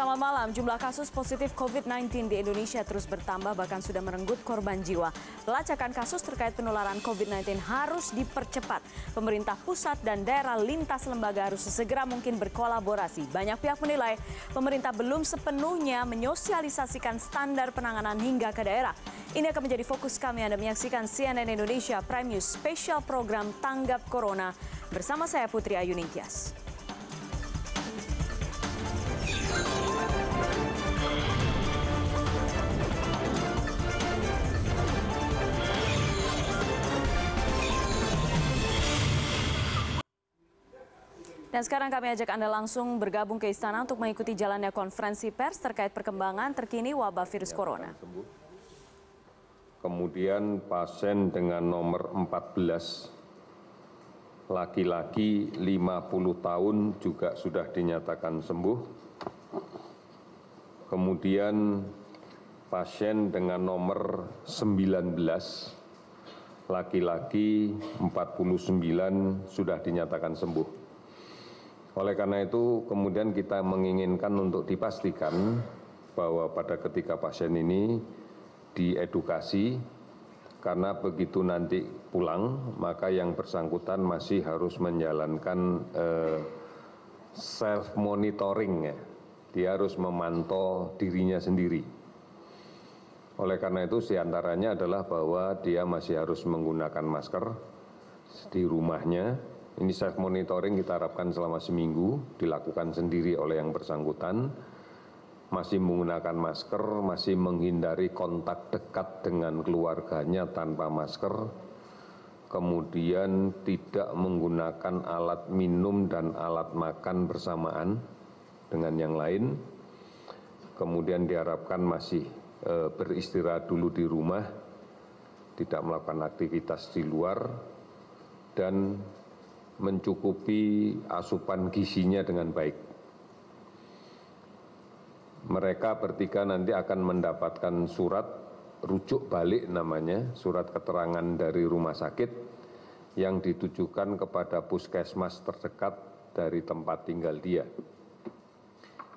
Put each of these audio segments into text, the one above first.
Selamat malam. Jumlah kasus positif COVID-19 di Indonesia terus bertambah bahkan sudah merenggut korban jiwa. Pelacakan kasus terkait penularan COVID-19 harus dipercepat. Pemerintah pusat dan daerah lintas lembaga harus sesegera mungkin berkolaborasi. Banyak pihak menilai pemerintah belum sepenuhnya menyosialisasikan standar penanganan hingga ke daerah. Ini akan menjadi fokus kami Anda menyaksikan CNN Indonesia Prime News Special Program Tanggap Corona bersama saya Putri Ayu Ningtyas. Dan sekarang kami ajak Anda langsung bergabung ke Istana untuk mengikuti jalannya konferensi pers terkait perkembangan terkini wabah virus ya, corona. Kemudian pasien dengan nomor 14, laki-laki 50 tahun juga sudah dinyatakan sembuh. Kemudian pasien dengan nomor 19, laki-laki 49 sudah dinyatakan sembuh. Oleh karena itu kemudian kita menginginkan untuk dipastikan bahwa pada ketika pasien ini diedukasi karena begitu nanti pulang maka yang bersangkutan masih harus menjalankan eh, self monitoring ya. Dia harus memantau dirinya sendiri. Oleh karena itu diantaranya adalah bahwa dia masih harus menggunakan masker di rumahnya, ini self monitoring kita harapkan selama seminggu dilakukan sendiri oleh yang bersangkutan masih menggunakan masker masih menghindari kontak dekat dengan keluarganya tanpa masker kemudian tidak menggunakan alat minum dan alat makan bersamaan dengan yang lain kemudian diharapkan masih e, beristirahat dulu di rumah tidak melakukan aktivitas di luar dan mencukupi asupan gizinya dengan baik. Mereka bertiga nanti akan mendapatkan surat rujuk balik namanya, surat keterangan dari rumah sakit yang ditujukan kepada puskesmas terdekat dari tempat tinggal dia.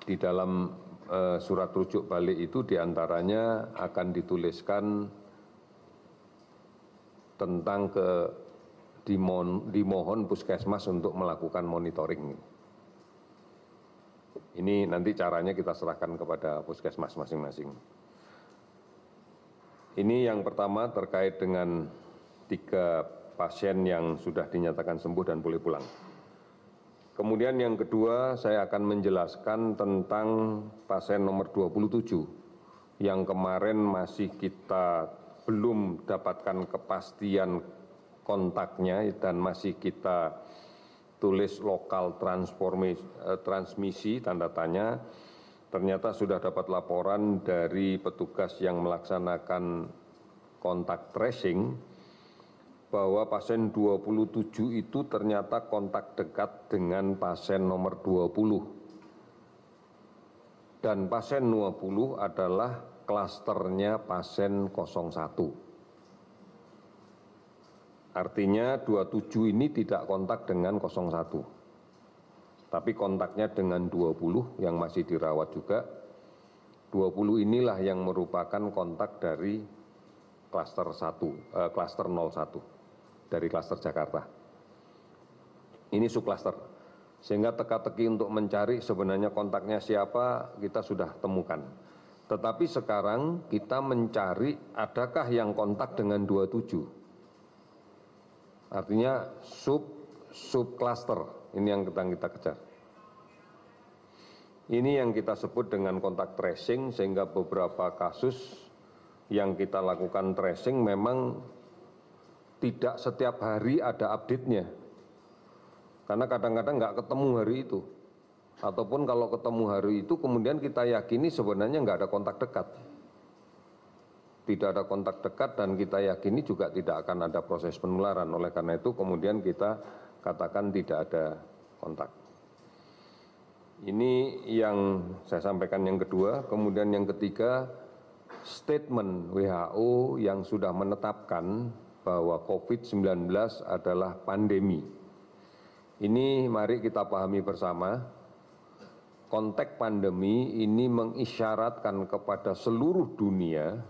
Di dalam e, surat rujuk balik itu diantaranya akan dituliskan tentang ke dimohon puskesmas untuk melakukan monitoring. Ini nanti caranya kita serahkan kepada puskesmas masing-masing. Ini yang pertama terkait dengan tiga pasien yang sudah dinyatakan sembuh dan boleh pulang. Kemudian yang kedua saya akan menjelaskan tentang pasien nomor 27 yang kemarin masih kita belum dapatkan kepastian kontaknya dan masih kita tulis lokal eh, transmisi tanda tanya ternyata sudah dapat laporan dari petugas yang melaksanakan kontak tracing bahwa pasien 27 itu ternyata kontak dekat dengan pasien nomor 20 dan pasien 20 adalah klasternya pasien 01 artinya 27 ini tidak kontak dengan 01, tapi kontaknya dengan 20 yang masih dirawat juga 20 inilah yang merupakan kontak dari klaster 1, eh, klaster 01 dari klaster Jakarta ini subklaster sehingga teka-teki untuk mencari sebenarnya kontaknya siapa kita sudah temukan tetapi sekarang kita mencari adakah yang kontak dengan 27 artinya sub sub cluster ini yang sedang kita kejar ini yang kita sebut dengan kontak tracing sehingga beberapa kasus yang kita lakukan tracing memang tidak setiap hari ada update-nya. Karena kadang-kadang nggak ketemu hari itu. Ataupun kalau ketemu hari itu kemudian kita yakini sebenarnya nggak ada kontak dekat tidak ada kontak dekat dan kita yakini juga tidak akan ada proses penularan. Oleh karena itu kemudian kita katakan tidak ada kontak. Ini yang saya sampaikan yang kedua, kemudian yang ketiga statement WHO yang sudah menetapkan bahwa COVID-19 adalah pandemi. Ini mari kita pahami bersama, konteks pandemi ini mengisyaratkan kepada seluruh dunia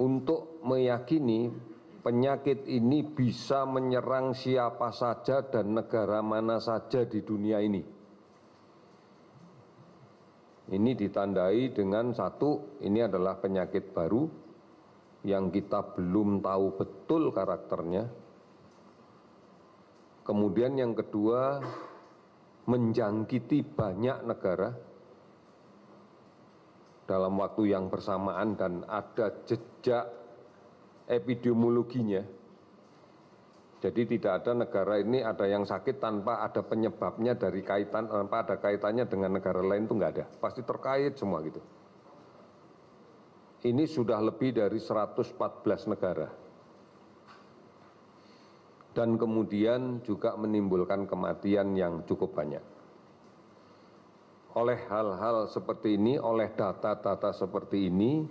untuk meyakini penyakit ini bisa menyerang siapa saja dan negara mana saja di dunia ini. Ini ditandai dengan satu, ini adalah penyakit baru yang kita belum tahu betul karakternya. Kemudian yang kedua, menjangkiti banyak negara dalam waktu yang bersamaan dan ada jejak epidemiologinya. Jadi tidak ada negara ini ada yang sakit tanpa ada penyebabnya dari kaitan tanpa ada kaitannya dengan negara lain itu enggak ada. Pasti terkait semua gitu. Ini sudah lebih dari 114 negara. Dan kemudian juga menimbulkan kematian yang cukup banyak oleh hal-hal seperti ini, oleh data-data seperti ini,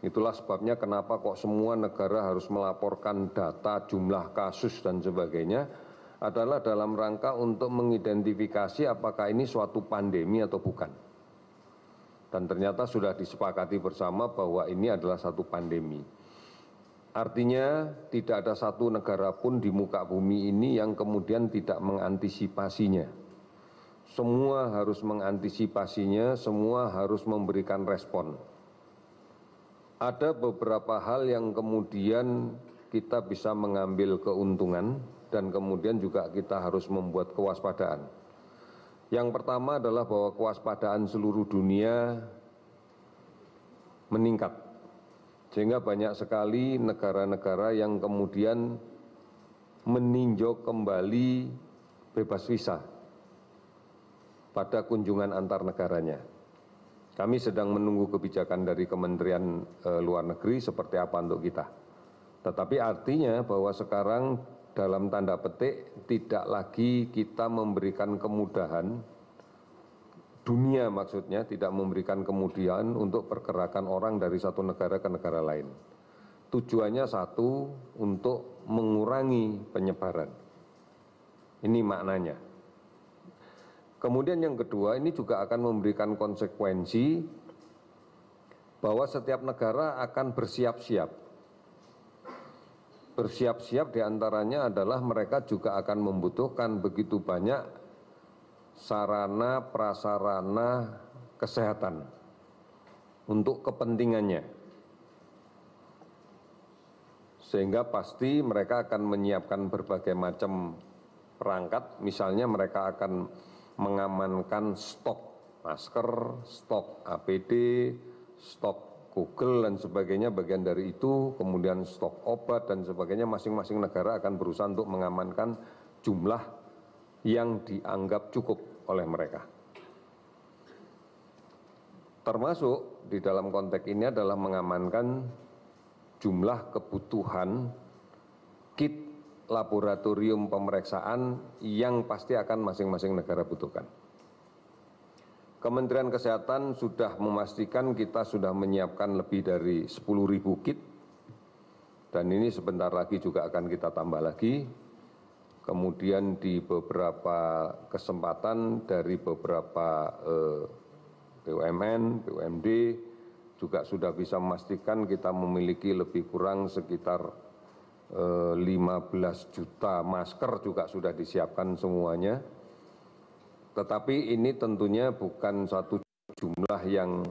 itulah sebabnya kenapa kok semua negara harus melaporkan data jumlah kasus dan sebagainya adalah dalam rangka untuk mengidentifikasi apakah ini suatu pandemi atau bukan. Dan ternyata sudah disepakati bersama bahwa ini adalah satu pandemi. Artinya tidak ada satu negara pun di muka bumi ini yang kemudian tidak mengantisipasinya semua harus mengantisipasinya, semua harus memberikan respon. Ada beberapa hal yang kemudian kita bisa mengambil keuntungan dan kemudian juga kita harus membuat kewaspadaan. Yang pertama adalah bahwa kewaspadaan seluruh dunia meningkat. Sehingga banyak sekali negara-negara yang kemudian meninjau kembali bebas visa pada kunjungan antar negaranya. Kami sedang menunggu kebijakan dari Kementerian eh, Luar Negeri seperti apa untuk kita. Tetapi artinya bahwa sekarang dalam tanda petik tidak lagi kita memberikan kemudahan dunia maksudnya tidak memberikan kemudian untuk pergerakan orang dari satu negara ke negara lain. Tujuannya satu untuk mengurangi penyebaran. Ini maknanya. Kemudian yang kedua ini juga akan memberikan konsekuensi bahwa setiap negara akan bersiap-siap bersiap-siap diantaranya adalah mereka juga akan membutuhkan begitu banyak sarana prasarana kesehatan untuk kepentingannya sehingga pasti mereka akan menyiapkan berbagai macam perangkat misalnya mereka akan mengamankan stok masker, stok APD, stok Google dan sebagainya bagian dari itu, kemudian stok obat dan sebagainya masing-masing negara akan berusaha untuk mengamankan jumlah yang dianggap cukup oleh mereka. Termasuk di dalam konteks ini adalah mengamankan jumlah kebutuhan kit laboratorium pemeriksaan yang pasti akan masing-masing negara butuhkan. Kementerian Kesehatan sudah memastikan kita sudah menyiapkan lebih dari 10.000 kit dan ini sebentar lagi juga akan kita tambah lagi. Kemudian di beberapa kesempatan dari beberapa eh, BUMN, BUMD juga sudah bisa memastikan kita memiliki lebih kurang sekitar Eh, lima juta masker juga sudah disiapkan semuanya tetapi ini tentunya bukan satu jumlah yang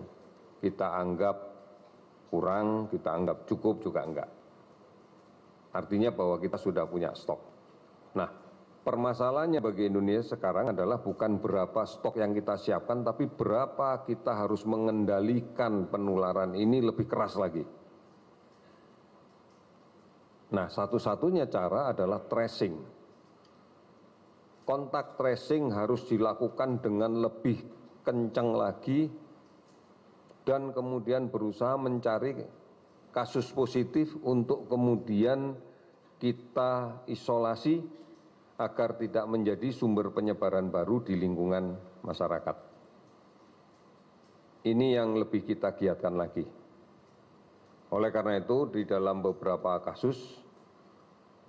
kita anggap kurang, kita anggap cukup juga enggak. Artinya bahwa kita sudah punya stok. Nah, permasalahannya bagi Indonesia sekarang adalah bukan berapa stok yang kita siapkan, tapi berapa kita harus mengendalikan penularan ini lebih keras lagi nah satu satunya cara adalah tracing kontak tracing harus dilakukan dengan lebih kencang lagi dan kemudian berusaha mencari kasus positif untuk kemudian kita isolasi agar tidak menjadi sumber penyebaran baru di lingkungan masyarakat. Ini yang lebih kita giatkan lagi. Oleh karena itu, di dalam beberapa kasus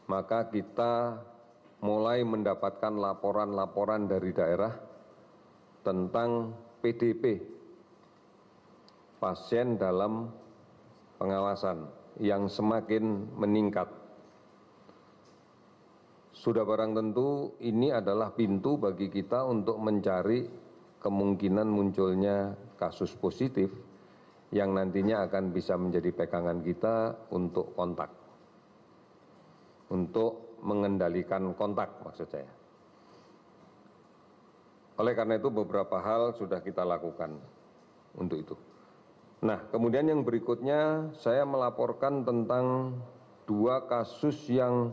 maka kita mulai mendapatkan laporan laporan dari daerah tentang pdp pasien dalam pengawasan yang semakin meningkat. Sudah barang tentu ini adalah pintu bagi kita untuk mencari kemungkinan munculnya kasus positif yang nantinya akan bisa menjadi pegangan kita untuk kontak untuk mengendalikan kontak maksud saya. Oleh karena itu beberapa hal sudah kita lakukan untuk itu. Nah, kemudian yang berikutnya saya melaporkan tentang dua kasus yang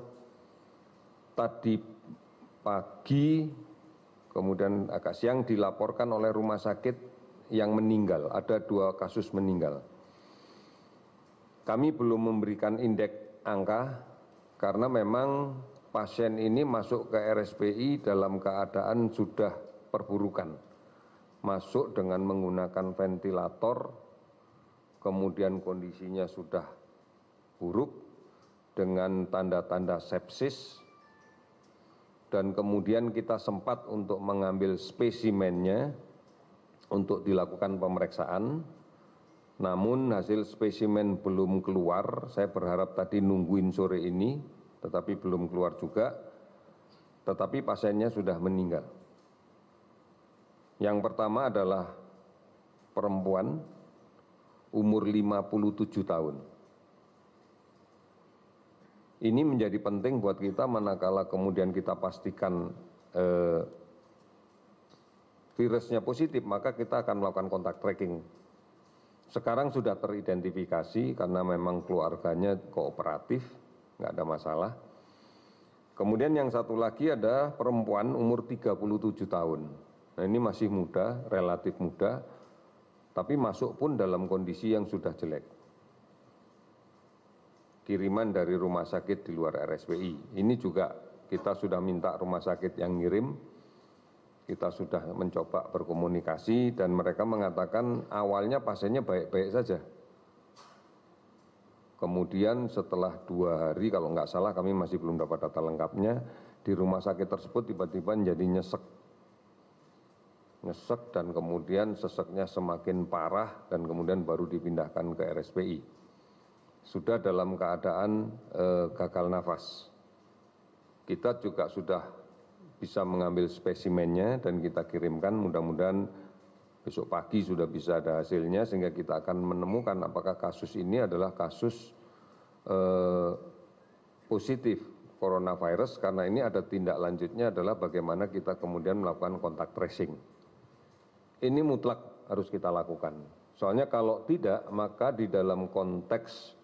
tadi pagi kemudian agak siang dilaporkan oleh rumah sakit yang meninggal, ada dua kasus meninggal. Kami belum memberikan indeks angka karena memang pasien ini masuk ke rspi dalam keadaan sudah perburukan masuk dengan menggunakan ventilator kemudian kondisinya sudah buruk dengan tanda-tanda sepsis dan kemudian kita sempat untuk mengambil spesimennya untuk dilakukan pemeriksaan namun hasil spesimen belum keluar saya berharap tadi nungguin sore ini tetapi belum keluar juga tetapi pasiennya sudah meninggal yang pertama adalah perempuan umur 57 tahun ini menjadi penting buat kita manakala kemudian kita pastikan eh, virusnya positif maka kita akan melakukan kontak tracking sekarang sudah teridentifikasi karena memang keluarganya kooperatif nggak ada masalah kemudian yang satu lagi ada perempuan umur 37 tahun nah ini masih muda relatif muda tapi masuk pun dalam kondisi yang sudah jelek kiriman dari rumah sakit di luar RSPI ini juga kita sudah minta rumah sakit yang ngirim kita sudah mencoba berkomunikasi dan mereka mengatakan awalnya pasiennya baik-baik saja. Kemudian setelah dua hari kalau nggak salah kami masih belum dapat data lengkapnya di rumah sakit tersebut tiba-tiba menjadi nyesek. Nyesek dan kemudian seseknya semakin parah dan kemudian baru dipindahkan ke RSPI. Sudah dalam keadaan e, gagal nafas. Kita juga sudah bisa mengambil spesimennya dan kita kirimkan mudah mudahan besok pagi sudah bisa ada hasilnya sehingga kita akan menemukan apakah kasus ini adalah kasus eh, positif coronavirus karena ini ada tindak lanjutnya adalah bagaimana kita kemudian melakukan kontak tracing. Ini mutlak harus kita lakukan. Soalnya kalau tidak maka di dalam konteks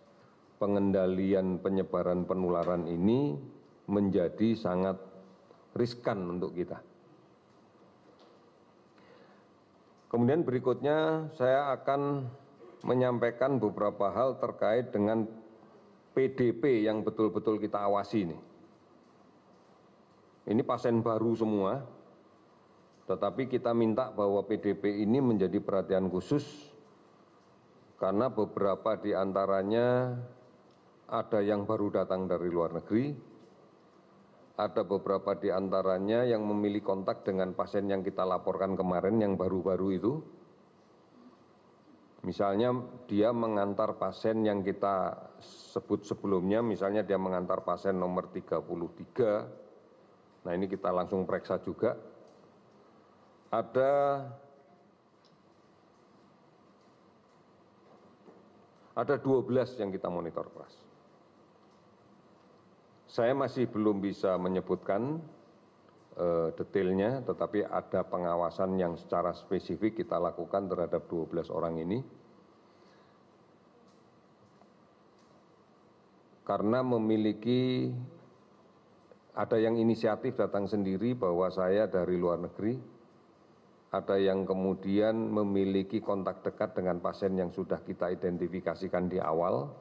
pengendalian penyebaran penularan ini menjadi sangat riskan untuk kita. Kemudian berikutnya saya akan menyampaikan beberapa hal terkait dengan PDP yang betul-betul kita awasi ini. Ini pasien baru semua, tetapi kita minta bahwa PDP ini menjadi perhatian khusus karena beberapa di antaranya ada yang baru datang dari luar negeri, ada beberapa di antaranya yang memilih kontak dengan pasien yang kita laporkan kemarin yang baru baru itu. Misalnya dia mengantar pasien yang kita sebut sebelumnya, misalnya dia mengantar pasien nomor 33, nah ini kita langsung periksa juga. Ada ada 12 yang kita monitor keras saya masih belum bisa menyebutkan eh, detailnya tetapi ada pengawasan yang secara spesifik kita lakukan terhadap 12 orang ini karena memiliki ada yang inisiatif datang sendiri bahwa saya dari luar negeri ada yang kemudian memiliki kontak dekat dengan pasien yang sudah kita identifikasikan di awal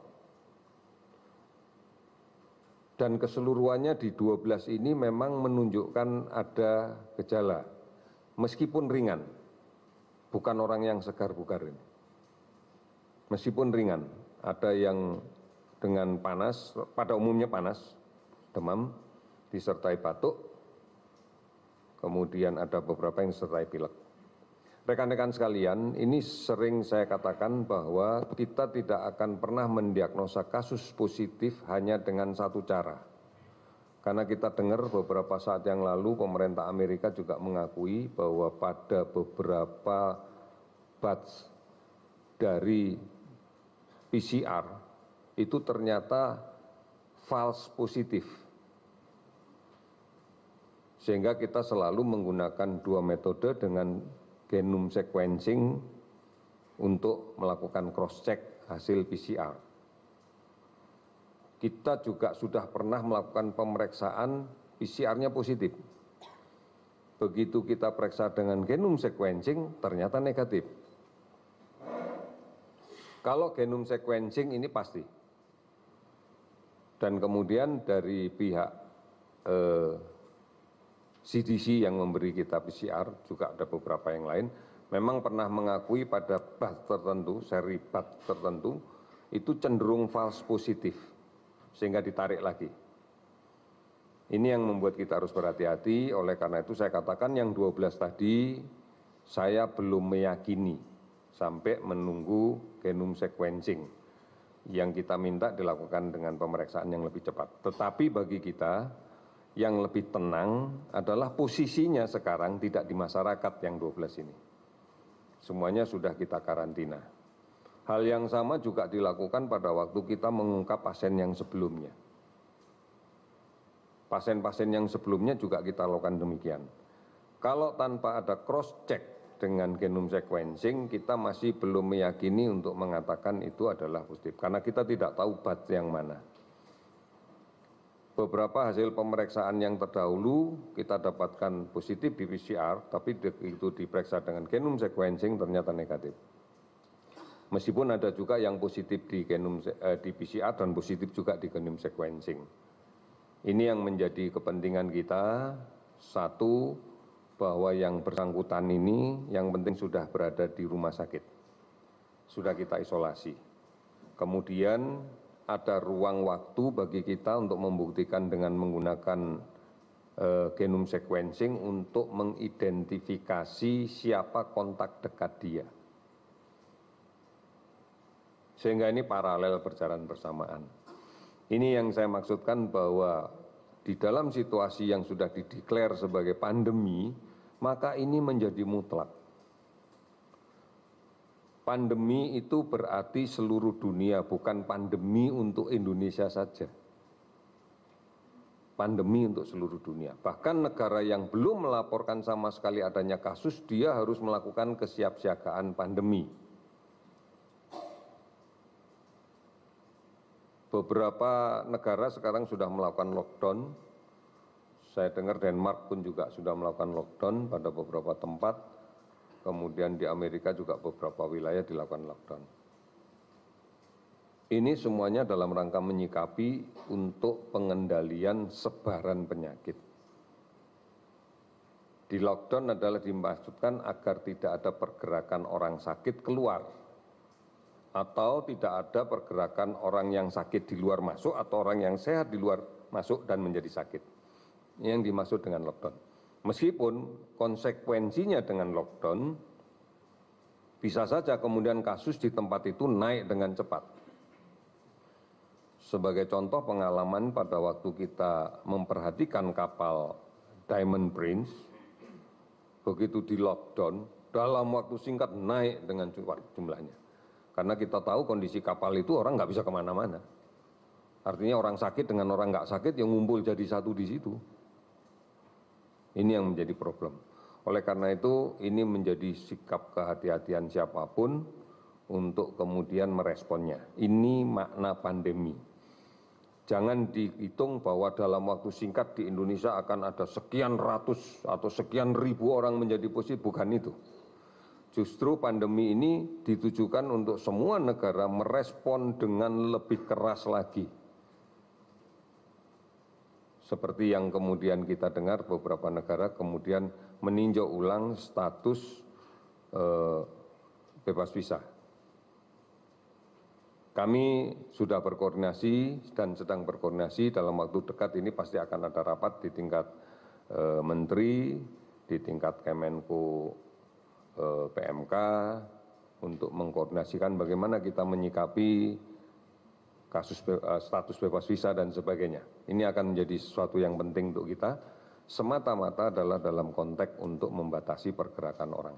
dan keseluruhannya di dua belas ini memang menunjukkan ada gejala meskipun ringan bukan orang yang segar bugar ini meskipun ringan ada yang dengan panas pada umumnya panas demam disertai batuk kemudian ada beberapa yang disertai pilek rekan rekan sekalian ini sering saya katakan bahwa kita tidak akan pernah mendiagnosa kasus positif hanya dengan satu cara karena kita dengar beberapa saat yang lalu pemerintah Amerika juga mengakui bahwa pada beberapa batch dari PCR itu ternyata false positif. Sehingga kita selalu menggunakan dua metode dengan genome sequencing untuk melakukan cross check hasil PCR. Kita juga sudah pernah melakukan pemeriksaan PCR-nya positif. Begitu kita periksa dengan genome sequencing, ternyata negatif. Kalau genome sequencing ini pasti. Dan kemudian dari pihak eh, cdc yang memberi kita pcr juga ada beberapa yang lain memang pernah mengakui pada bat tertentu seri bat tertentu itu cenderung false positif sehingga ditarik lagi ini yang membuat kita harus berhati-hati oleh karena itu saya katakan yang 12 tadi saya belum meyakini sampai menunggu genom sequencing yang kita minta dilakukan dengan pemeriksaan yang lebih cepat. Tetapi bagi kita yang lebih tenang adalah posisinya sekarang tidak di masyarakat yang 12 ini. Semuanya sudah kita karantina. Hal yang sama juga dilakukan pada waktu kita mengungkap pasien yang sebelumnya. Pasien-pasien yang sebelumnya juga kita lakukan demikian. Kalau tanpa ada cross check dengan genom sequencing, kita masih belum meyakini untuk mengatakan itu adalah positif karena kita tidak tahu bat yang mana beberapa hasil pemeriksaan yang terdahulu kita dapatkan positif di pcr tapi itu diperiksa dengan genome sequencing ternyata negatif meskipun ada juga yang positif di genome eh, di pcr dan positif juga di genome sequencing ini yang menjadi kepentingan kita satu bahwa yang bersangkutan ini yang penting sudah berada di rumah sakit. Sudah kita isolasi. Kemudian ada ruang waktu bagi kita untuk membuktikan dengan menggunakan eh, genome sequencing untuk mengidentifikasi siapa kontak dekat dia. Sehingga ini paralel berjalan bersamaan. Ini yang saya maksudkan bahwa di dalam situasi yang sudah dideklar sebagai pandemi, maka ini menjadi mutlak pandemi itu berarti seluruh dunia, bukan pandemi untuk Indonesia saja. Pandemi untuk seluruh dunia. Bahkan negara yang belum melaporkan sama sekali adanya kasus, dia harus melakukan kesiapsiagaan pandemi. Beberapa negara sekarang sudah melakukan lockdown. Saya dengar Denmark pun juga sudah melakukan lockdown pada beberapa tempat kemudian di Amerika juga beberapa wilayah dilakukan lockdown. Ini semuanya dalam rangka menyikapi untuk pengendalian sebaran penyakit. Di lockdown adalah dimaksudkan agar tidak ada pergerakan orang sakit keluar atau tidak ada pergerakan orang yang sakit di luar masuk atau orang yang sehat di luar masuk dan menjadi sakit. Ini yang dimaksud dengan lockdown meskipun konsekuensinya dengan lockdown bisa saja kemudian kasus di tempat itu naik dengan cepat sebagai contoh pengalaman pada waktu kita memperhatikan kapal Diamond Prince begitu di lockdown dalam waktu singkat naik dengan jumlahnya karena kita tahu kondisi kapal itu orang nggak bisa kemana-mana artinya orang sakit dengan orang nggak sakit yang ngumpul jadi satu di situ ini yang menjadi problem oleh karena itu ini menjadi sikap kehati-hatian siapapun untuk kemudian meresponnya ini makna pandemi jangan dihitung bahwa dalam waktu singkat di Indonesia akan ada sekian ratus atau sekian ribu orang menjadi positif bukan itu Justru pandemi ini ditujukan untuk semua negara merespon dengan lebih keras lagi seperti yang kemudian kita dengar beberapa negara kemudian meninjau ulang status eh, bebas visa kami sudah berkoordinasi dan sedang berkoordinasi dalam waktu dekat ini pasti akan ada rapat di tingkat eh, menteri, di tingkat Kemenko eh, PMK untuk mengkoordinasikan bagaimana kita menyikapi kasus eh, status bebas visa dan sebagainya. Ini akan menjadi sesuatu yang penting untuk kita, semata-mata adalah dalam konteks untuk membatasi pergerakan orang.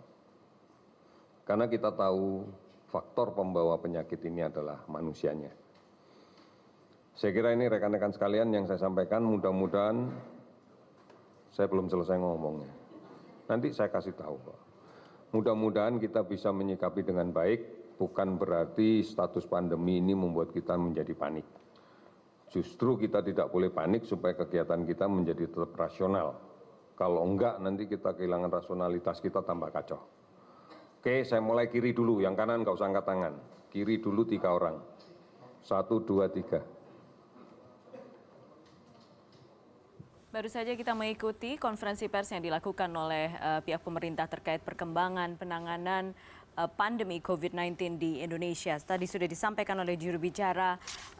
Karena kita tahu faktor pembawa penyakit ini adalah manusianya. Saya kira ini rekan-rekan sekalian yang saya sampaikan mudah-mudahan saya belum selesai ngomongnya. Nanti saya kasih tahu Mudah-mudahan kita bisa menyikapi dengan baik bukan berarti status pandemi ini membuat kita menjadi panik. Justru kita tidak boleh panik supaya kegiatan kita menjadi tetap rasional. Kalau enggak nanti kita kehilangan rasionalitas kita tambah kacau. Oke, saya mulai kiri dulu, yang kanan nggak usah angkat tangan. Kiri dulu tiga orang. Satu, dua, tiga. Baru saja kita mengikuti konferensi pers yang dilakukan oleh uh, pihak pemerintah terkait perkembangan penanganan Eh, pandemi covid 19 di indonesia tadi sudah disampaikan oleh juru bicara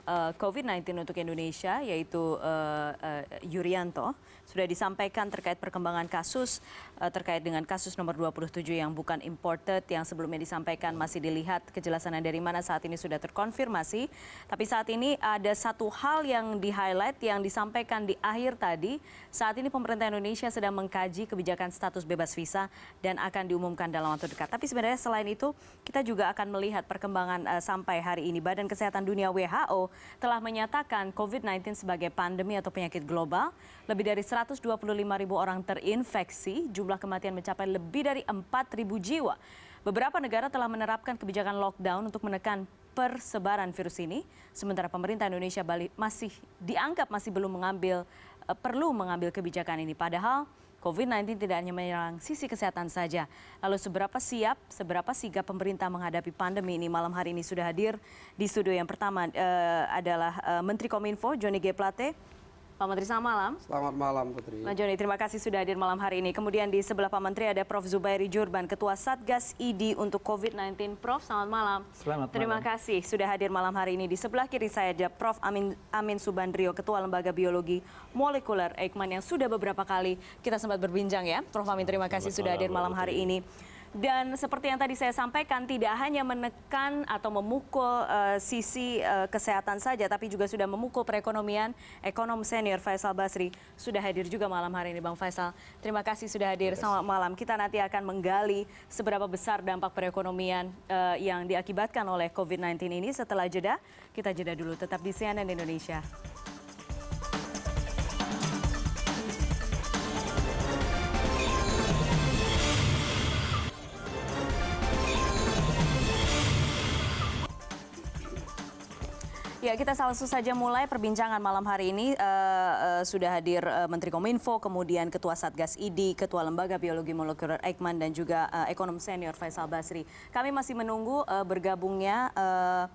Eh, COVID-19 untuk Indonesia yaitu uh, uh, Yuryanto sudah disampaikan terkait perkembangan kasus uh, terkait dengan kasus nomor 27 yang bukan imported yang sebelumnya disampaikan masih dilihat kejelasannya dari mana saat ini sudah terkonfirmasi tapi saat ini ada satu hal yang di highlight yang disampaikan di akhir tadi saat ini pemerintah Indonesia sedang mengkaji kebijakan status bebas visa dan akan diumumkan dalam waktu dekat tapi sebenarnya selain itu kita juga akan melihat perkembangan uh, sampai hari ini Badan Kesehatan Dunia WHO telah menyatakan COVID-19 sebagai pandemi atau penyakit global. Lebih dari 125 ribu orang terinfeksi, jumlah kematian mencapai lebih dari 4 ribu jiwa. Beberapa negara telah menerapkan kebijakan lockdown untuk menekan persebaran virus ini, sementara pemerintah Indonesia Bali masih dianggap masih belum mengambil eh, perlu mengambil kebijakan ini. Padahal COVID-19 tidak hanya menyerang sisi kesehatan saja. Lalu seberapa siap, seberapa sigap pemerintah menghadapi pandemi ini? Malam hari ini sudah hadir di studio yang pertama uh, adalah uh, Menteri Kominfo Joni G. Plate, Pak Menteri, selamat malam. Selamat malam, Putri. Pak Joni, terima kasih sudah hadir malam hari ini. Kemudian di sebelah Pak Menteri ada Prof. Zubairi Jurban, Ketua Satgas ID untuk COVID-19. Prof, selamat malam. Selamat terima malam. kasih sudah hadir malam hari ini. Di sebelah kiri saya ada Prof. Amin, Amin Subandrio, Ketua Lembaga Biologi Molekuler Eijkman yang sudah beberapa kali kita sempat berbincang ya. Prof. Amin, terima kasih selamat sudah malam, hadir malam hari ini. Dan seperti yang tadi saya sampaikan, tidak hanya menekan atau memukul uh, sisi uh, kesehatan saja, tapi juga sudah memukul perekonomian. Ekonom senior Faisal Basri sudah hadir juga malam hari ini, Bang Faisal. Terima kasih sudah hadir. Selamat malam. Kita nanti akan menggali seberapa besar dampak perekonomian uh, yang diakibatkan oleh COVID-19 ini setelah jeda. Kita jeda dulu. Tetap di CNN Indonesia. Ya, kita langsung saja mulai perbincangan malam hari ini. Uh, uh, sudah hadir uh, Menteri Kominfo, kemudian Ketua Satgas ID, Ketua Lembaga Biologi Molekuler Eijkman, dan juga uh, ekonom senior Faisal Basri. Kami masih menunggu uh, bergabungnya... Uh,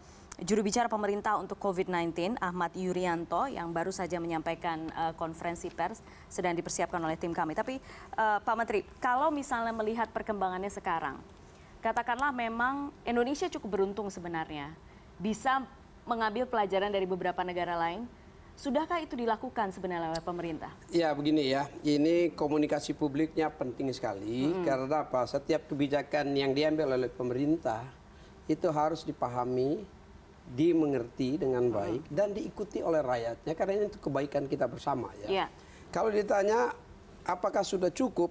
Juru bicara pemerintah untuk COVID-19 Ahmad Yuryanto yang baru saja menyampaikan uh, konferensi pers sedang dipersiapkan oleh tim kami. Tapi uh, Pak Menteri, kalau misalnya melihat perkembangannya sekarang, katakanlah memang Indonesia cukup beruntung sebenarnya bisa mengambil pelajaran dari beberapa negara lain. Sudahkah itu dilakukan sebenarnya oleh pemerintah? Ya begini ya, ini komunikasi publiknya penting sekali hmm. karena apa? Setiap kebijakan yang diambil oleh pemerintah itu harus dipahami, dimengerti dengan baik hmm. dan diikuti oleh rakyatnya karena ini itu kebaikan kita bersama ya. ya. Kalau ditanya apakah sudah cukup?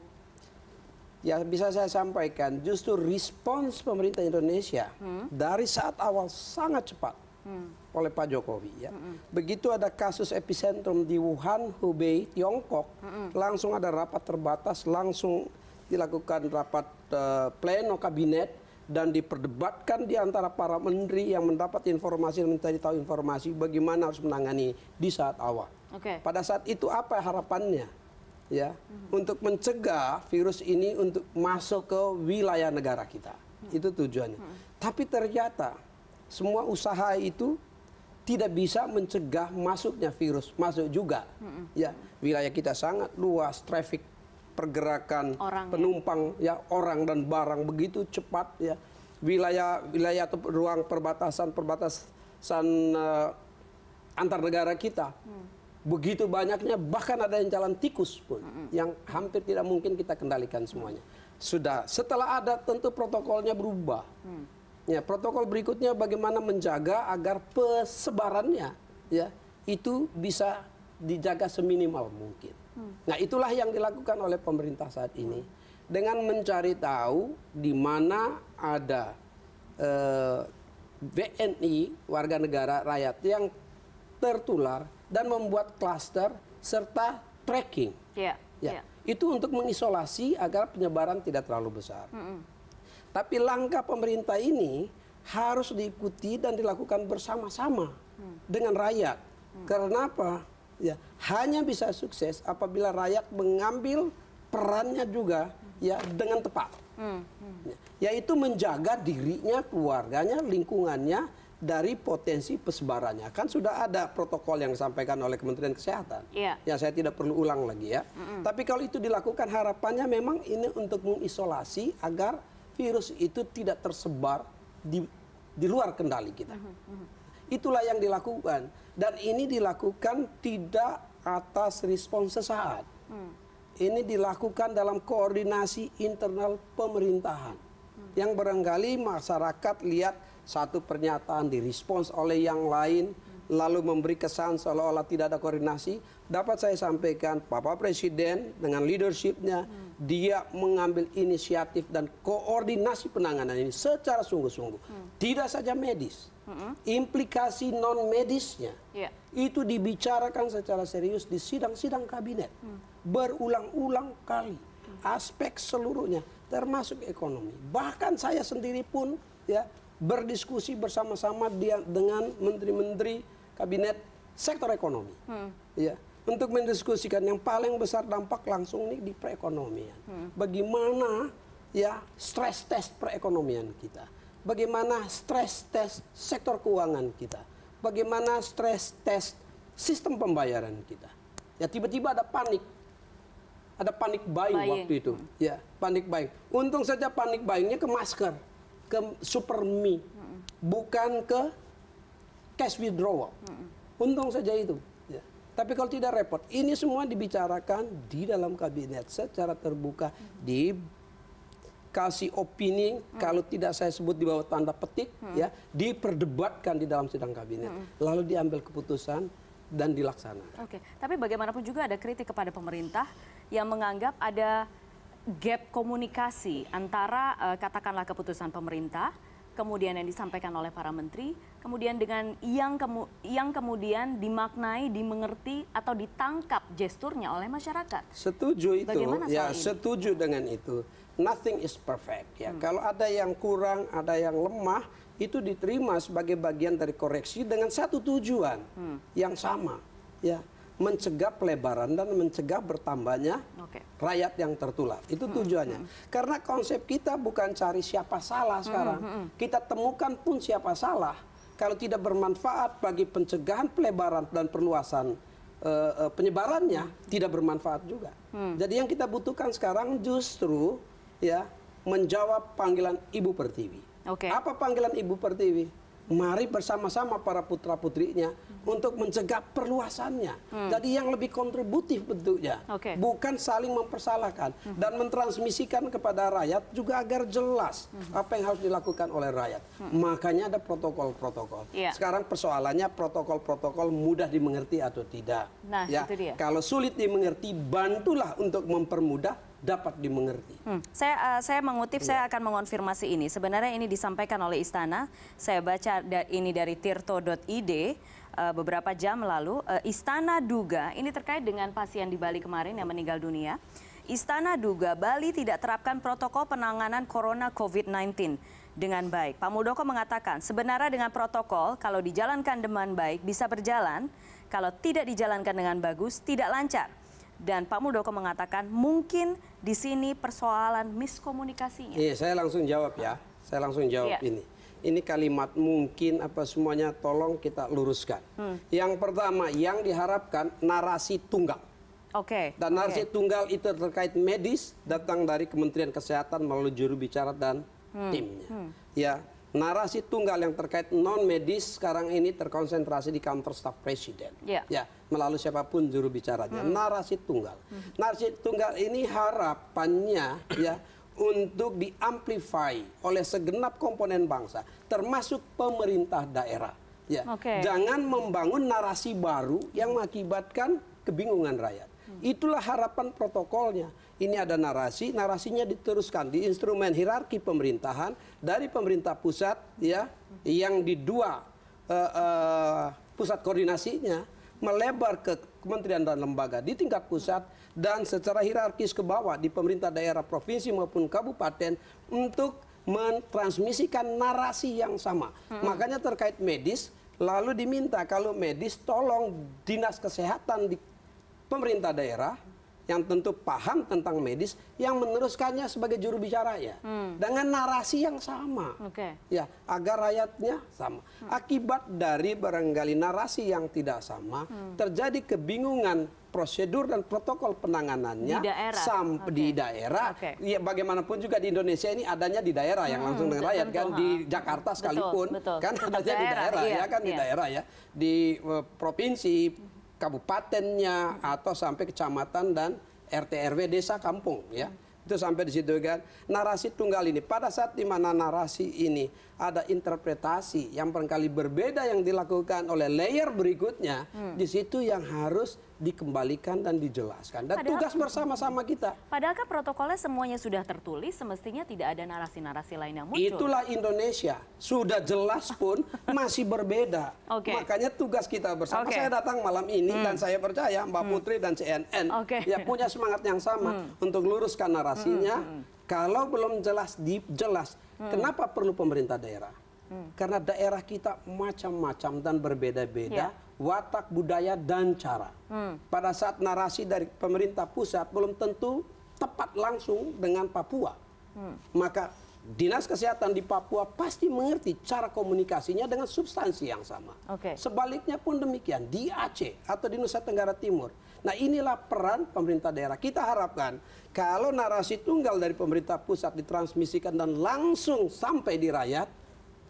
Ya bisa saya sampaikan justru respons pemerintah Indonesia hmm. dari saat awal sangat cepat hmm. oleh Pak Jokowi. Ya. Hmm. Begitu ada kasus epicentrum di Wuhan, Hubei, Tiongkok, hmm. langsung ada rapat terbatas, langsung dilakukan rapat uh, pleno kabinet dan diperdebatkan di antara para menteri yang mendapat informasi dan mencari tahu informasi bagaimana harus menangani di saat awal. Okay. Pada saat itu apa harapannya? Ya, hmm. untuk mencegah virus ini untuk masuk ke wilayah negara kita. Hmm. Itu tujuannya. Hmm. Tapi ternyata semua usaha itu tidak bisa mencegah masuknya virus masuk juga hmm. ya wilayah kita sangat luas traffic pergerakan orang, ya. penumpang ya. ya orang dan barang begitu cepat ya wilayah wilayah atau ruang perbatasan perbatasan uh, antar negara kita mm. begitu banyaknya bahkan ada yang jalan tikus pun hmm. yang hampir tidak mungkin kita kendalikan semuanya sudah setelah ada tentu protokolnya berubah mm. Ya, protokol berikutnya bagaimana menjaga agar persebarannya ya itu bisa dijaga seminimal mungkin. Hmm. Nah, itulah yang dilakukan oleh pemerintah saat ini dengan mencari tahu di mana ada eh, WNI warga negara rakyat yang tertular dan membuat klaster serta tracking. Yeah. Ya. Yeah. Ya. Itu untuk mengisolasi agar penyebaran tidak terlalu besar. -hmm. Tapi langkah pemerintah ini harus diikuti dan dilakukan bersama-sama hmm. dengan rakyat. Hmm. Karena apa? Ya, hanya bisa sukses apabila rakyat mengambil perannya juga hmm. ya dengan tepat. Hmm. Hmm. Ya, yaitu menjaga dirinya, keluarganya, lingkungannya dari potensi pesebarannya. Kan sudah ada protokol yang disampaikan oleh Kementerian Kesehatan. Yeah. Yang saya tidak perlu ulang lagi ya. Hmm, -hmm. Tapi kalau itu dilakukan harapannya memang ini untuk mengisolasi agar virus itu tidak tersebar di di luar kendali kita. Itulah yang dilakukan dan ini dilakukan tidak atas respon sesaat. Ini dilakukan dalam koordinasi internal pemerintahan. Yang barangkali masyarakat lihat satu pernyataan direspons oleh yang lain lalu memberi kesan seolah-olah tidak ada koordinasi dapat saya sampaikan Bapak Presiden dengan leadershipnya hmm. dia mengambil inisiatif dan koordinasi penanganan ini secara sungguh-sungguh. Hmm. Tidak saja medis, hmm. implikasi non medisnya yeah. itu dibicarakan secara serius di sidang-sidang kabinet hmm. berulang-ulang kali hmm. aspek seluruhnya termasuk ekonomi. Bahkan saya sendiri pun ya berdiskusi bersama-sama dengan menteri-menteri kabinet sektor ekonomi. Hmm. Ya untuk mendiskusikan yang paling besar dampak langsung ini di perekonomian. Hmm. Bagaimana ya stress test perekonomian kita? Bagaimana stress test sektor keuangan kita? Bagaimana stress test sistem pembayaran kita? Ya tiba-tiba ada panik. Ada panik buying, buying waktu itu. Hmm. Ya, panik buying. Untung saja panik buyingnya ke masker, ke super mie, hmm. bukan ke cash withdrawal. Hmm. Untung saja itu. Tapi kalau tidak repot, ini semua dibicarakan di dalam kabinet secara terbuka di kasih opini hmm. kalau tidak saya sebut di bawah tanda petik hmm. ya diperdebatkan di dalam sidang kabinet hmm. lalu diambil keputusan dan dilaksanakan. Oke, tapi bagaimanapun juga ada kritik kepada pemerintah yang menganggap ada gap komunikasi antara uh, katakanlah keputusan pemerintah kemudian yang disampaikan oleh para menteri, kemudian dengan yang kemu yang kemudian dimaknai, dimengerti atau ditangkap gesturnya oleh masyarakat. Setuju itu. ya, ini? setuju dengan itu. Nothing is perfect ya. Hmm. Kalau ada yang kurang, ada yang lemah, itu diterima sebagai bagian dari koreksi dengan satu tujuan hmm. yang sama ya mencegah pelebaran dan mencegah bertambahnya okay. rakyat yang tertular. Itu hmm, tujuannya. -hmm. Karena konsep kita bukan cari siapa salah hmm, sekarang. Hmm, -hmm. Kita temukan pun siapa salah. Kalau tidak bermanfaat bagi pencegahan pelebaran dan perluasan uh, uh, penyebarannya, hmm. tidak bermanfaat juga. Hmm. Jadi yang kita butuhkan sekarang justru ya menjawab panggilan Ibu Pertiwi. Okay. Apa panggilan Ibu Pertiwi? Mari bersama-sama para putra putrinya untuk mencegah perluasannya. Hmm. Jadi yang lebih kontributif bentuknya, okay. bukan saling mempersalahkan hmm. dan mentransmisikan kepada rakyat juga agar jelas hmm. apa yang harus dilakukan oleh rakyat. Hmm. Makanya ada protokol-protokol. Yeah. Sekarang persoalannya protokol-protokol mudah dimengerti atau tidak. Nah, ya. itu dia. Kalau sulit dimengerti, bantulah untuk mempermudah dapat dimengerti. Hmm. Saya uh, saya mengutip, ya. saya akan mengonfirmasi ini. Sebenarnya ini disampaikan oleh Istana. Saya baca ini dari tirto.id uh, beberapa jam lalu. Uh, Istana duga ini terkait dengan pasien di Bali kemarin yang meninggal dunia. Istana duga Bali tidak terapkan protokol penanganan corona COVID-19 dengan baik. Pak Muldoko mengatakan sebenarnya dengan protokol kalau dijalankan dengan baik bisa berjalan, kalau tidak dijalankan dengan bagus tidak lancar. Dan Pak Muldoko mengatakan mungkin di sini persoalan miskomunikasinya. Iya, saya langsung jawab ya. Saya langsung jawab iya. ini ini kalimat mungkin apa semuanya tolong kita luruskan. Hmm. Yang pertama yang diharapkan narasi tunggal. Oke. Okay. Dan narasi okay. tunggal itu terkait medis datang dari Kementerian Kesehatan melalui juru bicara dan hmm. timnya. Hmm. Ya, narasi tunggal yang terkait non medis sekarang ini terkonsentrasi di kantor staf presiden. Yeah. Ya, melalui siapapun juru bicaranya. Hmm. Narasi tunggal. Hmm. Narasi tunggal ini harapannya ya untuk diamplify oleh segenap komponen bangsa, termasuk pemerintah daerah. Ya, okay. jangan membangun narasi baru yang mengakibatkan kebingungan rakyat. Hmm. Itulah harapan protokolnya. Ini ada narasi, narasinya diteruskan di instrumen hierarki pemerintahan dari pemerintah pusat ya yang di dua uh, uh, pusat koordinasinya melebar ke kementerian dan lembaga di tingkat pusat dan secara hierarkis ke bawah di pemerintah daerah provinsi maupun kabupaten untuk mentransmisikan narasi yang sama. Hmm. Makanya terkait medis lalu diminta kalau medis tolong dinas kesehatan di pemerintah daerah yang tentu paham tentang medis yang meneruskannya sebagai juru bicara ya hmm. dengan narasi yang sama okay. ya agar rakyatnya sama hmm. akibat dari barangkali narasi yang tidak sama hmm. terjadi kebingungan prosedur dan protokol penanganannya di daerah, sam okay. di daerah okay. ya bagaimanapun juga di Indonesia ini adanya di daerah yang hmm, langsung dengan rakyat kan di hmm. Jakarta sekalipun betul, betul. kan adanya daerah, di daerah ya iya, ya kan iya. di daerah ya di uh, provinsi kabupatennya atau sampai kecamatan dan RT RW desa kampung ya. Itu sampai di situ kan narasi tunggal ini pada saat di mana narasi ini ada interpretasi yang barangkali berbeda yang dilakukan oleh layer berikutnya hmm. di situ yang harus dikembalikan dan dijelaskan dan padahal, tugas bersama-sama kita. Padahal kan protokolnya semuanya sudah tertulis, semestinya tidak ada narasi-narasi lain yang muncul. Itulah Indonesia, sudah jelas pun masih berbeda. Okay. Makanya tugas kita bersama. Okay. Saya datang malam ini hmm. dan saya percaya Mbak hmm. Putri dan CNN okay. ya punya semangat yang sama hmm. untuk luruskan narasinya. Hmm. hmm, hmm. Kalau belum jelas, dijelas jelas Hmm. Kenapa perlu pemerintah daerah? Hmm. Karena daerah kita macam-macam dan berbeda-beda yeah. watak budaya dan cara. Hmm. Pada saat narasi dari pemerintah pusat belum tentu tepat langsung dengan Papua. Hmm. Maka dinas kesehatan di Papua pasti mengerti cara komunikasinya dengan substansi yang sama. Okay. Sebaliknya pun demikian di Aceh atau di Nusa Tenggara Timur. Nah inilah peran pemerintah daerah. Kita harapkan kalau narasi tunggal dari pemerintah pusat ditransmisikan dan langsung sampai di rakyat,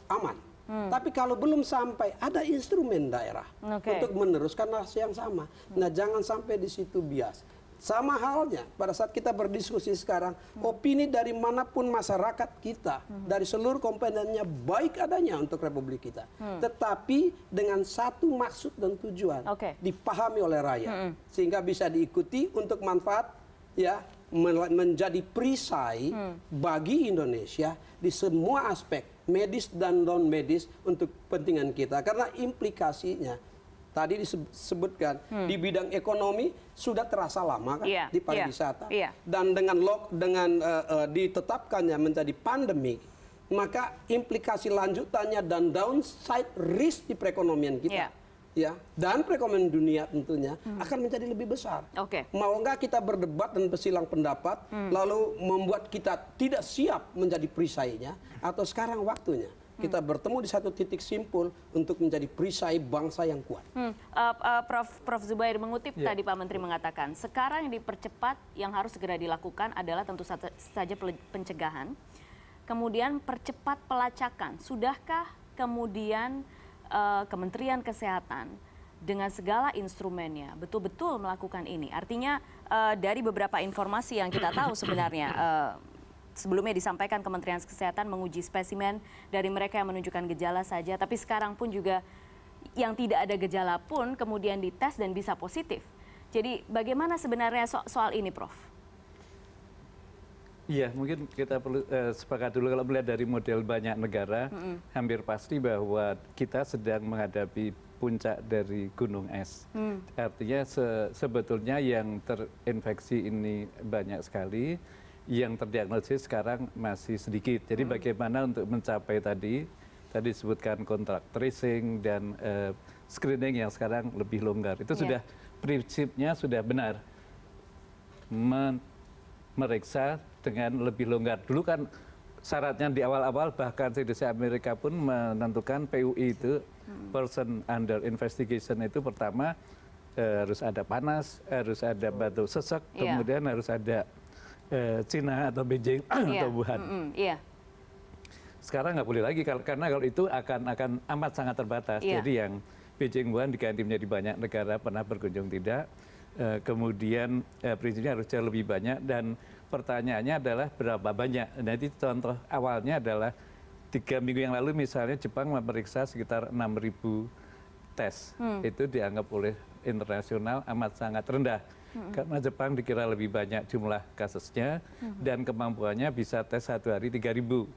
aman. Hmm. Tapi kalau belum sampai, ada instrumen daerah okay. untuk meneruskan narasi yang sama. Nah jangan sampai di situ bias. Sama halnya pada saat kita berdiskusi sekarang, hmm. opini dari manapun masyarakat kita, hmm. dari seluruh komponennya baik adanya untuk republik kita. Hmm. Tetapi dengan satu maksud dan tujuan okay. dipahami oleh rakyat hmm. sehingga bisa diikuti untuk manfaat ya menjadi perisai hmm. bagi Indonesia di semua aspek medis dan non medis untuk kepentingan kita karena implikasinya tadi disebutkan hmm. di bidang ekonomi sudah terasa lama kan yeah. di iya, pariwisata yeah. Yeah. dan dengan lock dengan uh, uh, ditetapkannya menjadi pandemi maka implikasi lanjutannya dan downside risk di perekonomian kita yeah. ya dan perekonomian dunia tentunya hmm. akan menjadi lebih besar. Okay. Mau nggak kita berdebat dan bersilang pendapat hmm. lalu membuat kita tidak siap menjadi perisainya atau sekarang waktunya kita hmm. bertemu di satu titik simpul untuk menjadi perisai bangsa yang kuat. Hmm. Uh, uh, Prof. Prof. Zubair mengutip yeah. tadi Pak Menteri mengatakan, sekarang yang dipercepat yang harus segera dilakukan adalah tentu saja pencegahan, kemudian percepat pelacakan. Sudahkah kemudian uh, Kementerian Kesehatan dengan segala instrumennya betul-betul melakukan ini? Artinya uh, dari beberapa informasi yang kita tahu sebenarnya. Uh, sebelumnya disampaikan Kementerian Kesehatan menguji spesimen dari mereka yang menunjukkan gejala saja, tapi sekarang pun juga yang tidak ada gejala pun kemudian dites dan bisa positif. Jadi bagaimana sebenarnya so soal ini, Prof? Iya, mungkin kita perlu uh, sepakat dulu kalau melihat dari model banyak negara, mm -hmm. hampir pasti bahwa kita sedang menghadapi puncak dari gunung es. Mm. Artinya se sebetulnya yang terinfeksi ini banyak sekali, yang terdiagnosis sekarang masih sedikit. Jadi hmm. bagaimana untuk mencapai tadi, tadi disebutkan kontrak tracing dan uh, screening yang sekarang lebih longgar. Itu yeah. sudah prinsipnya sudah benar. Men mereksa dengan lebih longgar. Dulu kan syaratnya di awal-awal bahkan CDC Amerika pun menentukan PUI itu hmm. person under investigation itu pertama eh, harus ada panas, harus ada batu sesek, yeah. kemudian harus ada Eh, Cina atau Beijing atau iya. Wuhan. Iya. Sekarang nggak boleh lagi karena kalau itu akan akan amat sangat terbatas. Iya. Jadi yang Beijing Wuhan diganti menjadi banyak negara pernah berkunjung tidak. Eh, kemudian eh, prinsipnya harus jauh lebih banyak dan pertanyaannya adalah berapa banyak. Nanti contoh awalnya adalah tiga minggu yang lalu misalnya Jepang memeriksa sekitar 6.000 tes. Hmm. Itu dianggap oleh internasional amat sangat rendah karena jepang dikira lebih banyak jumlah kasusnya dan kemampuannya bisa tes satu hari tiga ribu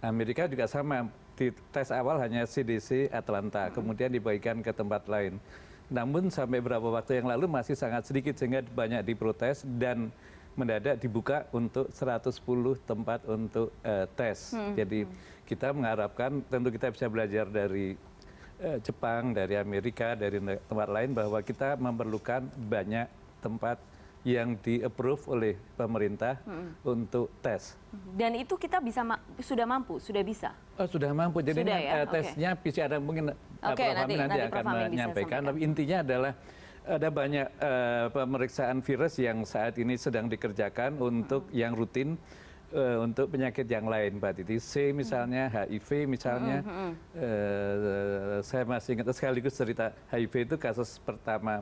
amerika juga sama di tes awal hanya cdc atlanta kemudian dibagikan ke tempat lain namun sampai beberapa waktu yang lalu masih sangat sedikit sehingga banyak diprotes dan mendadak dibuka untuk 110 tempat untuk uh, tes. Hmm. Jadi kita mengharapkan tentu kita bisa belajar dari eh, Jepang, dari Amerika, dari tempat lain bahwa kita memerlukan banyak tempat yang di approve oleh pemerintah untuk tes. Dan itu kita bisa ma sudah mampu, sudah bisa. Oh, sudah mampu. Jadi sudah, ya? uh, tesnya okay. PCR mungkin okay, Prof. nanti, nanti, nanti akan menyampaikan. Tapi intinya adalah ada banyak uh, pemeriksaan virus yang saat ini sedang dikerjakan untuk hmm. yang rutin uh, untuk penyakit yang lain, Mbak Titi. C misalnya, hmm. HIV misalnya. Mm hmm. Uh, saya masih ingat sekaligus cerita HIV itu kasus pertama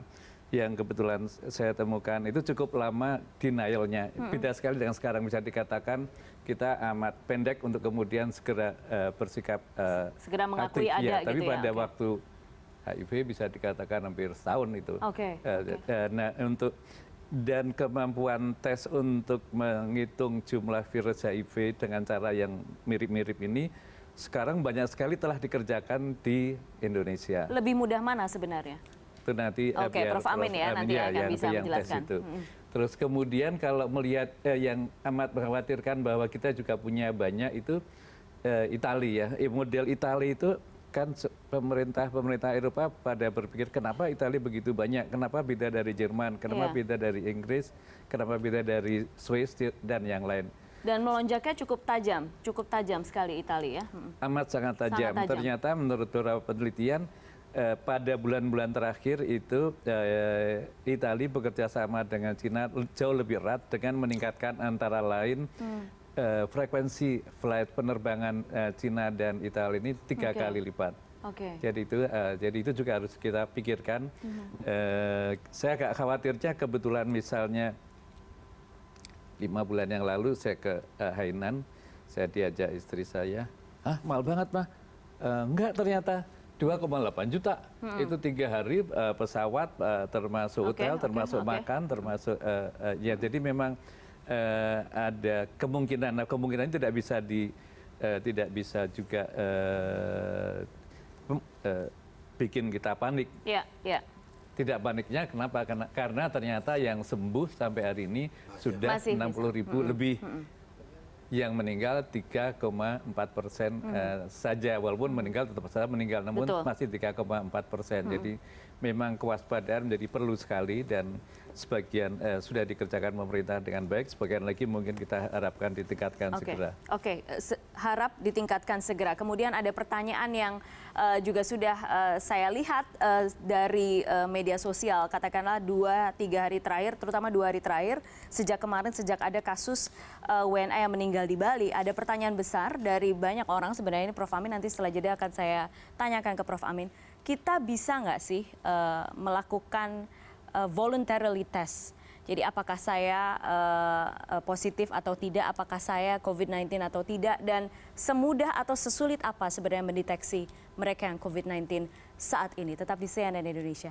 yang kebetulan saya temukan itu cukup lama denialnya. Hmm. Beda sekali dengan sekarang bisa dikatakan kita amat pendek untuk kemudian segera uh, bersikap uh, segera mengakui iya, ada ya, gitu tapi ya. pada okay. waktu HIV bisa dikatakan hampir setahun itu. Oke. Okay. Uh, eh, okay. Uh, nah untuk dan kemampuan tes untuk menghitung jumlah virus HIV dengan cara yang mirip-mirip ini sekarang banyak sekali telah dikerjakan di Indonesia. Lebih mudah mana sebenarnya? itu nanti eh, oke okay, Prof Amin ya nanti ya, akan bisa yang menjelaskan itu. Hmm. terus kemudian kalau melihat eh, yang amat mengkhawatirkan bahwa kita juga punya banyak itu eh, Italia ya model Italia itu kan pemerintah pemerintah Eropa pada berpikir kenapa Italia begitu banyak, kenapa beda dari Jerman, kenapa yeah. beda dari Inggris, kenapa beda dari Swiss dan yang lain. Dan melonjaknya cukup tajam, cukup tajam sekali Italia ya. Hmm. Amat sangat tajam. sangat tajam. Ternyata menurut beberapa penelitian Eh, pada bulan bulan terakhir itu eh, itali sama dengan china jauh lebih erat dengan meningkatkan antara lain hmm. eh, frekuensi flight penerbangan china dan itali ini tiga kali lipat jadi itu juga harus kita pikirkan hmm. saya agak khawatirnya kebetulan misalnya lima bulan yang lalu saya ke hainan saya diajak istri saya ah mahal banget mah enggak ternyata dua delapan juta hmm. itu tiga hari eh, pesawat eh, termasuk hotel termasuk makan termasuk eh, ya jadi memang ada kemungkinan nah, kemungkinan tidak bisa di tidak bisa juga bikin kita panik ya, ya. tidak paniknya kenapa karena ternyata yang sembuh sampai hari ini sudah 60 ribu hmm. lebih hmm yang meninggal 3,4 persen hmm. uh, saja walaupun meninggal tetap saja meninggal namun Betul. masih 3,4 persen. Hmm. Jadi memang kewaspadaan menjadi perlu sekali dan sebagian eh, sudah dikerjakan pemerintah dengan baik, sebagian lagi mungkin kita harapkan ditingkatkan okay. segera. Oke, okay. Eh, se harap ditingkatkan segera. Kemudian ada pertanyaan yang uh, juga sudah uh, saya lihat uh, dari uh, media sosial, katakanlah dua tiga hari terakhir, terutama dua hari terakhir sejak kemarin sejak ada kasus uh, WNA yang meninggal di Bali, ada pertanyaan besar dari banyak orang sebenarnya ini Prof Amin nanti setelah jeda akan saya tanyakan ke Prof Amin. Kita bisa nggak sih uh, melakukan uh, voluntarily test. Jadi apakah saya uh, positif atau tidak, apakah saya COVID-19 atau tidak, dan semudah atau sesulit apa sebenarnya mendeteksi mereka yang COVID-19 saat ini. Tetap di CNN Indonesia.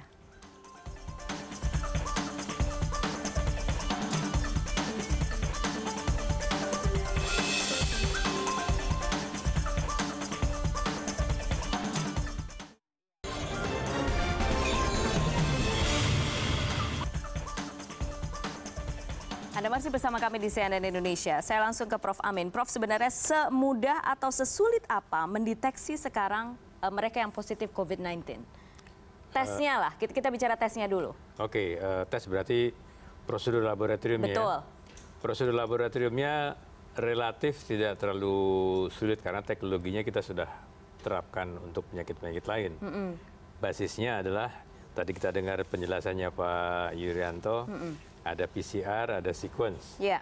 masih bersama kami di CNN Indonesia. Saya langsung ke Prof. Amin. Prof, sebenarnya semudah atau sesulit apa mendeteksi sekarang uh, mereka yang positif COVID-19? Tesnya lah, kita, kita bicara tesnya dulu. Oke, okay, uh, eh, tes berarti prosedur laboratoriumnya? Ya? Betul. Prosedur laboratoriumnya relatif tidak terlalu sulit karena teknologinya kita sudah terapkan untuk penyakit-penyakit lain. Mm -mm. Basisnya adalah, tadi kita dengar penjelasannya Pak Yuryanto, mm -mm ada PCR, ada sequence. Yeah. Ya.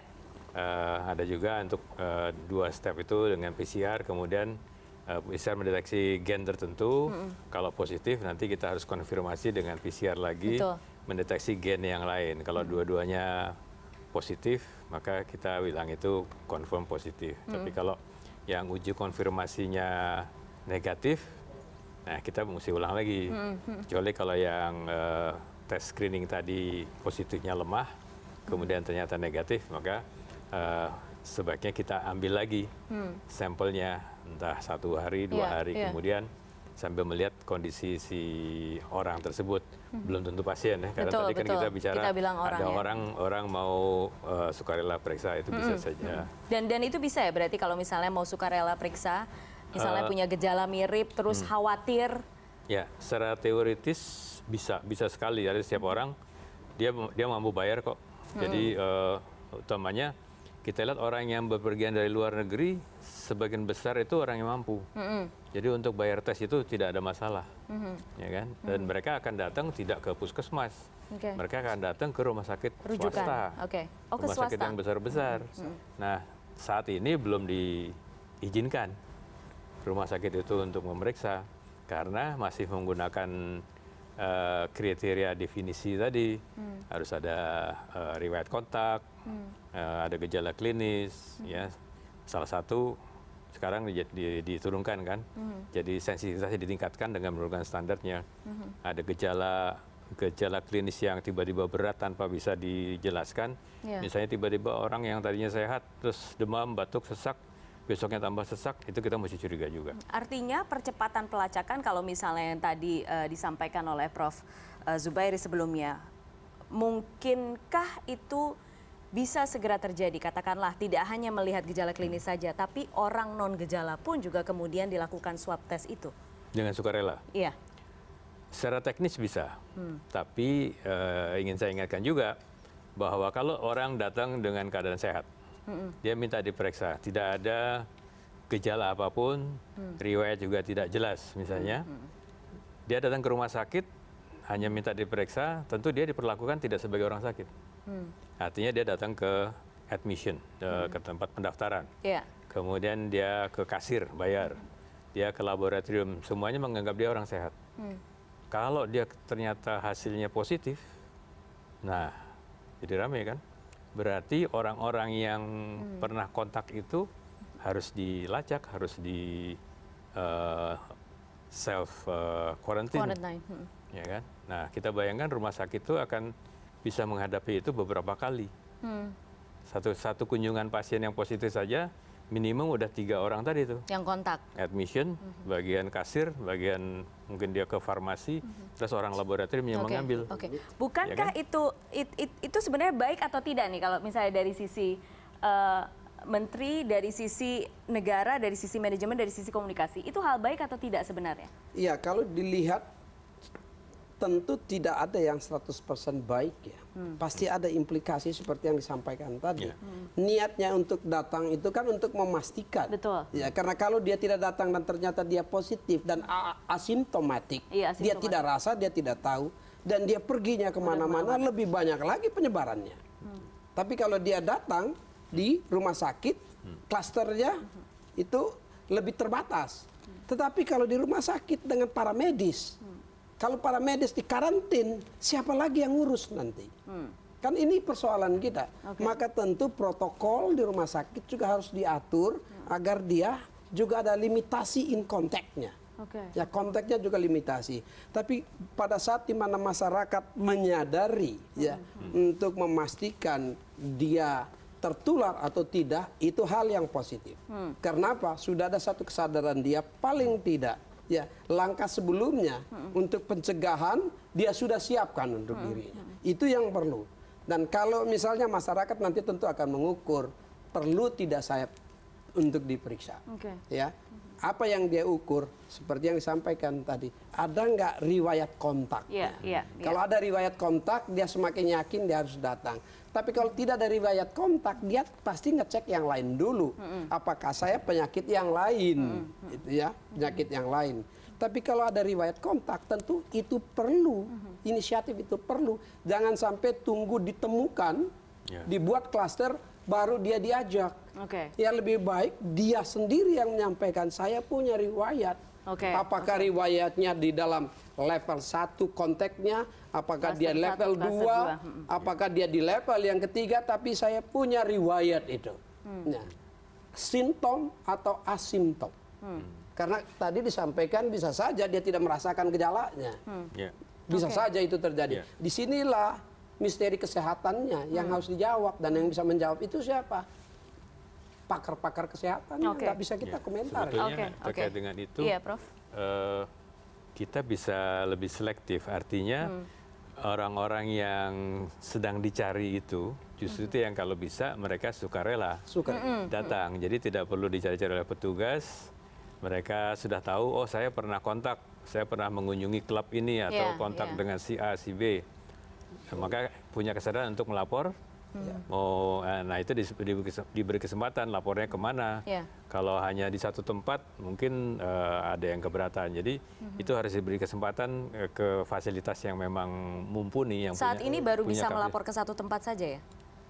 Uh, ada juga untuk uh, dua step itu dengan PCR, kemudian uh, eh, PCR mendeteksi gen tertentu. Mm -hmm. Kalau positif nanti kita harus konfirmasi dengan PCR lagi, Betul. mendeteksi gen yang lain. Kalau mm -hmm. dua-duanya positif, maka kita bilang itu confirm positif. Mm -hmm. Tapi kalau yang uji konfirmasinya negatif, nah kita mesti ulang lagi. Mm -hmm. Kecuali kalau yang uh, tes screening tadi positifnya lemah, kemudian ternyata negatif, maka uh, sebaiknya kita ambil lagi hmm. sampelnya entah satu hari dua yeah, hari yeah. kemudian sambil melihat kondisi si orang tersebut hmm. belum tentu pasien ya karena betul, tadi kan betul. kita bicara kita bilang orang ada ya. orang orang mau uh, sukarela periksa itu hmm. bisa saja hmm. dan dan itu bisa ya berarti kalau misalnya mau sukarela periksa misalnya uh, punya gejala mirip terus hmm. khawatir Ya, secara teoritis bisa, bisa sekali. Jadi setiap hmm. orang dia dia mampu bayar kok. Jadi uh, utamanya kita lihat orang yang berpergian dari luar negeri sebagian besar itu orang yang mampu. hmm Jadi untuk bayar tes itu tidak ada masalah, hmm ya kan? Hmm. Dan hmm mereka akan datang tidak ke puskesmas, okay. mereka akan datang ke rumah sakit Rujukan. swasta, okay. oh, rumah swasta. sakit yang besar-besar. Mm-hmm. Nah saat ini belum diizinkan rumah sakit itu untuk memeriksa karena masih menggunakan eh, kriteria definisi tadi hmm. harus ada eh, riwayat kontak hmm. eh, ada gejala klinis hmm. ya salah satu sekarang diturunkan kan jadi sensitivitasnya ditingkatkan dengan menurunkan standarnya ada gejala gejala klinis yang tiba-tiba berat tanpa bisa dijelaskan ya. misalnya tiba-tiba orang yang tadinya sehat terus demam batuk sesak besoknya tambah sesak, itu kita mesti curiga juga. Artinya percepatan pelacakan kalau misalnya yang tadi uh, disampaikan oleh Prof. Eh, Zubairi sebelumnya, mungkinkah itu bisa segera terjadi? Katakanlah tidak hanya melihat gejala klinis saja, tapi orang non gejala pun juga kemudian dilakukan swab test itu. Dengan sukarela. Iya. Secara teknis bisa, hmm. tapi uh, ingin saya ingatkan juga bahwa kalau orang datang dengan keadaan sehat, dia minta diperiksa tidak ada gejala apapun mm. riwayat juga tidak jelas misalnya dia datang ke rumah sakit hanya minta diperiksa tentu dia diperlakukan tidak sebagai orang sakit mm. artinya dia datang ke admission eh, ke tempat pendaftaran iya. kemudian dia ke kasir bayar dia ke laboratorium semuanya menganggap dia orang sehat mm. kalau dia ternyata hasilnya positif nah jadi rame kan berarti orang orang yang hmm. pernah kontak itu harus dilacak harus di eh, self eh, quarantine hmm. ya kan? nah kita bayangkan rumah sakit itu akan bisa menghadapi itu beberapa kali hmm. satu satu kunjungan pasien yang positif saja minimum udah tiga orang tadi tuh. Yang kontak. Admission, mm-hmm. bagian kasir, bagian mungkin dia ke farmasi, mm-hmm. terus orang laboratorium yang okay. mengambil. Oke. Okay. Bukankah ya kan? itu it, it, itu sebenarnya baik atau tidak nih kalau misalnya dari sisi uh, menteri, dari sisi negara, dari sisi manajemen, dari sisi komunikasi, itu hal baik atau tidak sebenarnya? Iya, kalau dilihat tentu tidak ada yang 100% baik ya. Hmm. Pasti ada implikasi seperti yang disampaikan tadi. Yeah. Hmm. Niatnya untuk datang itu kan untuk memastikan. Betul. Ya, karena kalau dia tidak datang dan ternyata dia positif dan asimptomatik, iya, dia tidak rasa, dia tidak tahu dan dia perginya kemana-mana lebih banyak lagi penyebarannya. Hmm. Tapi kalau dia datang di rumah sakit, hmm. klasternya hmm. itu lebih terbatas. Hmm. Tetapi kalau di rumah sakit dengan para medis, kalau para medis dikarantin, siapa lagi yang ngurus nanti? Hmm. Kan ini persoalan kita. Okay. Maka tentu protokol di rumah sakit juga harus diatur hmm. agar dia juga ada limitasi in kontaknya. Okay. Ya kontaknya juga limitasi. Tapi pada saat di mana masyarakat menyadari hmm. ya hmm. untuk memastikan dia tertular atau tidak itu hal yang positif. Hmm. Karena apa? Sudah ada satu kesadaran dia paling tidak ya langkah sebelumnya hmm. untuk pencegahan dia sudah siapkan untuk hmm. dirinya. Hmm. Itu yang perlu. Dan kalau misalnya masyarakat nanti tentu akan mengukur perlu tidak saya untuk diperiksa. Okay. Ya. Apa yang dia ukur seperti yang disampaikan tadi, ada nggak riwayat kontak? Yeah, yeah, yeah. Kalau ada riwayat kontak, dia semakin yakin dia harus datang. Tapi kalau tidak dari riwayat kontak, dia pasti ngecek yang lain dulu. Apakah saya penyakit yang lain, gitu ya, penyakit yang lain. Tapi kalau ada riwayat kontak, tentu itu perlu, inisiatif itu perlu. Jangan sampai tunggu ditemukan, ya. dibuat klaster, baru dia diajak. Okay. Ya lebih baik dia sendiri yang menyampaikan saya punya riwayat. Okay. Apakah okay. riwayatnya di dalam level 1 konteknya, apakah dia level 2, hmm, hmm. apakah dia di level yang ketiga, tapi saya punya riwayat itu. Hmm. Nah, simptom atau asimptom. Hmm. Karena tadi disampaikan bisa saja dia tidak merasakan gejalanya. Hmm. Yeah. Bisa okay. saja itu terjadi. Yeah. Disinilah misteri kesehatannya yang hmm. harus dijawab dan yang bisa menjawab itu siapa? Pakar-pakar kesehatan okay. bisa kita yeah. komentar. Sebetulnya okay. terkait okay. dengan itu, yeah, Prof. Uh, kita bisa lebih selektif. Artinya hmm. orang-orang hmm. yang sedang dicari itu justru hmm. itu yang kalau bisa mereka sukarela Suka. Hmm. hmm datang. Hmm. Jadi tidak perlu dicari-cari oleh petugas. Mereka sudah tahu, oh saya pernah kontak, saya pernah mengunjungi klub ini atau yeah, kontak yeah. dengan si A, si B. Maka punya kesadaran untuk melapor mau hmm. ya. oh, eh, nah itu diberi kesempatan lapornya kemana ya. kalau hanya di satu tempat mungkin eh, ada yang keberatan jadi hmm. itu harus diberi kesempatan eh, ke fasilitas yang memang mumpuni yang saat ini baru bisa melapor ke satu tempat saja ya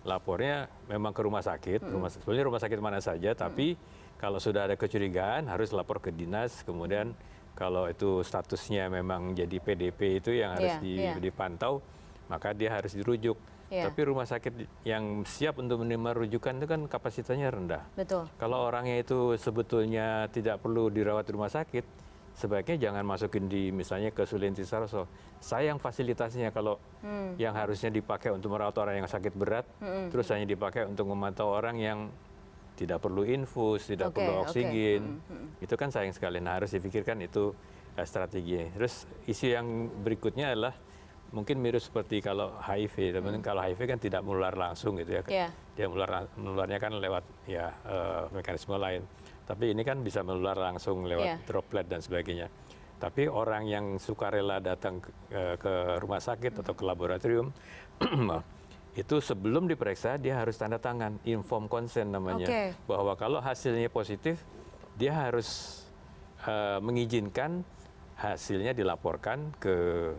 lapornya memang ke rumah sakit hmm. rumah sebenarnya rumah sakit mana saja tapi kalau sudah ada kecurigaan harus lapor ke dinas kemudian kalau itu statusnya memang jadi PDP itu yang harus ya, dipantau maka dia harus dirujuk Iya. tapi rumah sakit yang siap untuk menerima rujukan itu kan kapasitasnya rendah betul kalau orangnya itu sebetulnya tidak perlu dirawat di rumah sakit sebaiknya jangan masukin di misalnya ke Sulianti Saroso sayang fasilitasnya kalau hmm. yang harusnya dipakai untuk merawat orang yang sakit berat hmm. terus hanya dipakai untuk memantau orang yang tidak perlu infus tidak okay, perlu oksigen okay. Hmm, hmm. itu kan sayang sekali nah harus dipikirkan itu eh, strategi terus isu yang berikutnya adalah mungkin mirip seperti kalau HIV, tapi hmm. kalau HIV kan tidak menular langsung gitu ya, yeah. dia menular menularnya kan lewat ya uh, mekanisme lain. Tapi ini kan bisa menular langsung lewat yeah. droplet dan sebagainya. Tapi orang yang suka rela datang ke, ke rumah sakit hmm. atau ke laboratorium itu sebelum diperiksa dia harus tanda tangan inform consent namanya okay. bahwa kalau hasilnya positif dia harus uh, mengizinkan hasilnya dilaporkan ke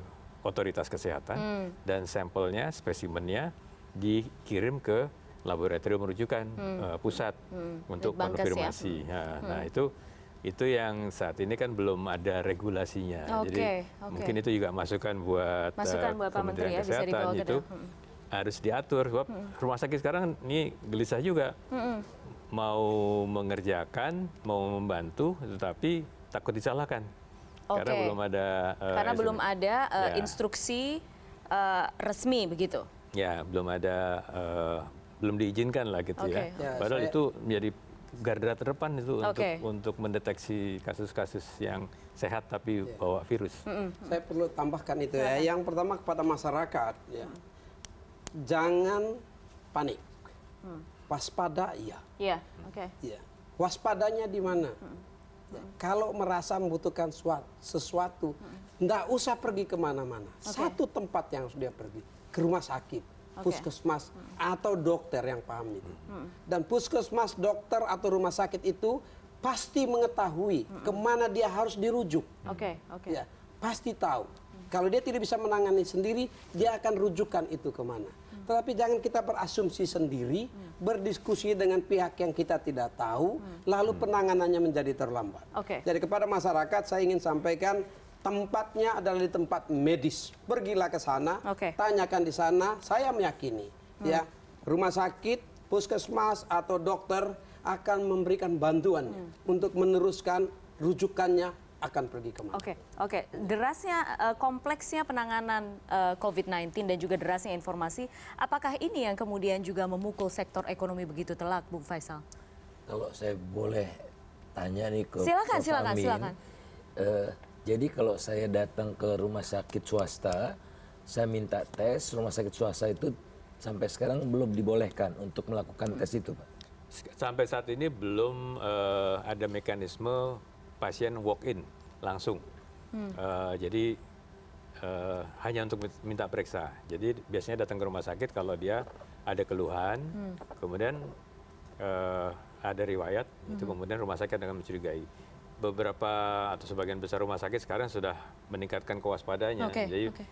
otoritas kesehatan hmm. dan sampelnya spesimennya dikirim ke laboratorium rujukan hmm. eh, pusat hmm. untuk ya? konfirmasi. Nah itu itu yang saat ini kan belum ada regulasinya. Okay, Jadi okay. mungkin itu juga masukan buat, masukan eh, buat ya, Kementerian Menteri Kesehatan bisa itu hmm. harus diatur. Sebab hmm. rumah sakit sekarang ini gelisah juga. Hmm. Mau mengerjakan, mau membantu, tetapi takut disalahkan karena belum ada eh, karena belum ada eh, ya. instruksi eh, resmi begitu ya belum ada belum diizinkan lah gitu ya, ya padahal itu menjadi garda terdepan itu untuk mendeteksi kasus-kasus yang sehat tapi ya. bawa virus saya perlu tambahkan itu ya yang pertama kepada masyarakat ya jangan panik hmm. waspada iya iya oke iya. waspadanya di mana hmm kalau merasa membutuhkan sesuatu, hmm. nggak hmm. usah pergi kemana-mana. Okay. Satu tempat yang harus dia pergi, ke rumah sakit, okay. puskesmas, hmm. atau dokter yang paham itu. Hmm. Dan puskesmas, dokter, atau rumah sakit itu pasti mengetahui hmm. kemana dia harus dirujuk. Oke, okay. oke. Okay. Ya, pasti tahu. Hmm. Kalau dia tidak bisa menangani sendiri, dia akan rujukan itu kemana. Tetapi jangan kita berasumsi sendiri, hmm. berdiskusi dengan pihak yang kita tidak tahu, hmm. lalu penanganannya menjadi terlambat. Okay. Jadi kepada masyarakat saya ingin sampaikan tempatnya adalah di tempat medis. Pergilah ke sana, okay. tanyakan di sana. Saya meyakini hmm. ya rumah sakit, puskesmas atau dokter akan memberikan bantuan hmm. untuk meneruskan rujukannya akan pergi kemana. Oke, okay, oke. Okay. Derasnya, eh, kompleksnya penanganan eh, COVID-19 dan juga derasnya informasi, apakah ini yang kemudian juga memukul sektor ekonomi begitu telak, Bung Faisal? Kalau saya boleh tanya nih ke silakan, Prof. silakan, Amin. silakan. Uh, jadi kalau saya datang ke rumah sakit swasta, saya minta tes, rumah sakit swasta itu sampai sekarang belum dibolehkan untuk melakukan tes itu, Pak. Sampai saat ini belum uh, ada mekanisme pasien walk in langsung. Hmm. Uh, jadi uh, hanya untuk minta periksa. Jadi biasanya datang ke rumah sakit kalau dia ada keluhan, hmm. kemudian uh, ada riwayat, hmm. itu kemudian rumah sakit akan mencurigai. Beberapa atau sebagian besar rumah sakit sekarang sudah meningkatkan kewaspadaannya. Okay, Jadi okay.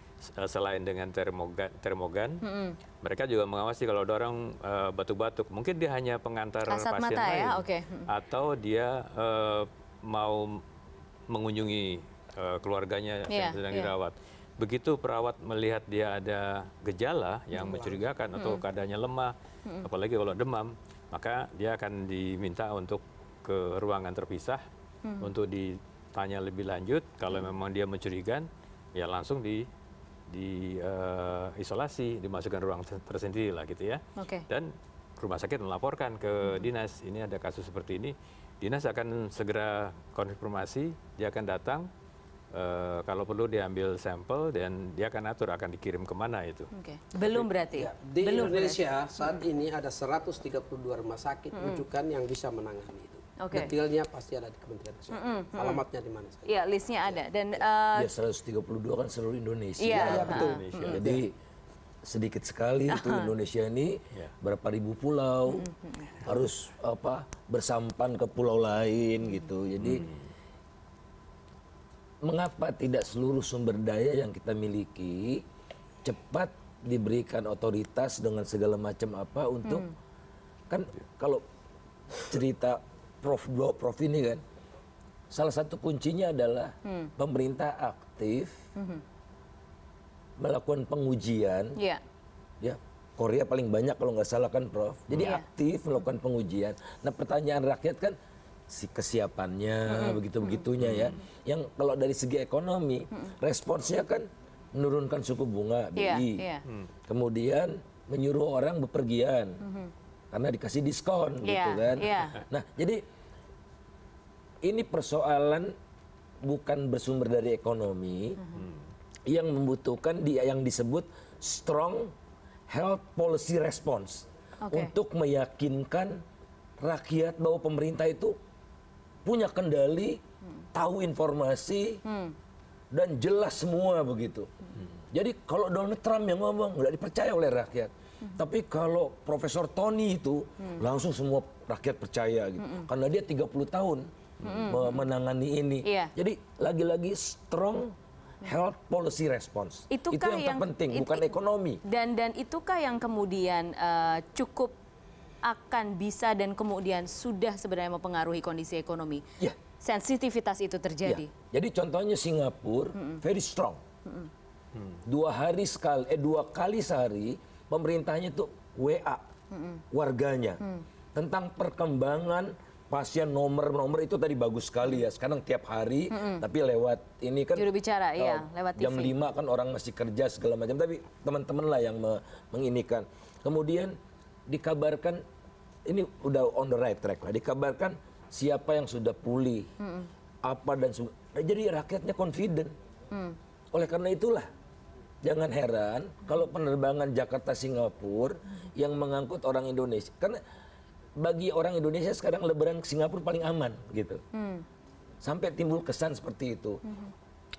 selain dengan termogan, termogan -hmm. mereka juga mengawasi kalau ada orang batuk-batuk. Mungkin dia hanya pengantar Kasat pasien mata, ya, lain, ya? okay. atau dia uh, mau mengunjungi eh, keluarganya yang iya, sedang iya. dirawat begitu perawat melihat dia ada gejala yang mencurigakan atau hmm. keadaannya lemah hmm. apalagi kalau demam maka dia akan diminta untuk ke ruangan terpisah hmm. untuk ditanya lebih lanjut kalau memang dia mencurigakan ya langsung di di uh, isolasi dimasukkan ruang tersendiri lah gitu ya okay. dan rumah sakit melaporkan ke dinas ini ada kasus seperti ini dinas akan segera konfirmasi dia akan datang E, kalau perlu diambil sampel dan dia akan atur akan dikirim kemana itu. Okay. Belum berarti. Ya, di Belum Indonesia berarti. saat hmm. ini ada 132 rumah sakit hmm. rujukan yang bisa menangani itu. Okay. Detailnya pasti ada di Kementerian Kesehatan. Mm -hmm. Alamatnya di mana Iya, listnya ada. Ya. Dan uh, eh, ya 132 kan seluruh Indonesia. Iya, ya, betul. Indonesia. Jadi -hmm sedikit sekali itu Indonesia ini ya. berapa ribu pulau mm-hmm. harus apa bersampan ke pulau lain gitu jadi hmm. mengapa tidak seluruh sumber daya yang kita miliki cepat diberikan otoritas dengan segala macam apa untuk hmm. kan kalau cerita prof dua prof ini kan salah satu kuncinya adalah hmm. pemerintah aktif melakukan pengujian iya. ya korea paling banyak kalau nggak salah kan prof jadi iya. aktif melakukan pengujian nah pertanyaan rakyat kan si kesiapannya begitu begitunya ya yang kalau dari segi ekonomi responsnya kan menurunkan suku bunga bi iya, hmm. kemudian menyuruh orang bepergian mm-hmm. karena dikasih diskon gitu kan nah jadi ini persoalan bukan bersumber dari ekonomi mm-hmm yang membutuhkan yang disebut strong health policy response untuk meyakinkan rakyat bahwa pemerintah itu punya kendali, hmm. tahu informasi hmm. dan jelas semua begitu. Hmm. Jadi kalau Donald Trump yang ngomong nggak dipercaya oleh rakyat. Tapi kalau Profesor Tony itu hmm. langsung semua rakyat percaya gitu. Hmm. Karena dia 30 tahun hmm. menangani ini. Yeah. Jadi lagi-lagi strong health policy response. Itukah itu yang, yang terpenting, it, bukan it, ekonomi. Dan dan itukah yang kemudian uh, cukup akan bisa dan kemudian sudah sebenarnya mempengaruhi kondisi ekonomi. Yeah. Sensitivitas itu terjadi. Yeah. Jadi contohnya Singapura mm -mm. very strong. Mm -mm. Dua hari sekali, eh dua kali sehari pemerintahnya itu WA mm -mm. warganya mm. tentang perkembangan pasien nomor-nomor itu tadi bagus sekali ya. Sekarang tiap hari, mm-hmm. tapi lewat ini kan juru bicara, uh, iya, lewat TV. jam 5 kan orang masih kerja segala macam. Tapi teman-teman lah yang me- menginikan. Kemudian dikabarkan ini udah on the right track lah. Dikabarkan siapa yang sudah pulih, mm-hmm. apa dan nah, jadi rakyatnya confident. Mm. Oleh karena itulah jangan heran kalau penerbangan Jakarta Singapura yang mengangkut orang Indonesia karena bagi orang Indonesia sekarang lebaran ke Singapura paling aman gitu. Hmm. Sampai timbul kesan seperti itu. Hmm.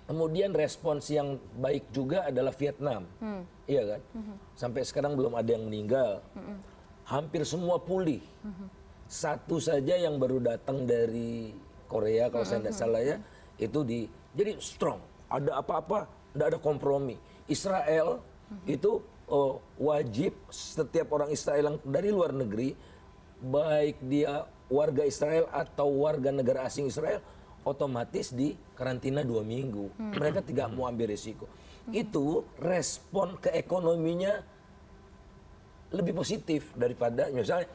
Kemudian respons yang baik juga adalah Vietnam. Hmm. Iya kan? Hmm. Sampai sekarang belum ada yang meninggal. Hmm. Hampir semua pulih. Hmm. Satu saja yang baru datang dari Korea kalau hmm. saya tidak hmm, salah ya, hmm. itu di jadi strong. Ada apa-apa, tidak ada kompromi. Israel hmm. itu oh, wajib setiap orang Israel yang dari luar negeri baik dia warga Israel atau warga negara asing Israel otomatis di karantina dua minggu. Hmm. Mereka tidak mau ambil risiko. Hmm. Itu respon ke ekonominya lebih positif daripada misalnya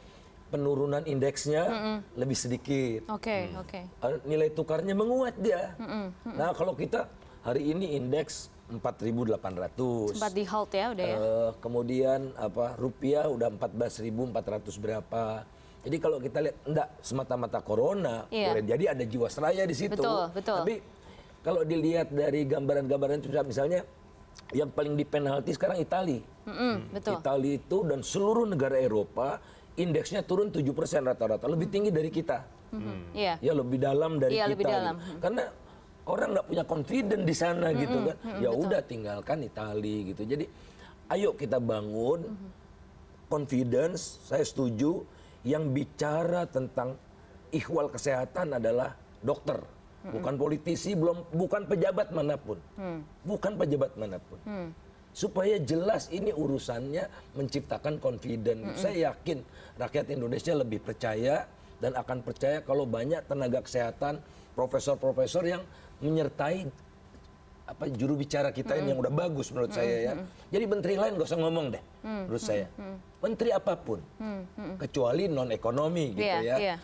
penurunan indeksnya mm -mm. lebih sedikit. Oke, okay, hmm. oke. Okay. Eh, nilai tukarnya menguat dia. Mm -mm, mm -mm. Nah, kalau kita hari ini indeks 4.800. Sempat di halt ya udah ya. Uh, kemudian apa rupiah udah 14.400 berapa. Jadi kalau kita lihat enggak semata-mata corona, iya. boleh jadi ada jiwa seraya di situ. Betul, betul. Tapi kalau dilihat dari gambaran-gambaran itu misalnya yang paling dipenalti sekarang Itali. Mm -hmm, betul. Itali itu dan seluruh negara Eropa indeksnya turun 7% rata-rata, lebih tinggi dari kita. Mm -hmm. yeah. Ya lebih dalam dari yeah, iya, kita. Lebih dalam. Gitu. Mm-hmm. Karena orang nggak punya confident di sana mm -hmm. gitu kan. Mm -hmm, ya betul. udah tinggalkan Itali gitu. Jadi ayo kita bangun mm -hmm. confidence, saya setuju yang bicara tentang ihwal kesehatan adalah dokter bukan politisi belum bukan pejabat manapun hmm. bukan pejabat manapun hmm. supaya jelas ini urusannya menciptakan confident hmm. saya yakin rakyat Indonesia lebih percaya dan akan percaya kalau banyak tenaga kesehatan profesor-profesor yang menyertai apa juru bicara kita ini yang udah bagus menurut saya ya jadi menteri lain gak usah ngomong deh menurut saya menteri apapun hmm, hmm. kecuali non ekonomi gitu iya, ya iya.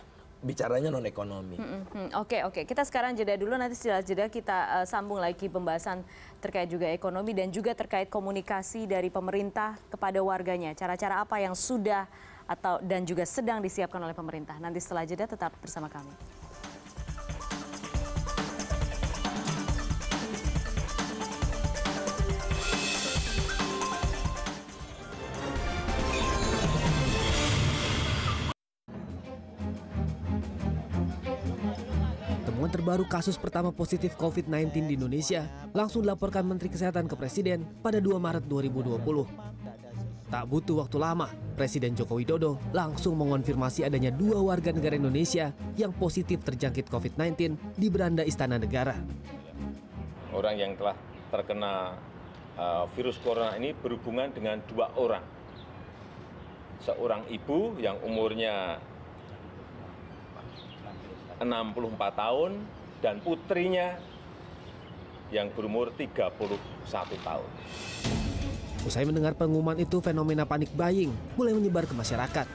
bicaranya non ekonomi. Oke hmm, hmm, hmm, oke, okay, okay. kita sekarang jeda dulu nanti setelah jeda kita uh, sambung lagi pembahasan terkait juga ekonomi dan juga terkait komunikasi dari pemerintah kepada warganya. Cara-cara apa yang sudah atau dan juga sedang disiapkan oleh pemerintah. Nanti setelah jeda tetap bersama kami. terbaru kasus pertama positif COVID-19 di Indonesia langsung dilaporkan Menteri Kesehatan ke Presiden pada 2 Maret 2020. Tak butuh waktu lama, Presiden Joko Widodo langsung mengonfirmasi adanya dua warga negara Indonesia yang positif terjangkit COVID-19 di beranda Istana Negara. Orang yang telah terkena uh, virus corona ini berhubungan dengan dua orang. Seorang ibu yang umurnya 64 tahun dan putrinya yang berumur 31 tahun. Usai mendengar pengumuman itu, fenomena panik buying mulai menyebar ke masyarakat.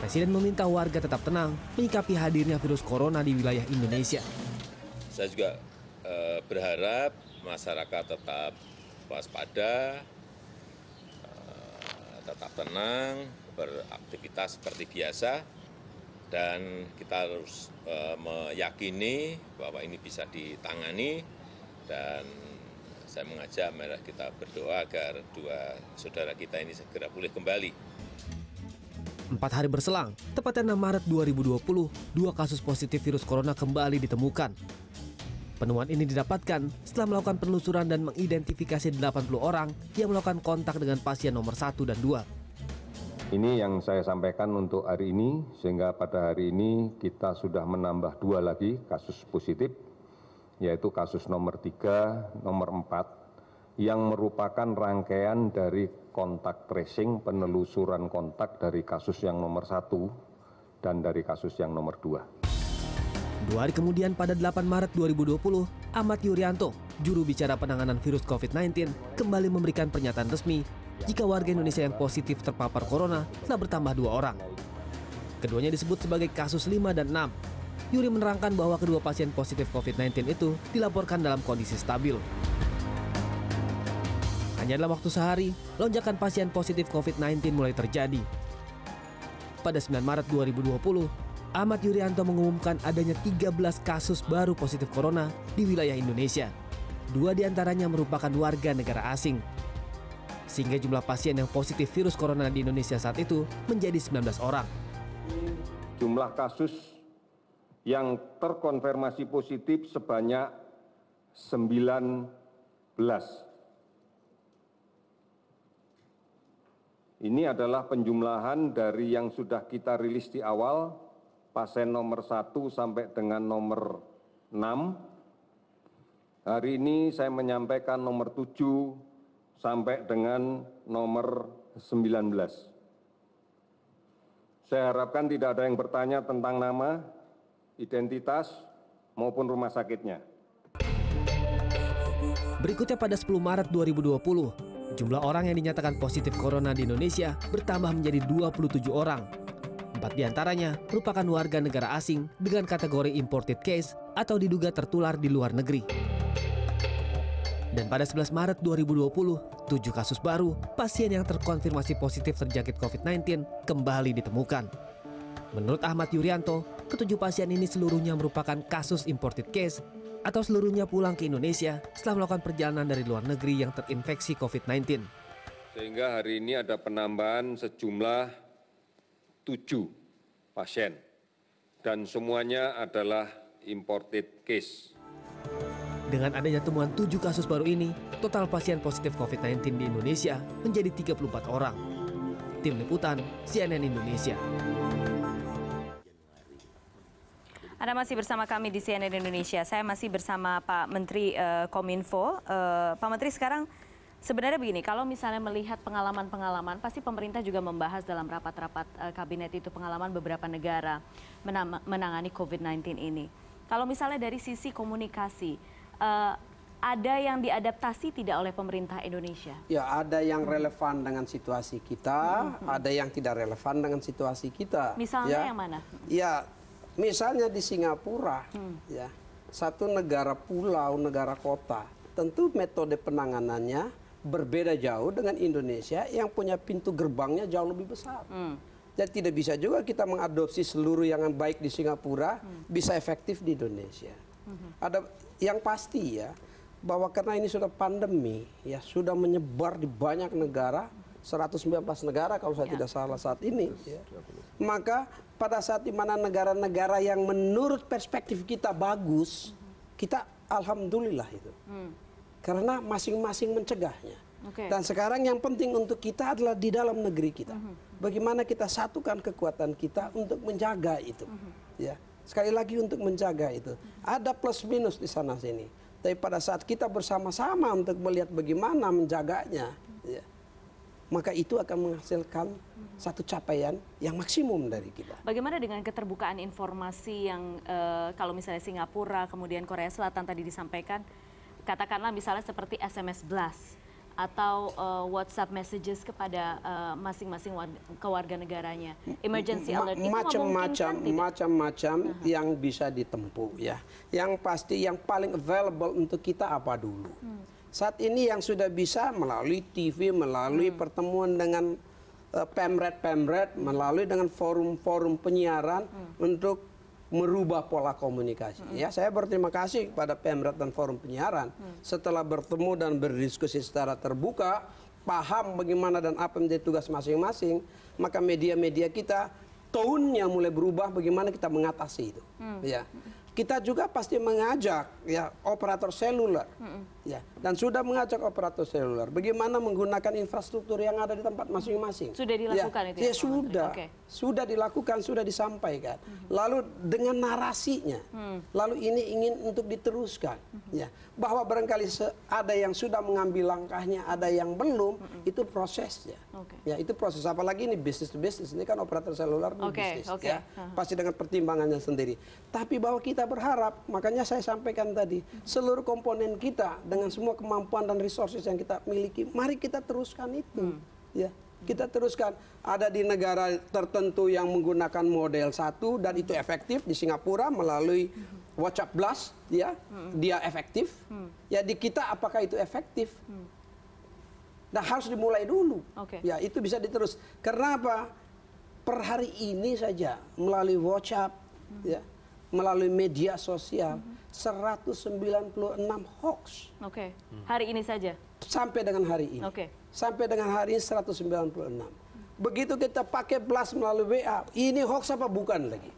Presiden meminta warga tetap tenang menyikapi hadirnya virus corona di wilayah Indonesia. Saya juga eh, berharap masyarakat tetap waspada, eh, tetap tenang, beraktivitas seperti biasa, dan kita harus eh, meyakini bahwa ini bisa ditangani dan saya mengajak merah kita berdoa agar dua saudara kita ini segera pulih kembali. Empat hari berselang, tepatnya 6 Maret 2020, dua kasus positif virus corona kembali ditemukan. Penemuan ini didapatkan setelah melakukan penelusuran dan mengidentifikasi 80 orang yang melakukan kontak dengan pasien nomor 1 dan 2. Ini yang saya sampaikan untuk hari ini, sehingga pada hari ini kita sudah menambah dua lagi kasus positif, yaitu kasus nomor tiga, nomor empat, yang merupakan rangkaian dari kontak tracing, penelusuran kontak dari kasus yang nomor satu dan dari kasus yang nomor dua. Dua hari kemudian pada 8 Maret 2020, Ahmad Yuryanto, juru bicara penanganan virus COVID-19, kembali memberikan pernyataan resmi jika warga Indonesia yang positif terpapar corona telah bertambah dua orang. Keduanya disebut sebagai kasus 5 dan 6. Yuri menerangkan bahwa kedua pasien positif COVID-19 itu dilaporkan dalam kondisi stabil. Hanya dalam waktu sehari, lonjakan pasien positif COVID-19 mulai terjadi. Pada 9 Maret 2020, Ahmad Yuryanto mengumumkan adanya 13 kasus baru positif corona di wilayah Indonesia. Dua diantaranya merupakan warga negara asing, sehingga jumlah pasien yang positif virus corona di Indonesia saat itu menjadi 19 orang. Jumlah kasus yang terkonfirmasi positif sebanyak 19. Ini adalah penjumlahan dari yang sudah kita rilis di awal, pasien nomor 1 sampai dengan nomor 6. Hari ini saya menyampaikan nomor 7, sampai dengan nomor 19. Saya harapkan tidak ada yang bertanya tentang nama, identitas, maupun rumah sakitnya. Berikutnya pada 10 Maret 2020, jumlah orang yang dinyatakan positif corona di Indonesia bertambah menjadi 27 orang. Empat diantaranya merupakan warga negara asing dengan kategori imported case atau diduga tertular di luar negeri. Dan pada 11 Maret 2020, 7 kasus baru pasien yang terkonfirmasi positif terjangkit COVID-19 kembali ditemukan. Menurut Ahmad Yuryanto, ketujuh pasien ini seluruhnya merupakan kasus imported case atau seluruhnya pulang ke Indonesia setelah melakukan perjalanan dari luar negeri yang terinfeksi COVID-19. Sehingga hari ini ada penambahan sejumlah tujuh pasien dan semuanya adalah imported case. Dengan adanya temuan 7 kasus baru ini, total pasien positif COVID-19 di Indonesia menjadi 34 orang. Tim Liputan, CNN Indonesia. Anda masih bersama kami di CNN Indonesia. Saya masih bersama Pak Menteri uh, Kominfo. Uh, Pak Menteri sekarang sebenarnya begini, kalau misalnya melihat pengalaman-pengalaman, pasti pemerintah juga membahas dalam rapat-rapat uh, kabinet itu pengalaman beberapa negara menangani COVID-19 ini. Kalau misalnya dari sisi komunikasi, uh, ada yang diadaptasi tidak oleh pemerintah Indonesia? Ya, ada yang hmm. relevan dengan situasi kita, hmm. ada yang tidak relevan dengan situasi kita. Misalnya ya. yang mana? Ya, misalnya di Singapura, hmm. ya, satu negara pulau, negara kota, tentu metode penanganannya berbeda jauh dengan Indonesia yang punya pintu gerbangnya jauh lebih besar. Hmm. Dan tidak bisa juga kita mengadopsi seluruh yang baik di Singapura hmm. bisa efektif di Indonesia. Hmm. Ada yang pasti ya bahwa karena ini sudah pandemi ya sudah menyebar di banyak negara 119 negara kalau saya ya. tidak salah saat ini ya. maka pada saat dimana negara-negara yang menurut perspektif kita bagus kita alhamdulillah itu hmm. karena masing-masing mencegahnya okay. dan sekarang yang penting untuk kita adalah di dalam negeri kita hmm. bagaimana kita satukan kekuatan kita untuk menjaga itu hmm. ya sekali lagi untuk menjaga itu. Ada plus minus di sana sini. Tapi pada saat kita bersama-sama untuk melihat bagaimana menjaganya, ya, maka itu akan menghasilkan satu capaian yang maksimum dari kita. Bagaimana dengan keterbukaan informasi yang e, kalau misalnya Singapura kemudian Korea Selatan tadi disampaikan, katakanlah misalnya seperti SMS blast atau uh, WhatsApp messages kepada eh, masing-masing uh, kewarga negaranya. Emergency alert itu macam-macam macam-macam uh -huh. yang bisa ditempuh ya. Yang pasti yang paling available untuk kita apa dulu. Hmm. Saat ini yang sudah bisa melalui TV, melalui hmm. pertemuan dengan uh, eh, Pemret Pemret, melalui dengan forum-forum penyiaran hmm. untuk merubah pola komunikasi. Hmm. Ya, saya berterima kasih kepada Pemret dan Forum Penyiaran hmm. setelah bertemu dan berdiskusi secara terbuka, paham bagaimana dan apa menjadi tugas masing-masing, maka media-media kita tahunnya mulai berubah bagaimana kita mengatasi itu. Hmm. Ya. Hmm kita juga pasti mengajak ya operator seluler mm -mm. ya dan sudah mengajak operator seluler bagaimana menggunakan infrastruktur yang ada di tempat masing-masing sudah ya, dilakukan ya, itu ya, ya sudah okay. sudah dilakukan sudah disampaikan mm-hmm. lalu dengan narasinya mm lalu ini ingin untuk diteruskan mm-hmm. ya bahwa barangkali ada yang sudah mengambil langkahnya, ada yang belum, mm -mm. itu prosesnya. Okay. Ya, itu proses apalagi ini bisnis to bisnis. Ini kan operator seluler okay. bisnis okay. ya. Uh -huh. Pasti dengan pertimbangannya sendiri. Tapi bahwa kita berharap, makanya saya sampaikan tadi, seluruh komponen kita dengan semua kemampuan dan resources yang kita miliki, mari kita teruskan itu. Mm. Ya kita teruskan. Ada di negara tertentu yang menggunakan model satu dan itu efektif di Singapura melalui hmm. WhatsApp Blast ya hmm. dia efektif hmm. ya di kita apakah itu efektif hmm. nah harus dimulai dulu okay. ya itu bisa diterus karena apa per hari ini saja melalui WhatsApp hmm. ya melalui media sosial hmm. 196 hoax. Oke. Okay. Hari ini saja. Sampai dengan hari ini. Oke. Okay. Sampai dengan hari ini 196. Hmm. Begitu kita pakai blast melalui WA, ini hoax apa bukan lagi?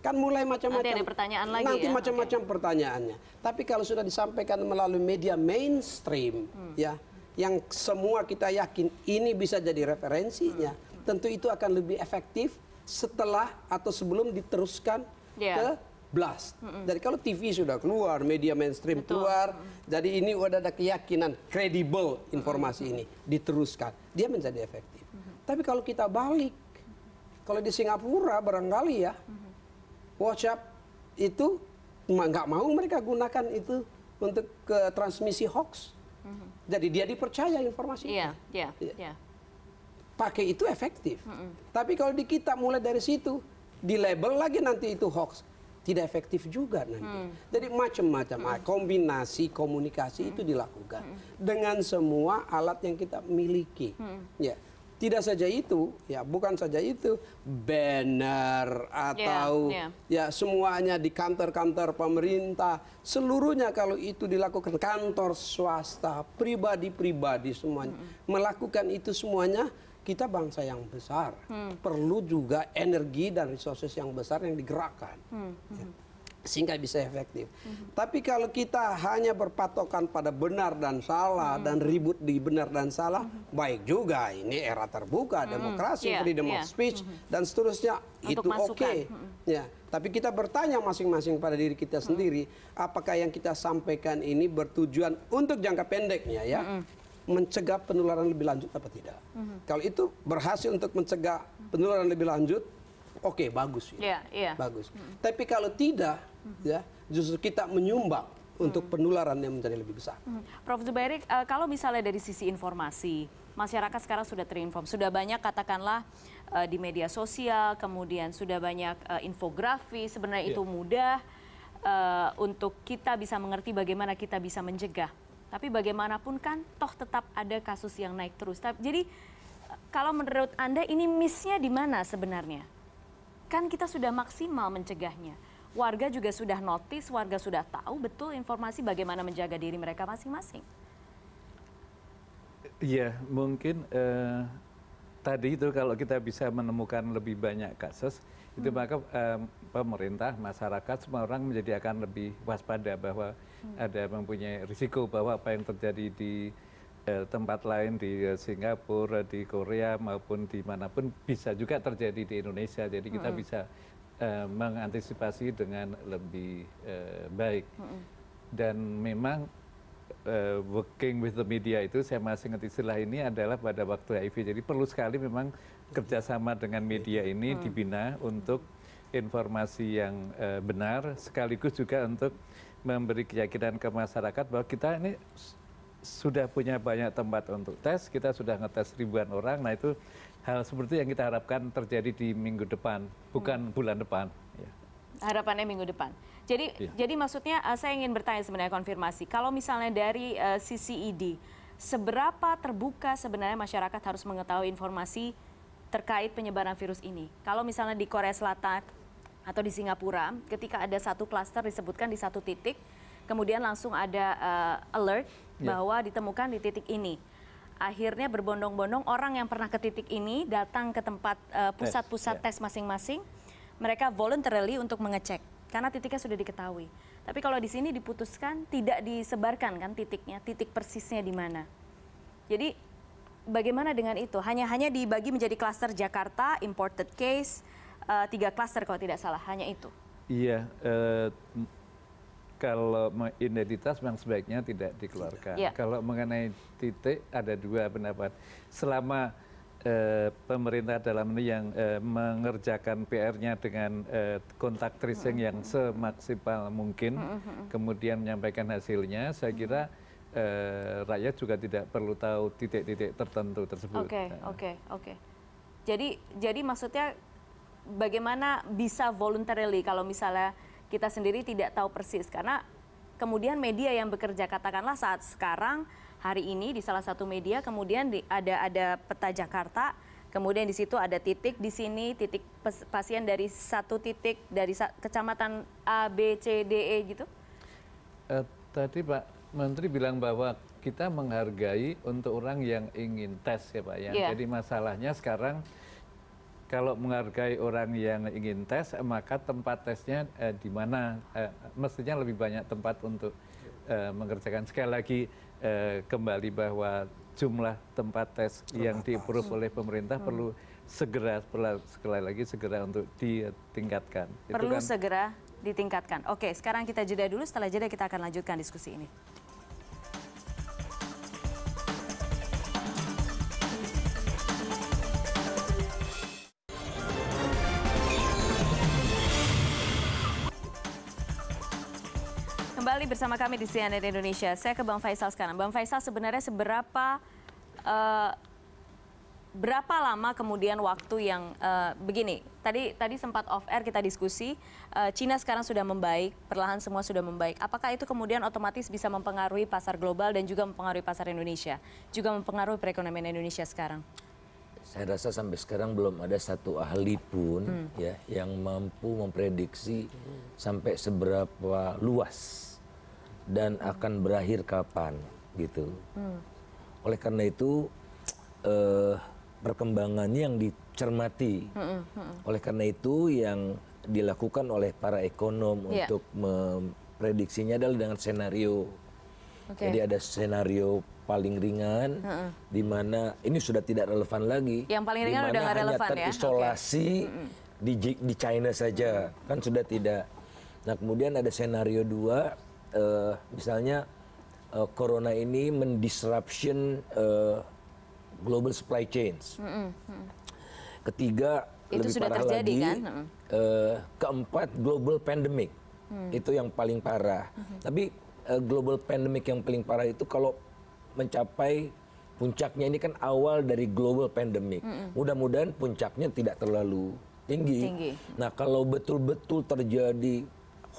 Kan mulai macam-macam. Nanti pertanyaan lagi Nanti ya? macam-macam okay. pertanyaannya. Tapi kalau sudah disampaikan melalui media mainstream, hmm. ya, yang semua kita yakin ini bisa jadi referensinya, hmm. tentu itu akan lebih efektif setelah atau sebelum diteruskan yeah. ke blast. hmm. Jadi kalau TV sudah keluar, media mainstream Betul. keluar, hmm. jadi ini udah ada keyakinan kredibel informasi hmm. ini diteruskan, dia menjadi efektif. -hmm. Tapi kalau kita balik, kalau di Singapura barangkali ya, -hmm. WhatsApp itu nggak mau mereka gunakan itu untuk ke transmisi hoax. Mm -hmm. Jadi dia dipercaya informasi. Iya, iya, iya, iya. Pakai itu efektif. Mm -hmm. Tapi kalau di kita mulai dari situ, di label lagi nanti itu hoax, tidak efektif juga nanti. Mm. Jadi macam-macam ah, mm. kombinasi komunikasi mm. itu dilakukan mm. dengan semua alat yang kita miliki. Mm. Ya. Tidak saja itu, ya bukan saja itu, banner atau yeah, yeah. ya semuanya di kantor-kantor pemerintah, seluruhnya kalau itu dilakukan kantor swasta, pribadi-pribadi semuanya mm. melakukan itu semuanya kita bangsa yang besar, hmm. perlu juga energi dan resources yang besar yang digerakkan. Hmm. Hmm. Ya sehingga bisa efektif. Mm-hmm. Tapi kalau kita hanya berpatokan pada benar dan salah mm-hmm. dan ribut di benar dan salah, mm-hmm. baik juga ini era terbuka, mm-hmm. demokrasi, yeah, freedom yeah. of iya. speech mm-hmm. dan seterusnya Untuk itu oke. Okay. Mm-hmm. Ya, tapi kita bertanya masing-masing pada diri kita mhm. sendiri, mm-hmm. apakah yang kita sampaikan ini bertujuan untuk jangka pendeknya ya? Mm-hmm mencegah penularan lebih lanjut apa tidak. Mm-hmm. Kalau itu berhasil untuk mencegah penularan lebih lanjut, oke okay, bagus. Ya, yeah, yeah. bagus. Mm-hmm. Tapi kalau tidak, Mm-hmm. ya justru kita menyumbang mm-hmm. untuk penularan yang menjadi lebih besar. Hmm. Prof. Zubairi, eh, kalau misalnya dari sisi informasi, masyarakat sekarang sudah terinform, sudah banyak katakanlah eh, di media sosial, kemudian sudah banyak eh, infografi, sebenarnya yeah. itu mudah untuk kita bisa mengerti bagaimana kita bisa mencegah. Tapi bagaimanapun kan, toh tetap ada kasus yang naik terus. Jadi kalau menurut Anda ini missnya di mana sebenarnya? Kan kita sudah maksimal mencegahnya warga juga sudah notice, warga sudah tahu betul informasi bagaimana menjaga diri mereka masing-masing. Iya, mungkin uh, tadi itu kalau kita bisa menemukan lebih banyak kasus, hmm. itu maka uh, pemerintah, masyarakat, semua orang menjadi akan lebih waspada bahwa hmm. ada mempunyai risiko bahwa apa yang terjadi di eh, tempat lain di Singapura, di Korea maupun dimanapun bisa juga terjadi di Indonesia. Jadi kita hmm. bisa Eh, mengantisipasi dengan lebih eh, baik. Dan memang eh, working with the media itu saya masih ingat istilah ini adalah pada waktu HIV. Jadi perlu sekali memang kerjasama dengan media ini dibina untuk informasi yang benar, sekaligus juga untuk memberi keyakinan ke masyarakat bahwa kita ini sudah punya banyak tempat untuk tes, kita sudah ngetes ribuan orang, nah itu hal seperti yang kita harapkan terjadi di minggu depan, bukan hmm. bulan depan. Ya. Harapannya minggu depan. Jadi, ya. jadi maksudnya eh, saya ingin bertanya sebenarnya konfirmasi. Kalau misalnya dari uh, sisi seberapa terbuka sebenarnya masyarakat harus mengetahui informasi terkait penyebaran virus ini? Kalau misalnya di Korea Selatan atau di Singapura, ketika ada satu klaster disebutkan di satu titik, kemudian langsung ada uh, alert bahwa iya. bahwa ditemukan di titik ini akhirnya berbondong-bondong orang yang pernah ke titik ini datang ke tempat eh, pusat-pusat uh, tes masing-masing. Mereka voluntarily untuk mengecek karena titiknya sudah diketahui. Tapi kalau di sini diputuskan tidak disebarkan kan titiknya, titik persisnya di mana. Jadi bagaimana dengan itu? Hanya hanya dibagi menjadi klaster Jakarta, imported case, uh, tiga klaster kalau tidak salah, hanya itu. Iya, uh, kalau identitas memang sebaiknya tidak dikeluarkan. Ya. Kalau mengenai titik ada dua pendapat. Selama eh, pemerintah dalam ini yang eh, mengerjakan PR-nya dengan eh, kontak tracing -hmm. yang semaksimal mungkin, -hmm. kemudian menyampaikan hasilnya, saya kira eh, rakyat juga tidak perlu tahu titik-titik tertentu tersebut. Oke, okay, eh. oke, okay, oke. Okay. Jadi, jadi maksudnya bagaimana bisa voluntarily kalau misalnya kita sendiri tidak tahu persis karena kemudian media yang bekerja katakanlah saat sekarang hari ini di salah satu media kemudian di, ada ada peta Jakarta kemudian di situ ada titik di sini titik pasien dari satu titik dari sa kecamatan A B C D E gitu uh, tadi Pak Menteri bilang bahwa kita menghargai untuk orang yang ingin tes ya Pak ya yeah. jadi masalahnya sekarang kalau menghargai orang yang ingin tes, maka tempat tesnya eh, di mana eh, mestinya lebih banyak tempat untuk eh, mengerjakan. Sekali lagi eh, kembali bahwa jumlah tempat tes yang diperoleh oleh pemerintah hmm. perlu segera sekali lagi segera untuk ditingkatkan. Perlu Itu kan, segera ditingkatkan. Oke, sekarang kita jeda dulu. Setelah jeda kita akan lanjutkan diskusi ini. bersama kami di CNN Indonesia. Saya ke Bang Faisal sekarang. Bang Faisal sebenarnya seberapa uh, berapa lama kemudian waktu yang uh, begini? Tadi tadi sempat off air kita diskusi uh, Cina sekarang sudah membaik, perlahan semua sudah membaik. Apakah itu kemudian otomatis bisa mempengaruhi pasar global dan juga mempengaruhi pasar Indonesia? Juga mempengaruhi perekonomian Indonesia sekarang? Saya rasa sampai sekarang belum ada satu ahli pun hmm. ya yang mampu memprediksi sampai seberapa luas dan akan berakhir kapan gitu. Hmm. Oleh karena itu eh, perkembangannya yang dicermati. Hmm, hmm. Oleh karena itu yang dilakukan oleh para ekonom yeah. untuk memprediksinya adalah dengan senario. Okay. Jadi ada senario paling ringan, hmm, hmm. di mana ini sudah tidak relevan lagi. Yang paling ringan udah nggak relevan ya. Isolasi Okay. Hmm, hmm. Di, di China saja, hmm. kan sudah tidak. Nah kemudian ada senario dua Eh, misalnya eh, corona ini mendisruption eh, global supply chains. Ketiga, itu lebih sudah parah terjadi, lagi, kan? keempat global pandemic. Mm. Itu yang paling parah. Tapi global pandemic yang paling parah itu kalau mencapai puncaknya ini kan awal dari global pandemic. Mm -hmm. Mudah-mudahan puncaknya tidak terlalu tinggi. tinggi. Nah, kalau betul-betul terjadi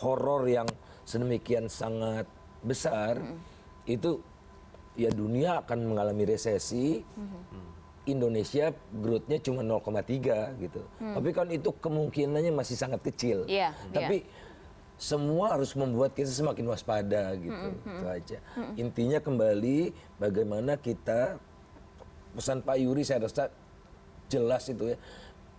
horor yang sedemikian sangat besar itu ya dunia akan mengalami resesi mm-hmm. Indonesia growthnya cuma 0,3 gitu. Hmm. Tapi kan itu kemungkinannya masih sangat kecil. Yeah, Tapi iya. semua harus membuat kita semakin waspada gitu. Mm -hmm. Itu aja. Mm -hmm. Intinya kembali bagaimana kita pesan Pak Yuri saya rasa jelas itu ya.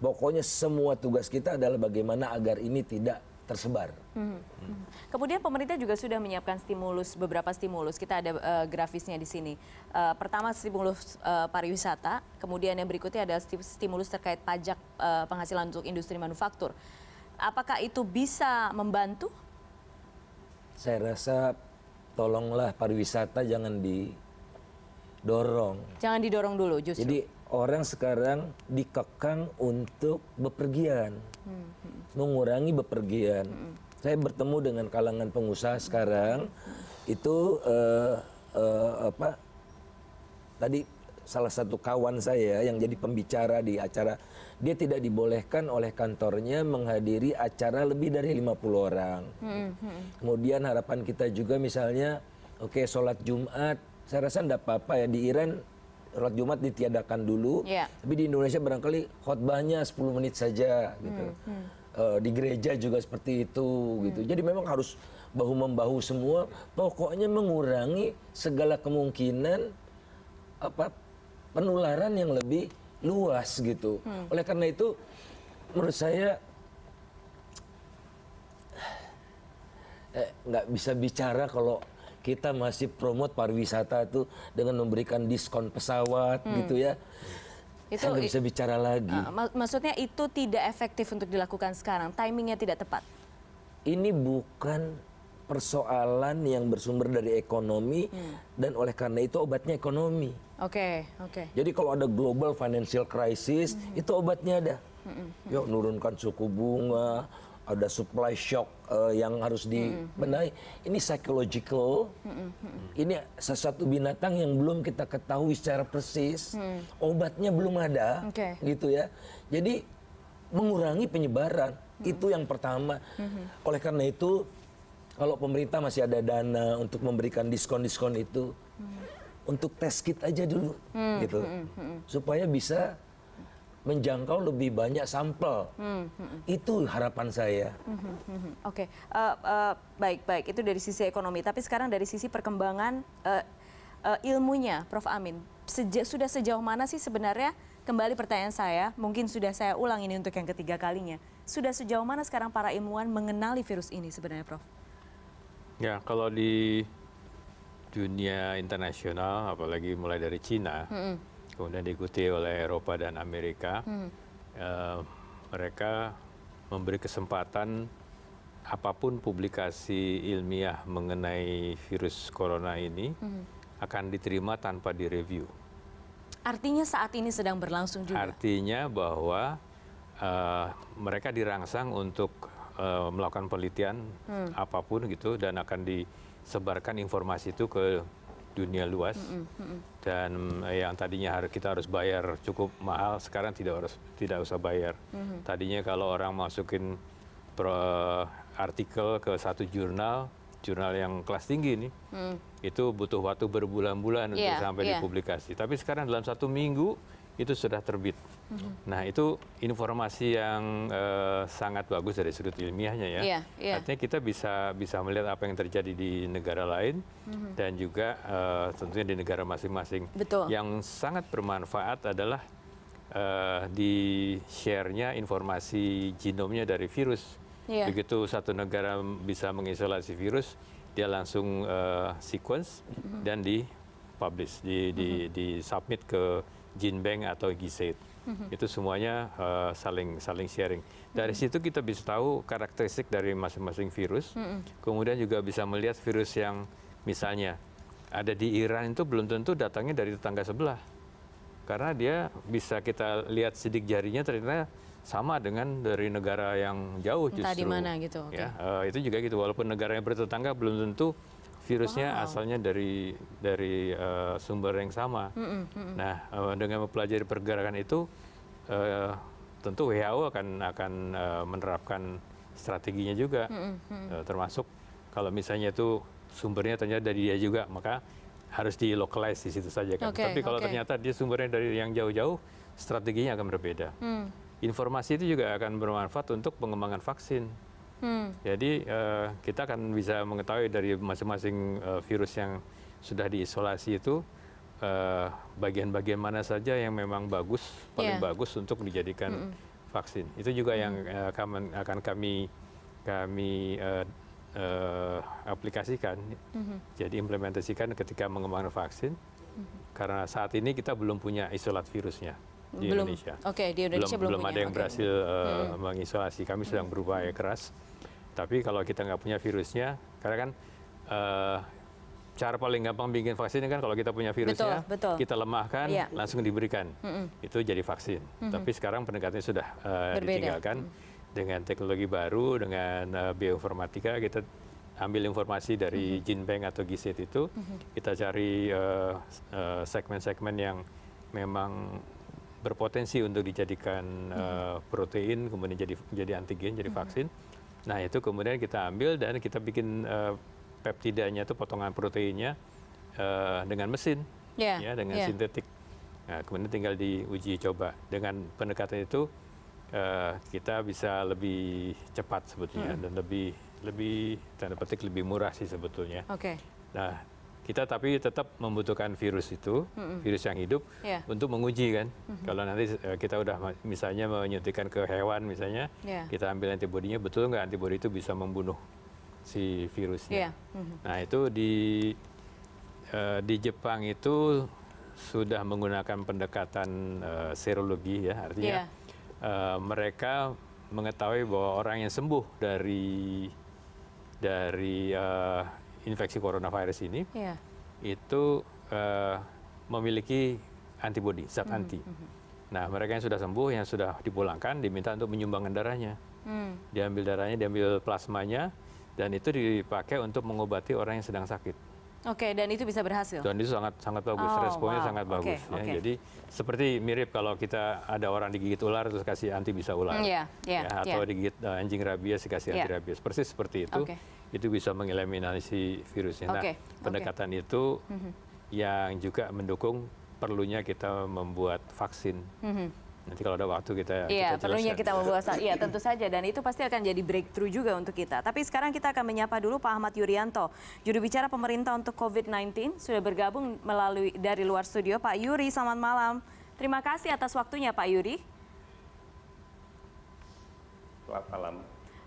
Pokoknya semua tugas kita adalah bagaimana agar ini tidak tersebar. Hmm. Hmm. Kemudian pemerintah juga sudah menyiapkan stimulus beberapa stimulus. Kita ada uh, grafisnya di sini. Uh, pertama stimulus uh, pariwisata, kemudian yang berikutnya ada stimulus terkait pajak uh, penghasilan untuk industri manufaktur. Apakah itu bisa membantu? Saya rasa tolonglah pariwisata jangan didorong. Jangan didorong dulu justru. Jadi orang sekarang dikekang untuk bepergian mengurangi bepergian. Saya bertemu dengan kalangan pengusaha sekarang itu uh, uh, apa tadi salah satu kawan saya yang jadi pembicara di acara dia tidak dibolehkan oleh kantornya menghadiri acara lebih dari 50 orang. Kemudian harapan kita juga misalnya oke okay, sholat Jumat saya rasa tidak apa-apa ya di Iran sholat Jumat ditiadakan dulu, yeah. tapi di Indonesia barangkali khotbahnya 10 menit saja gitu. Hmm. E, di gereja juga seperti itu gitu. hmm. gitu. Jadi memang harus bahu membahu semua, pokoknya mengurangi segala kemungkinan apa penularan yang lebih luas gitu. Hmm. Oleh karena itu menurut saya eh, nggak eh, bisa bicara kalau kita masih promote pariwisata itu dengan memberikan diskon pesawat hmm. gitu ya. Itu Saya bisa bicara lagi. Uh, eh, mak maksudnya itu tidak efektif untuk dilakukan sekarang, timingnya tidak tepat. Ini bukan persoalan yang bersumber dari ekonomi hmm. dan oleh karena itu obatnya ekonomi. Oke, okay, oke. Okay. Jadi kalau ada global financial crisis, hmm. itu obatnya ada. Hmm. hmm, hmm. Yuk nurunkan suku bunga, ada supply shock uh, yang harus dibenahi. Mm-hmm. Ini psychological. Mm-hmm. Ini sesuatu binatang yang belum kita ketahui secara persis. Mm. Obatnya belum ada, okay. gitu ya. Jadi mengurangi penyebaran mm itu yang pertama. Mm-hmm. Oleh karena itu, kalau pemerintah masih ada dana untuk memberikan diskon-diskon itu, mm untuk tes kit aja dulu, mm gitu, mm-hmm. supaya bisa menjangkau lebih banyak sampel. Hmm, hmm. Itu harapan saya. Hmm, hmm, hmm, hmm. Oke, okay. uh, eh, uh, eh, baik baik itu dari sisi ekonomi. Tapi sekarang dari sisi perkembangan uh, uh, ilmunya, Prof. Amin, Seja, sudah sejauh mana sih sebenarnya? Kembali pertanyaan saya, mungkin sudah saya ulang ini untuk yang ketiga kalinya. Sudah sejauh mana sekarang para ilmuwan mengenali virus ini sebenarnya, Prof? Ya, kalau di dunia internasional, apalagi mulai dari Cina. Hmm, hmm kemudian diikuti oleh eropa dan amerika hmm. eh, mereka memberi kesempatan apapun publikasi ilmiah mengenai virus corona ini hmm. akan diterima tanpa direview artinya saat ini sedang berlangsung juga artinya bahwa uh, mereka dirangsang untuk uh, melakukan penelitian hmm. apapun gitu dan akan disebarkan informasi itu ke dunia luas dan eh, yang tadinya harus kita harus bayar cukup mahal sekarang tidak harus tidak usah bayar tadinya kalau orang masukin eh, artikel ke satu jurnal jurnal yang kelas tinggi ini mm. itu butuh waktu berbulan-bulan untuk iya, sampai iya. dipublikasi tapi sekarang dalam satu minggu itu sudah terbit Mm-hmm. Nah itu informasi yang uh, sangat bagus dari sudut ilmiahnya ya. Yeah, yeah. Artinya kita bisa bisa melihat apa yang terjadi di negara lain mm-hmm. dan juga uh, tentunya di negara masing-masing. Yang sangat bermanfaat adalah uh, di share-nya informasi genomnya dari virus. Yeah. Begitu satu negara bisa mengisolasi virus, dia langsung uh, sequence mm-hmm. dan di publish, di, di, mm-hmm. di submit ke Gene Bank atau GISAID. Mhm. itu semuanya eh, saling saling sharing dari mhm. situ kita bisa tahu karakteristik dari masing masing virus mhm. kemudian juga bisa melihat virus yang misalnya ada di Iran itu belum tentu datangnya dari tetangga sebelah karena dia bisa kita lihat sidik jarinya ternyata sama dengan dari negara yang jauh justru. Entah di mana gitu. Okay. Ya, uh, itu juga gitu. Walaupun yang bertetangga belum tentu virusnya asalnya dari dari eh, sumber yang sama nah eh, dengan mempelajari pergerakan itu eh, tentu who akan akan menerapkan strateginya juga termasuk kalau misalnya itu sumbernya ternyata dari dia juga maka harus di localize di situ saja kan. Okay, Tapi kalau okay. ternyata dia sumbernya dari yang jauh-jauh, strateginya akan berbeda. Mm. Informasi itu juga akan bermanfaat untuk pengembangan vaksin. Hmm. jadi eh, kita akan bisa mengetahui dari masing masing eh, virus yang sudah diisolasi itu eh, bagian bagian mana saja yang memang bagus paling iya. bagus untuk dijadikan hmm. vaksin itu juga yang hmm. akan kami kami aplikasikan jadi implementasikan ketika mengembangkan vaksin karena saat ini kita belum punya isolat virusnya di belum. Indonesia. Oke, okay, di Indonesia belum, belum, belum ada yang okay. berhasil uh, hmm. mengisolasi. Kami sedang berupaya keras tapi kalau kita nggak punya virusnya karena kan uh, cara paling gampang bikin vaksin kan kalau kita punya virusnya betul, betul. kita lemahkan iya. langsung diberikan mm -mm. itu jadi vaksin mm-hmm. tapi sekarang pendekatannya sudah uh, ditinggalkan mm. dengan teknologi baru dengan uh, bioinformatika kita ambil informasi dari mm-hmm. gene bank atau gisit itu mm-hmm. kita cari uh, uh, segmen-segmen yang memang berpotensi untuk dijadikan mm-hmm. uh, protein kemudian jadi jadi antigen jadi mm-hmm. vaksin nah itu kemudian kita ambil dan kita bikin eh, peptidanya itu potongan proteinnya eh, dengan mesin ya, ya dengan ya. sintetik Nah, kemudian tinggal diuji coba. Dengan pendekatan itu uh, kita bisa lebih cepat sebetulnya hmm. dan lebih lebih tanda petik lebih murah sih sebetulnya. Oke. Okay. Nah, kita tapi tetap membutuhkan virus itu virus yang hidup ya. untuk menguji kan mm-hmm. kalau nanti eh, kita udah misalnya menyuntikkan ke hewan misalnya ya. kita ambil antibodinya betul nggak antibodi itu bisa membunuh si virusnya ya, mm-hmm. nah itu di eh, di Jepang itu sudah menggunakan pendekatan uh, serologi ya artinya yeah. uh, mereka mengetahui bahwa orang yang sembuh dari dari uh, infeksi coronavirus ini iya. itu eh, memiliki antibodi zat hmm, anti hmm. nah mereka yang sudah sembuh yang sudah dipulangkan diminta untuk menyumbangkan darahnya hmm. diambil darahnya diambil plasmanya dan itu dipakai untuk mengobati orang yang sedang sakit Oke, okay, dan itu bisa berhasil. Dan itu sangat sangat bagus, oh, responnya wow. sangat bagus. Okay, ya. okay. Jadi seperti mirip kalau kita ada orang digigit ular terus kasih anti bisa ular, mm, yeah, yeah, ya, atau yeah. digigit uh, anjing rabies kasih yeah. anti rabies, persis seperti itu, okay. itu bisa mengeliminasi virusnya. Nah, pendekatan itu mm -hmm. yang juga mendukung perlunya kita membuat vaksin. Mm -hmm Nanti kalau ada waktu kita ya, Iya, kita perlunya kita membahas. Iya, tentu saja dan itu pasti akan jadi breakthrough juga untuk kita. Tapi sekarang kita akan menyapa dulu Pak Ahmad Yuryanto, juru bicara pemerintah untuk COVID-19 sudah bergabung melalui dari luar studio. Pak Yuri, selamat malam. Terima kasih atas waktunya Pak Yuri. Selamat malam.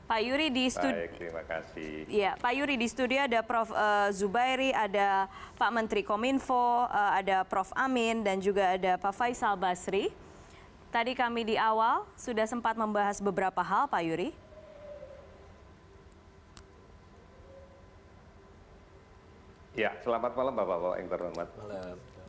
Pak Yuri di studio. terima kasih. Ya, Pak Yuri di studio ada Prof eh, Zubairi, ada Pak Menteri Kominfo, eh, ada Prof Amin dan juga ada Pak Faisal Basri. Tadi kami di awal sudah sempat membahas beberapa hal, Pak Yuri. Ya, selamat malam Bapak-bapak yang terhormat.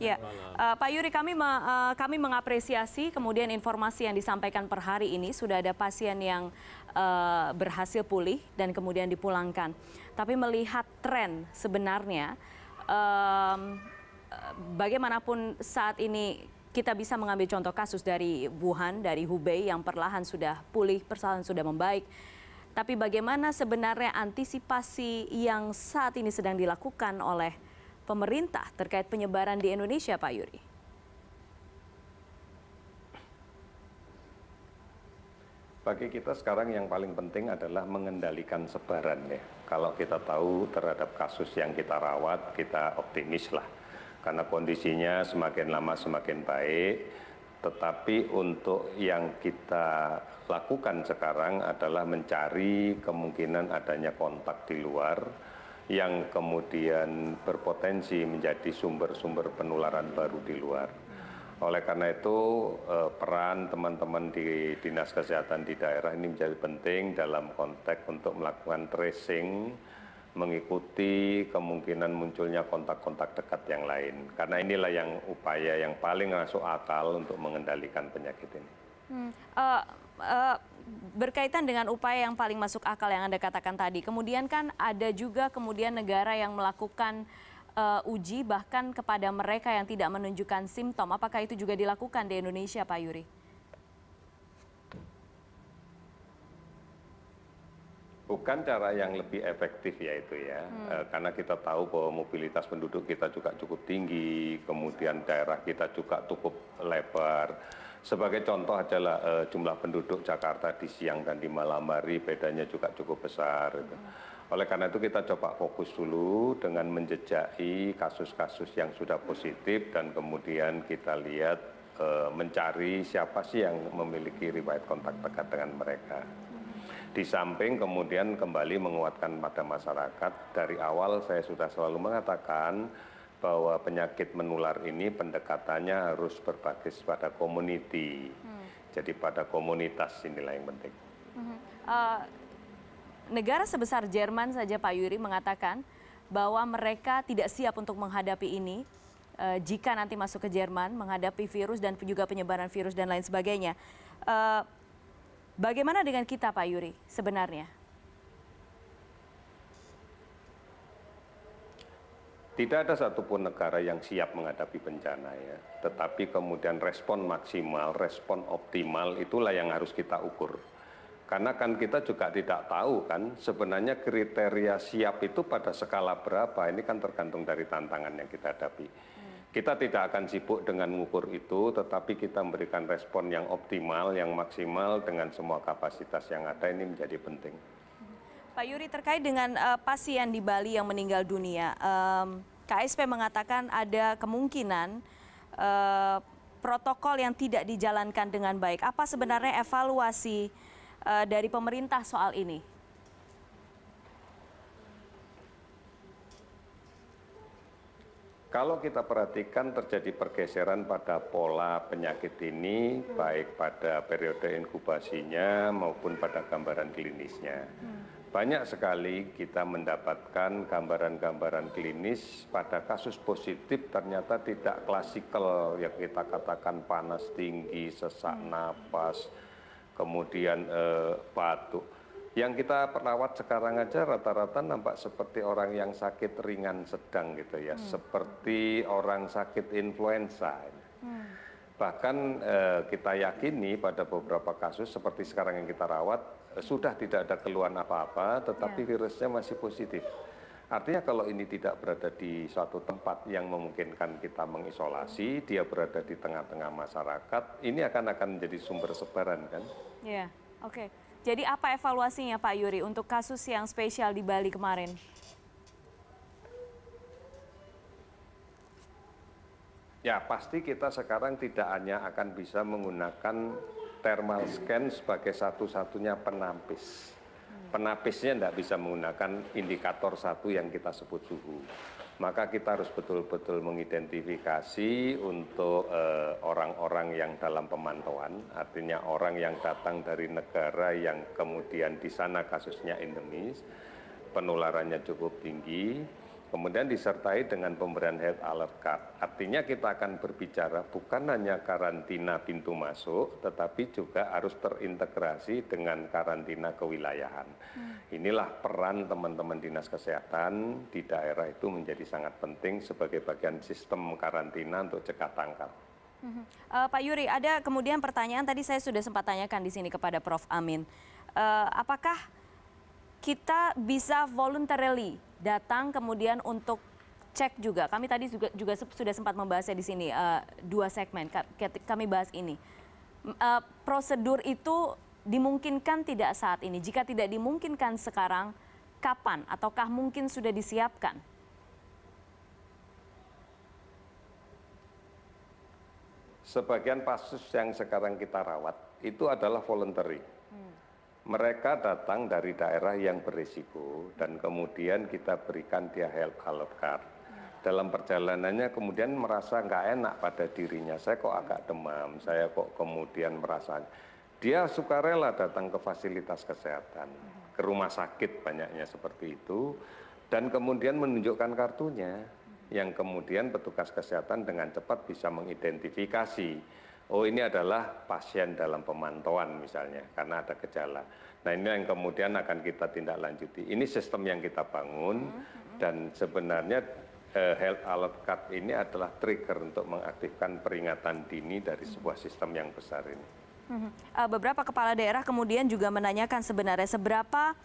Ya, uh, Pak Yuri kami me, uh, kami mengapresiasi kemudian informasi yang disampaikan per hari ini sudah ada pasien yang uh, berhasil pulih dan kemudian dipulangkan. Tapi melihat tren sebenarnya um, bagaimanapun saat ini kita bisa mengambil contoh kasus dari Wuhan, dari Hubei yang perlahan sudah pulih, perlahan sudah membaik. Tapi bagaimana sebenarnya antisipasi yang saat ini sedang dilakukan oleh pemerintah terkait penyebaran di Indonesia, Pak Yuri? Bagi kita sekarang yang paling penting adalah mengendalikan sebaran ya. Kalau kita tahu terhadap kasus yang kita rawat, kita optimis lah karena kondisinya semakin lama semakin baik. Tetapi untuk yang kita lakukan sekarang adalah mencari kemungkinan adanya kontak di luar yang kemudian berpotensi menjadi sumber-sumber penularan baru di luar. Oleh karena itu eh, peran teman-teman di Dinas Kesehatan di daerah ini menjadi penting dalam konteks untuk melakukan tracing mengikuti kemungkinan munculnya kontak-kontak dekat yang lain. Karena inilah yang upaya yang paling masuk akal untuk mengendalikan penyakit ini. Hmm, uh, uh, berkaitan dengan upaya yang paling masuk akal yang Anda katakan tadi, kemudian kan ada juga kemudian negara yang melakukan uh, uji bahkan kepada mereka yang tidak menunjukkan simptom. Apakah itu juga dilakukan di Indonesia, Pak Yuri? Bukan cara yang lebih efektif ya itu ya, hmm. e, karena kita tahu bahwa mobilitas penduduk kita juga cukup tinggi, kemudian daerah kita juga cukup lebar. Sebagai contoh adalah e, eh, jumlah penduduk Jakarta di siang dan di malam hari bedanya juga cukup besar. Gitu. Hmm. Oleh karena itu kita coba fokus dulu dengan menjejaki kasus-kasus yang sudah positif dan kemudian kita lihat e, mencari siapa sih yang memiliki riwayat kontak dekat dengan mereka. Di samping kemudian kembali menguatkan pada masyarakat, dari awal saya sudah selalu mengatakan bahwa penyakit menular ini pendekatannya harus berbasis pada community. Hmm. Jadi pada komunitas inilah yang penting. Uh, negara sebesar Jerman saja Pak Yuri mengatakan bahwa mereka tidak siap untuk menghadapi ini uh, jika nanti masuk ke Jerman menghadapi virus dan juga penyebaran virus dan lain sebagainya. Uh, Bagaimana dengan kita Pak Yuri sebenarnya? Tidak ada satupun negara yang siap menghadapi bencana ya. Tetapi kemudian respon maksimal, respon optimal itulah yang harus kita ukur. Karena kan kita juga tidak tahu kan sebenarnya kriteria siap itu pada skala berapa ini kan tergantung dari tantangan yang kita hadapi. Kita tidak akan sibuk dengan mengukur itu, tetapi kita memberikan respon yang optimal, yang maksimal dengan semua kapasitas yang ada ini menjadi penting. Pak Yuri terkait dengan uh, pasien di Bali yang meninggal dunia, um, KSP mengatakan ada kemungkinan uh, protokol yang tidak dijalankan dengan baik. Apa sebenarnya evaluasi uh, dari pemerintah soal ini? kalau kita perhatikan terjadi pergeseran pada pola penyakit ini baik pada periode inkubasinya maupun pada gambaran klinisnya. Banyak sekali kita mendapatkan gambaran-gambaran klinis pada kasus positif ternyata tidak klasikal yang kita katakan panas tinggi, sesak hmm. napas, kemudian eh, batuk yang kita perawat sekarang aja rata-rata nampak seperti orang yang sakit ringan sedang gitu ya, hmm. seperti orang sakit influenza. Hmm. Bahkan eh, kita yakini pada beberapa kasus seperti sekarang yang kita rawat eh, sudah tidak ada keluhan apa-apa, tetapi yeah. virusnya masih positif. Artinya kalau ini tidak berada di suatu tempat yang memungkinkan kita mengisolasi, hmm. dia berada di tengah-tengah masyarakat, ini akan akan menjadi sumber sebaran kan? Iya, yeah. oke. Okay. Jadi apa evaluasinya Pak Yuri untuk kasus yang spesial di Bali kemarin? Ya pasti kita sekarang tidak hanya akan bisa menggunakan thermal scan sebagai satu-satunya penapis. Penapisnya tidak bisa menggunakan indikator satu yang kita sebut suhu maka kita harus betul-betul mengidentifikasi untuk eh, orang-orang yang dalam pemantauan, artinya orang yang datang dari negara yang kemudian di sana kasusnya endemis, penularannya cukup tinggi, kemudian disertai dengan pemberian health alert card. Artinya kita akan berbicara bukan hanya karantina pintu masuk, tetapi juga harus terintegrasi dengan karantina kewilayahan. Hmm. Inilah peran teman-teman dinas kesehatan di daerah itu menjadi sangat penting sebagai bagian sistem karantina untuk cekat tangkap. Uh, Pak Yuri, ada kemudian pertanyaan tadi saya sudah sempat tanyakan di sini kepada Prof. Amin. Uh, apakah kita bisa voluntarily datang kemudian untuk cek juga kami tadi juga sudah sempat membahasnya di sini eh, dua segmen kami bahas ini eh, prosedur itu dimungkinkan tidak saat ini jika tidak dimungkinkan sekarang kapan ataukah mungkin sudah disiapkan sebagian pasus yang sekarang kita rawat itu adalah voluntary mereka datang dari daerah yang berisiko dan kemudian kita berikan dia health alert card. Dalam perjalanannya kemudian merasa nggak enak pada dirinya, saya kok agak demam, saya kok kemudian merasa dia suka rela datang ke fasilitas kesehatan, ke rumah sakit banyaknya seperti itu, dan kemudian menunjukkan kartunya yang kemudian petugas kesehatan dengan cepat bisa mengidentifikasi oh ini adalah pasien dalam pemantauan misalnya karena ada gejala. Nah ini yang kemudian akan kita tindak lanjuti. Ini sistem yang kita bangun mm-hmm. dan sebenarnya uh, health alert card ini adalah trigger untuk mengaktifkan peringatan dini dari mm-hmm. sebuah sistem yang besar ini. Mm-hmm. Eh, beberapa kepala daerah kemudian juga menanyakan sebenarnya seberapa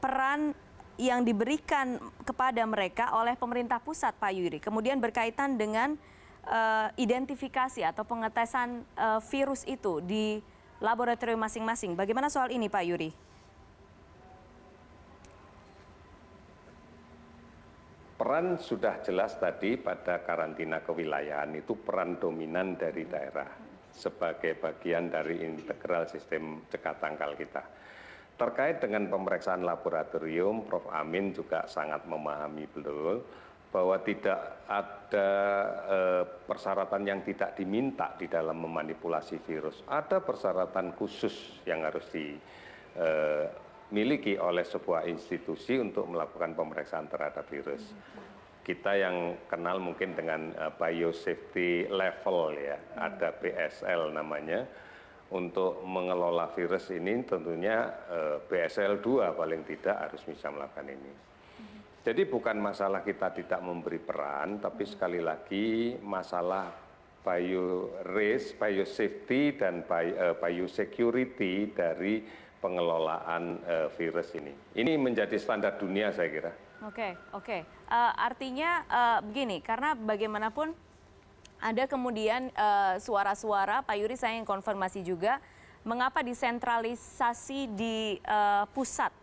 peran yang diberikan kepada mereka oleh pemerintah pusat, Pak Yuri. Kemudian berkaitan dengan uh, identifikasi atau pengetesan uh, virus itu di laboratorium masing-masing. Bagaimana soal ini, Pak Yuri? Peran sudah jelas tadi pada karantina kewilayahan itu peran dominan dari daerah sebagai bagian dari integral sistem cekat tangkal kita. Terkait dengan pemeriksaan laboratorium, Prof. Amin juga sangat memahami betul bahwa tidak ada eh, persyaratan yang tidak diminta di dalam memanipulasi virus. Ada persyaratan khusus yang harus dimiliki eh, oleh sebuah institusi untuk melakukan pemeriksaan terhadap virus. Kita yang kenal mungkin dengan eh, biosafety level ya, ada BSL namanya. Untuk mengelola virus ini tentunya BSL 2 paling tidak harus bisa melakukan ini jadi bukan masalah kita tidak memberi peran, tapi hmm. sekali lagi masalah risk, bio safety, dan eh, bio, security dari pengelolaan eh, virus ini. Ini menjadi standar dunia saya kira. Oke, okay, oke. Okay. Uh, eh, artinya uh, begini, karena bagaimanapun ada kemudian suara-suara, uh, Pak Yuri saya ingin konfirmasi juga, mengapa disentralisasi di uh, pusat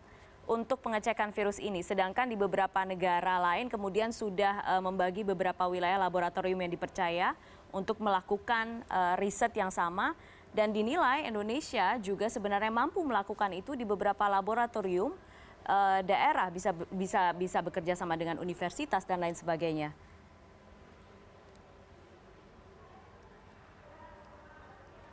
untuk pengecekan virus ini. Sedangkan di beberapa negara lain kemudian sudah uh, membagi beberapa wilayah laboratorium yang dipercaya untuk melakukan uh, riset yang sama dan dinilai Indonesia juga sebenarnya mampu melakukan itu di beberapa laboratorium uh, daerah bisa bisa bisa bekerja sama dengan universitas dan lain sebagainya.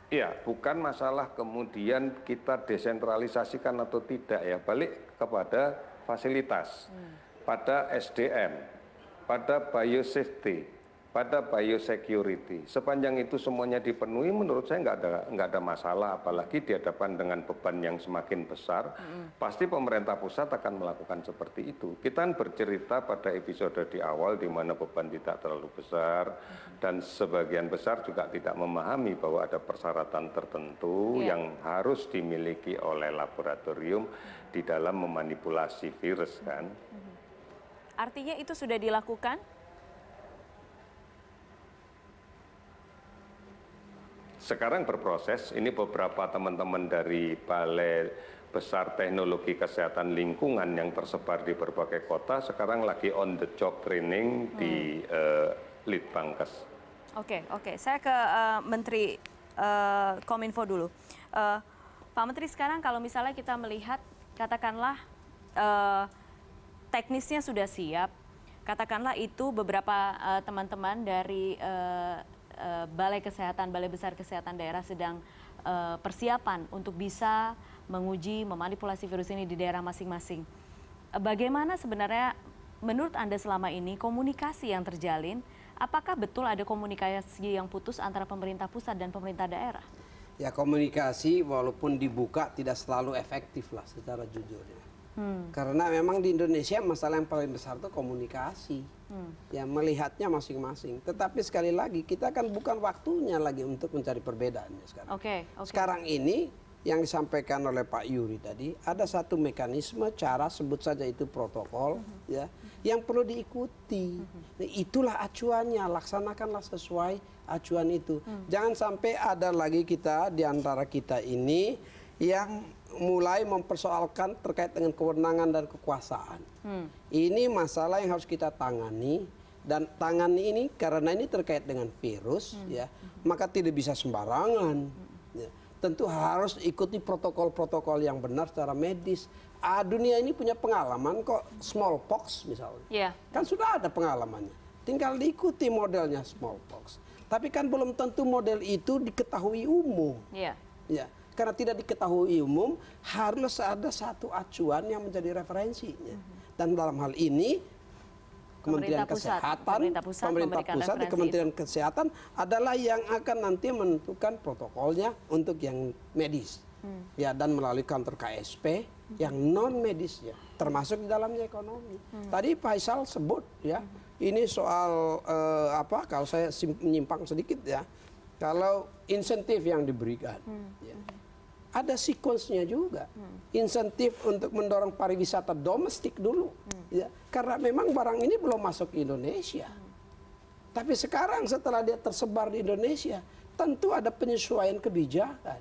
Ya, bukan masalah kemudian kita desentralisasikan atau tidak ya, balik kepada fasilitas, hmm. pada SDM, pada biosafety, pada biosecurity. Sepanjang itu semuanya dipenuhi, menurut saya nggak ada nggak ada masalah, apalagi di hadapan dengan beban yang semakin besar, mm pasti pemerintah pusat akan melakukan seperti itu. Kita kan bercerita pada episode di awal di mana beban tidak terlalu besar mm dan sebagian besar juga tidak memahami bahwa ada persyaratan tertentu yeah. yang harus dimiliki oleh laboratorium di dalam memanipulasi virus kan. mm Artinya itu sudah dilakukan sekarang berproses ini beberapa teman-teman dari Balai Besar Teknologi Kesehatan Lingkungan yang tersebar di berbagai kota sekarang lagi on the job training hmm. di uh, eh, Litbangkes. Oke, okay, oke. Okay. Saya ke uh, Menteri uh, Kominfo dulu. Uh, Pak Menteri sekarang kalau misalnya kita melihat katakanlah uh, teknisnya sudah siap, katakanlah itu beberapa teman-teman uh, dari uh, Eh, Balai Kesehatan, Balai Besar Kesehatan Daerah sedang eh, persiapan untuk bisa menguji, memanipulasi virus ini di daerah masing-masing. Eh, bagaimana sebenarnya menurut Anda selama ini komunikasi yang terjalin, apakah betul ada komunikasi yang putus antara pemerintah pusat dan pemerintah daerah? Ya komunikasi walaupun dibuka tidak selalu efektif lah secara jujurnya. Hmm. Karena memang di Indonesia masalah yang paling besar itu komunikasi hmm. ya melihatnya masing-masing. Tetapi sekali lagi kita kan bukan waktunya lagi untuk mencari perbedaannya sekarang. Okay, okay. Sekarang ini yang disampaikan oleh Pak Yuri tadi ada satu mekanisme cara sebut saja itu protokol hmm. ya yang perlu diikuti. Hmm. Nah, itulah acuannya laksanakanlah sesuai acuan itu. Hmm. Jangan sampai ada lagi kita di antara kita ini yang mulai mempersoalkan terkait dengan kewenangan dan kekuasaan. Hmm. Ini masalah yang harus kita tangani dan tangani ini karena ini terkait dengan virus hmm. ya, maka tidak bisa sembarangan. Hmm. Ya. Tentu harus ikuti protokol-protokol yang benar secara medis. Ah, dunia ini punya pengalaman kok smallpox misalnya. Yeah. Kan sudah ada pengalamannya. Tinggal diikuti modelnya smallpox. Tapi kan belum tentu model itu diketahui umum. Yeah. Ya karena tidak diketahui umum harus ada satu acuan yang menjadi referensinya. Dan dalam hal ini Kementerian pemerintah Kesehatan, pusat, pemerintah pusat, pemerintah pusat di Kementerian Kesehatan adalah yang akan nanti menentukan protokolnya untuk yang medis. Hmm. Ya dan melalui kantor KSP hmm. yang non medisnya termasuk di dalamnya ekonomi. Hmm. Tadi Faisal sebut ya hmm. ini soal eh, apa kalau saya menyimpang sedikit ya kalau insentif yang diberikan. Hmm. Ya. Hmm ada sequence-nya juga. Hmm. Insentif untuk mendorong pariwisata domestik dulu. Hmm. Ya, karena memang barang ini belum masuk ke Indonesia. Hmm. Tapi sekarang setelah dia tersebar di Indonesia, tentu ada penyesuaian kebijakan.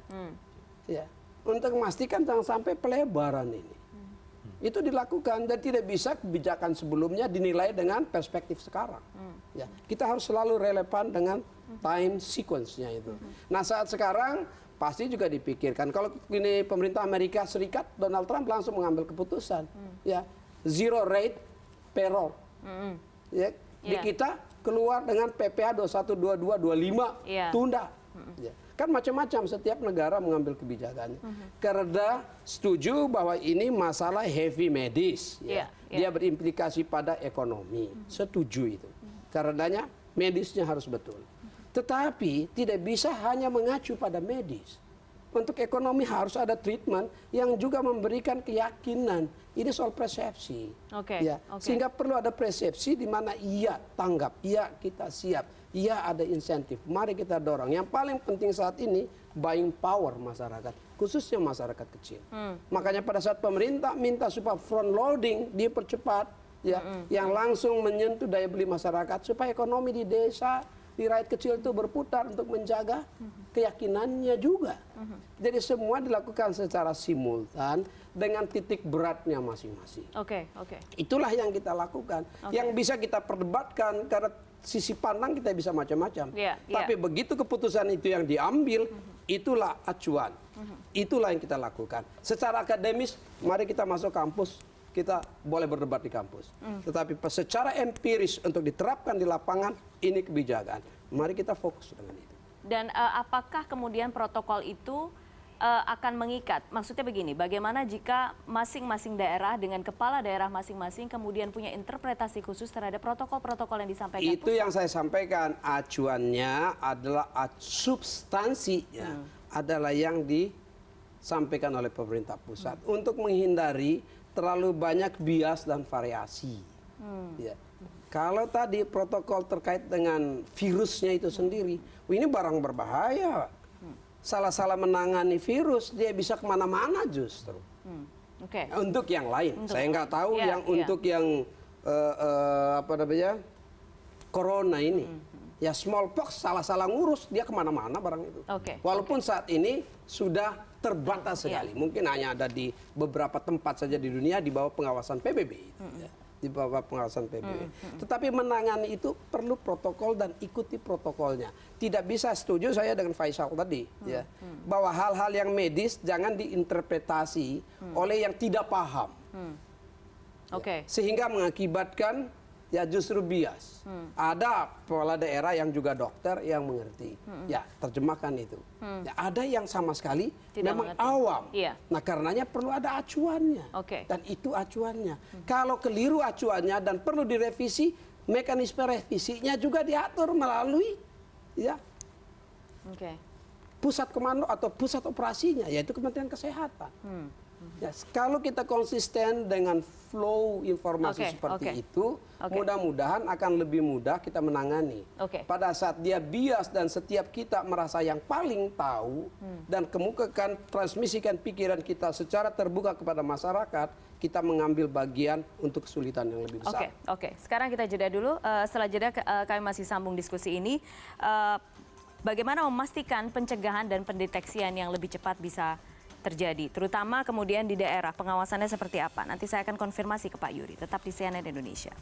Ya, untuk memastikan jangan sampai pelebaran ini. Itu dilakukan dan tidak bisa kebijakan sebelumnya dinilai dengan perspektif sekarang. Ya, kita harus selalu relevan dengan time sequence-nya itu. Nah, saat sekarang pasti juga dipikirkan. Kalau ini pemerintah Amerika Serikat, Donald Trump langsung mengambil keputusan, hmm. ya zero rate payroll. Hmm. Ya, yeah. di ya. kita keluar dengan PPh 212225 yeah. tunda. Hmm. Ya. Kan macam-macam setiap negara mengambil kebijakannya. Hmm. Karena setuju bahwa ini masalah heavy medis, ya. yeah. Ya. dia berimplikasi pada ekonomi. Hmm. Setuju itu. Hmm. Karenanya medisnya harus betul. Tetapi tidak bisa hanya mengacu pada medis. Untuk ekonomi harus ada treatment yang juga memberikan keyakinan. Ini soal persepsi. Oke. Okay, ya. Okay. Sehingga perlu ada persepsi di mana ia tanggap, ia kita siap, ia ada insentif. Mari kita dorong. Yang paling penting saat ini buying power masyarakat, khususnya masyarakat kecil. Hmm. Makanya pada saat pemerintah minta supaya front loading dipercepat, ya, -hmm. hmm. yang langsung menyentuh daya beli masyarakat supaya ekonomi di desa di rakyat kecil itu berputar untuk menjaga keyakinannya juga. Jadi semua dilakukan secara simultan dengan titik beratnya masing-masing. Oke, okay, oke. Okay. Itulah yang kita lakukan. Okay. Yang bisa kita perdebatkan karena sisi pandang kita bisa macam-macam. Yeah, iya. Tapi begitu keputusan itu yang diambil, itulah acuan. Mhm. Itulah yang kita lakukan. Secara akademis, mari kita masuk kampus kita boleh berdebat di kampus. Mm. Tetapi secara empiris untuk diterapkan di lapangan ini kebijakan. Mari kita fokus dengan itu. Dan uh, apakah kemudian protokol itu uh, akan mengikat? Maksudnya begini, bagaimana jika masing-masing daerah dengan kepala daerah masing-masing kemudian punya interpretasi khusus terhadap protokol-protokol yang disampaikan? Itu pusat? yang saya sampaikan acuannya adalah substansinya mm. adalah yang disampaikan oleh pemerintah pusat hmm. untuk menghindari terlalu banyak bias dan variasi. Hmm. Ya. Kalau tadi protokol terkait dengan virusnya itu sendiri, ini barang berbahaya. Hmm. Salah-salah menangani virus, dia bisa kemana-mana justru. Hmm. Okay. Untuk yang lain, untuk saya nggak tahu yeah, yang yeah. untuk yang uh, uh, apa namanya corona ini. Hmm, hmm. Ya smallpox salah-salah ngurus dia kemana-mana barang itu. Okay. Walaupun okay. saat ini sudah terbatas iya. sekali. Mungkin hanya ada di beberapa tempat saja di dunia di bawah pengawasan PBB. Hmm. Ya. Di bawah pengawasan PBB. Hmm. Tetapi menangani itu perlu protokol dan ikuti protokolnya. Tidak bisa setuju saya dengan Faisal tadi hmm. ya. Hmm. Bahwa hal-hal yang medis jangan diinterpretasi hmm. oleh yang tidak paham. Hmm. Oke. Okay. Sehingga mengakibatkan ya justru bias. Hmm. Ada kepala daerah yang juga dokter yang mengerti. Hmm. Ya, terjemahkan itu. Hmm. Ya, ada yang sama sekali Tidak memang mengerti. awam. Iya. Nah, karenanya perlu ada acuannya. Okay. Dan itu acuannya. Hmm. Kalau keliru acuannya dan perlu direvisi, mekanisme revisinya juga diatur melalui ya. Okay. Pusat komando atau pusat operasinya yaitu Kementerian Kesehatan. Hmm. Mhm. Yes, kalau kita konsisten dengan flow informasi okay, seperti okay. itu, okay. mudah-mudahan akan lebih mudah kita menangani. Okay. Pada saat dia bias dan setiap kita merasa yang paling tahu hmm. dan kemukakan transmisikan pikiran kita secara terbuka kepada masyarakat, kita mengambil bagian untuk kesulitan yang lebih besar. Oke, okay, oke. Okay. Sekarang kita jeda dulu. Uh, setelah jeda uh, kami masih sambung diskusi ini. Uh, bagaimana memastikan pencegahan dan pendeteksian yang lebih cepat bisa terjadi, terutama kemudian di daerah. Pengawasannya seperti apa? Nanti saya akan konfirmasi ke Pak Yuri. Tetap di CNN Indonesia.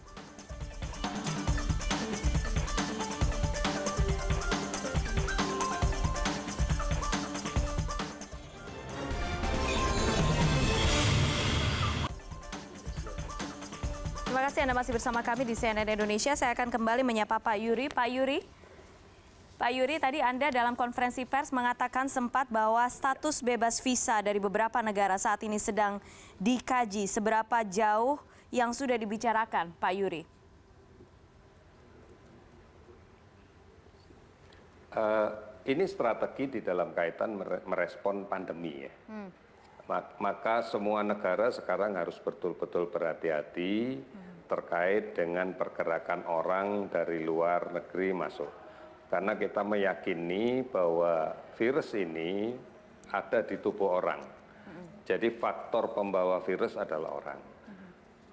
Terima kasih Anda masih bersama kami di CNN Indonesia. Saya akan kembali menyapa Pak Yuri. Pak Yuri, Pak Yuri, tadi Anda dalam konferensi pers mengatakan sempat bahwa status bebas visa dari beberapa negara saat ini sedang dikaji. Seberapa jauh yang sudah dibicarakan, Pak Yuri? Uh, ini strategi di dalam kaitan merespon pandemi ya. Hmm. Maka semua negara sekarang harus betul-betul berhati-hati hmm. terkait dengan pergerakan orang dari luar negeri masuk karena kita meyakini bahwa virus ini ada di tubuh orang. Jadi faktor pembawa virus adalah orang.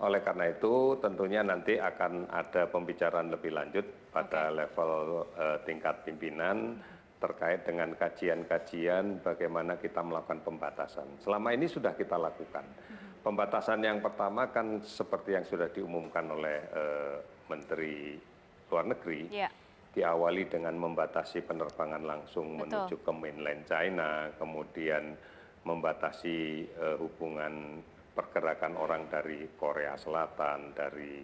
Oleh karena itu tentunya nanti akan ada pembicaraan lebih lanjut pada okay. level uh, tingkat pimpinan terkait dengan kajian-kajian bagaimana kita melakukan pembatasan. Selama ini sudah kita lakukan. Pembatasan yang pertama kan seperti yang sudah diumumkan oleh uh, Menteri Luar Negeri. Yeah diawali dengan membatasi penerbangan langsung Betul. menuju ke mainland China, kemudian membatasi uh, hubungan pergerakan orang dari Korea Selatan, dari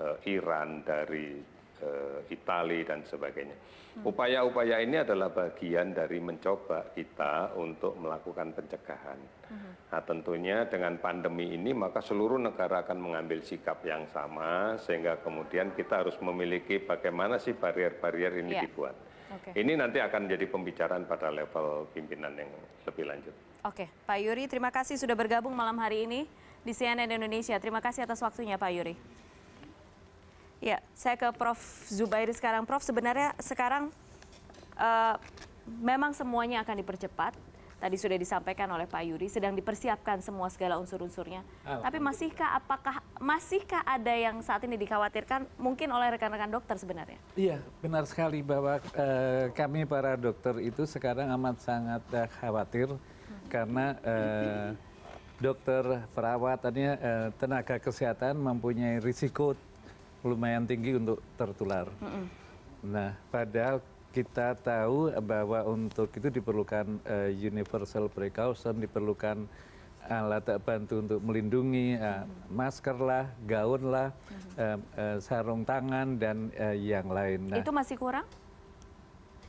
uh, Iran, dari Eh, Itali dan sebagainya. Upaya-upaya ini adalah bagian dari mencoba kita untuk melakukan pencegahan. Nah, tentunya dengan pandemi ini maka seluruh negara akan mengambil sikap yang sama sehingga kemudian kita harus memiliki bagaimana sih barrier-barrier ini yeah. dibuat. Okay. Ini nanti akan menjadi pembicaraan pada level pimpinan yang lebih lanjut. Oke, okay. Pak Yuri, terima kasih sudah bergabung malam hari ini di CNN Indonesia. Terima kasih atas waktunya, Pak Yuri. Ya, saya ke Prof. Zubairi sekarang. Prof, sebenarnya sekarang uh, memang semuanya akan dipercepat. Tadi sudah disampaikan oleh Pak Yuri, sedang dipersiapkan semua segala unsur-unsurnya. Ah, Tapi masihkah apakah masihkah ada yang saat ini dikhawatirkan mungkin oleh rekan-rekan dokter sebenarnya? Iya, benar sekali bahwa uh, kami para dokter itu sekarang amat sangat uh, khawatir hmm. karena dokter, perawatannya, tadinya tenaga kesehatan mempunyai risiko lumayan tinggi untuk tertular. Nah, padahal kita tahu bahwa untuk itu diperlukan eh, universal precaution, diperlukan alat bantu untuk melindungi uh, masker lah, gaun lah, eh, sarung tangan dan yang lain. Nah, itu masih kurang?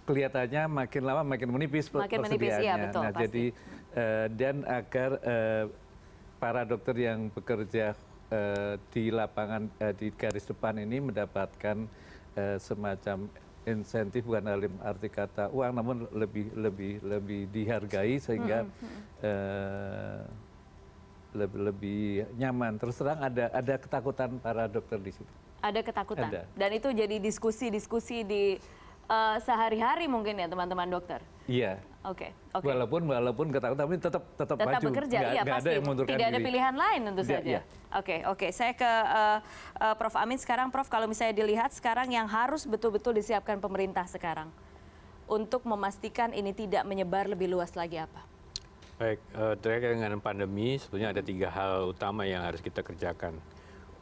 Kelihatannya makin lama makin menipis makin Menipis, iya, betul, nah, jadi dan agar para dokter yang bekerja Eh, di lapangan eh, di garis depan ini mendapatkan eh, semacam insentif bukan dalam arti kata uang namun lebih lebih lebih dihargai sehingga lebih lebih nyaman. Terus terang ada ada ketakutan para dokter di situ. Ada ketakutan. Ada. Dan itu jadi diskusi-diskusi di uh, sehari-hari mungkin ya teman-teman dokter. Iya. Oke. Okay, okay. Walaupun walaupun ketakutan tapi tetap tetap, tetap maju. Bekerja, Gak, iya, gak ada yang mundurkan Tidak diri. ada pilihan lain tentu saja. Iya. Oke, oke. Saya ke uh, uh, Prof Amin sekarang. Prof, kalau misalnya dilihat sekarang yang harus betul-betul disiapkan pemerintah sekarang untuk memastikan ini tidak menyebar lebih luas lagi apa? Baik, uh, terkait dengan pandemi sebetulnya ada tiga hal utama yang harus kita kerjakan.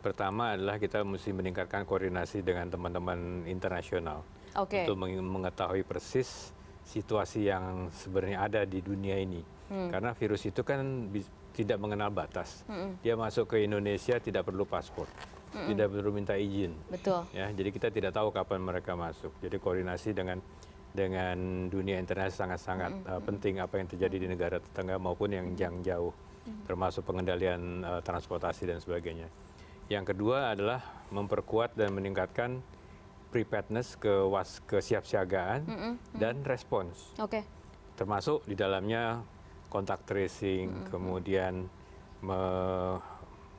Pertama adalah kita mesti meningkatkan koordinasi dengan teman-teman internasional okay. untuk mengetahui persis situasi yang sebenarnya ada di dunia ini. Hmm. Karena virus itu kan tidak mengenal batas. Hmm. Dia masuk ke Indonesia tidak perlu paspor. Mm tidak perlu minta izin. Betul. Ya, jadi kita tidak tahu kapan mereka masuk. Jadi koordinasi dengan dengan dunia internasional sangat-sangat Uh, penting apa yang terjadi di negara tetangga maupun yang jang jauh, mm termasuk pengendalian uh, transportasi dan sebagainya. Yang kedua adalah memperkuat dan meningkatkan preparedness ke was kesiapsiagaan mm mm. dan respons. Oke. Okay. Termasuk di dalamnya kontak tracing, mm -mm. kemudian me,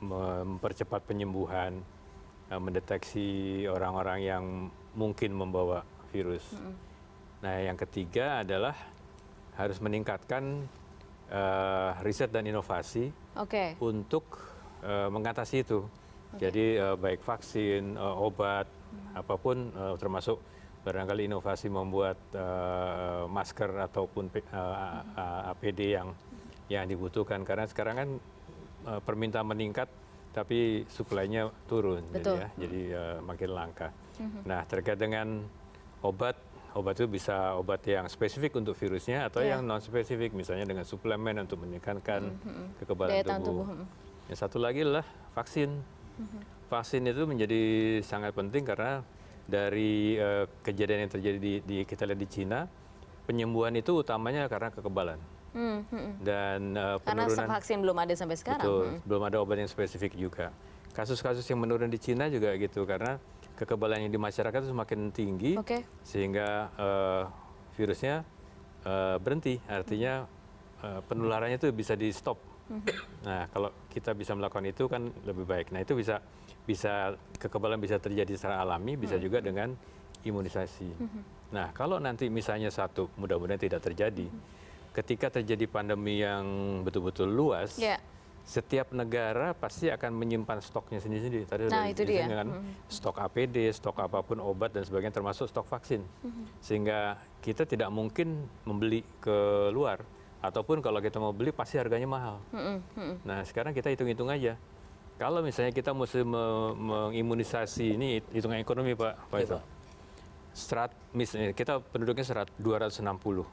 mempercepat penyembuhan, eh, mendeteksi orang-orang yang mungkin membawa virus. Mm -mm. Nah, yang ketiga adalah harus meningkatkan uh, riset dan inovasi okay. untuk uh, mengatasi itu. Okay. Jadi uh, baik vaksin, uh, obat, apapun eh, termasuk barangkali inovasi membuat eh, masker ataupun eh, apd yang yang dibutuhkan karena sekarang kan permintaan meningkat tapi suplainya turun jadi gitu ya jadi makin langka mm-hmm. nah terkait dengan obat obat itu bisa obat yang spesifik untuk virusnya atau yeah. yang non spesifik misalnya dengan suplemen untuk meningkatkan -hmm. kekebalan Daya tubuh. tubuh. Yang satu lagi adalah vaksin. Mm-hmm vaksin itu menjadi sangat penting karena dari uh, kejadian yang terjadi di, di kita lihat di Cina, penyembuhan itu utamanya karena kekebalan. Hmm, hmm. Dan uh, penurunan karena vaksin belum ada sampai sekarang. Betul, hmm. belum ada obat yang spesifik juga. Kasus-kasus yang menurun di Cina juga gitu karena kekebalan yang di masyarakat itu semakin tinggi okay. sehingga uh, virusnya uh, berhenti. Artinya uh, penularannya itu bisa di stop. Hmm. Nah, kalau kita bisa melakukan itu kan lebih baik. Nah, itu bisa bisa kekebalan bisa terjadi secara alami bisa hmm. juga dengan imunisasi hmm. nah kalau nanti misalnya satu mudah-mudahan tidak terjadi hmm. ketika terjadi pandemi yang betul-betul luas ya. setiap negara pasti akan menyimpan stoknya sendiri-sendiri. Tadi nah, itu dia. kan hmm. stok APD, stok apapun obat dan sebagainya termasuk stok vaksin. Hmm. Sehingga kita tidak mungkin membeli ke luar ataupun kalau kita mau beli pasti harganya mahal. Hmm. Hmm. Nah, sekarang kita hitung-hitung aja kalau misalnya kita mesti mengimunisasi ini hitungan ekonomi Pak, iya, Pak itu, Strat misalnya eh, kita penduduknya serat 260. Hmm.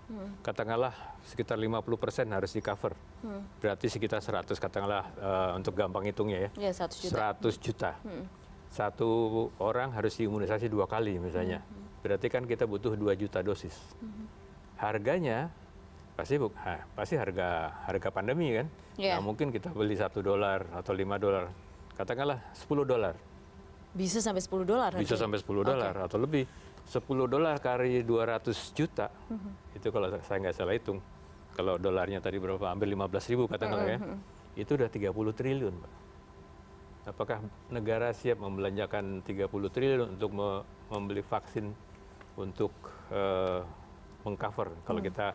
Katakanlah sekitar 50 persen harus di cover. Hmm. Berarti sekitar 100 katakanlah uh, untuk gampang hitungnya ya. ya 100 juta. 100 juta. Hmm. Satu orang harus diimunisasi dua kali misalnya. Hmm. hmm. Berarti kan kita butuh 2 juta dosis. Hmm. Harganya pasti pasti harga harga pandemi kan yeah. nah, mungkin kita beli satu dolar atau lima dolar katakanlah sepuluh dolar bisa sampai sepuluh dolar bisa sampai sepuluh dolar okay. atau lebih sepuluh dolar kali dua ratus juta mm -hmm. itu kalau saya nggak salah hitung kalau dolarnya tadi berapa hampir lima belas ribu katakanlah mm -hmm. ya. Mhm. itu udah tiga puluh triliun Pak. apakah negara siap membelanjakan tiga puluh triliun untuk me membeli vaksin untuk uh, mengcover kalau mm -hmm. kita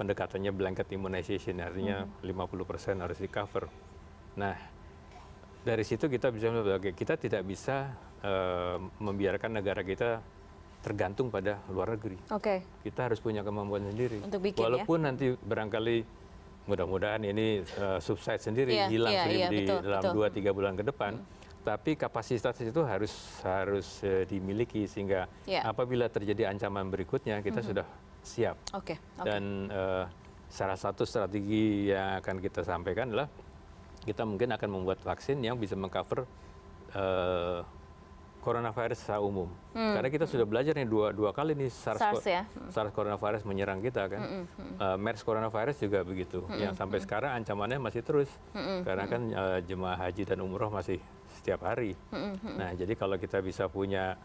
pendekatannya blanket immunization artinya hmm. 50% harus di cover. Nah, dari situ kita bisa sebagai kita tidak bisa uh, membiarkan negara kita tergantung pada luar negeri. Oke. Okay. Kita harus punya kemampuan sendiri. Untuk bikin, ya. Walaupun ya? nanti barangkali mudah-mudahan ini uh, subside sendiri yeah, hilang yeah, sendiri yeah, di betul, dalam dua tiga bulan ke depan. Hmm. Tapi kapasitas itu harus harus eh, dimiliki sehingga yeah. apabila terjadi ancaman berikutnya kita mm -hmm. sudah siap dan eh, salah satu strategi yang akan kita sampaikan adalah kita mungkin akan membuat vaksin yang bisa mengcover cover eh, coronavirus secara umum hmm. karena kita sudah belajar nih dua kali nih SARS ya. SARS, coronavirus menyerang kita kan hmm, hmm, eh, MERS coronavirus juga begitu yang sampai sekarang ancamannya masih terus karena kan jemaah haji dan umroh masih setiap hari nah jadi kalau kita bisa punya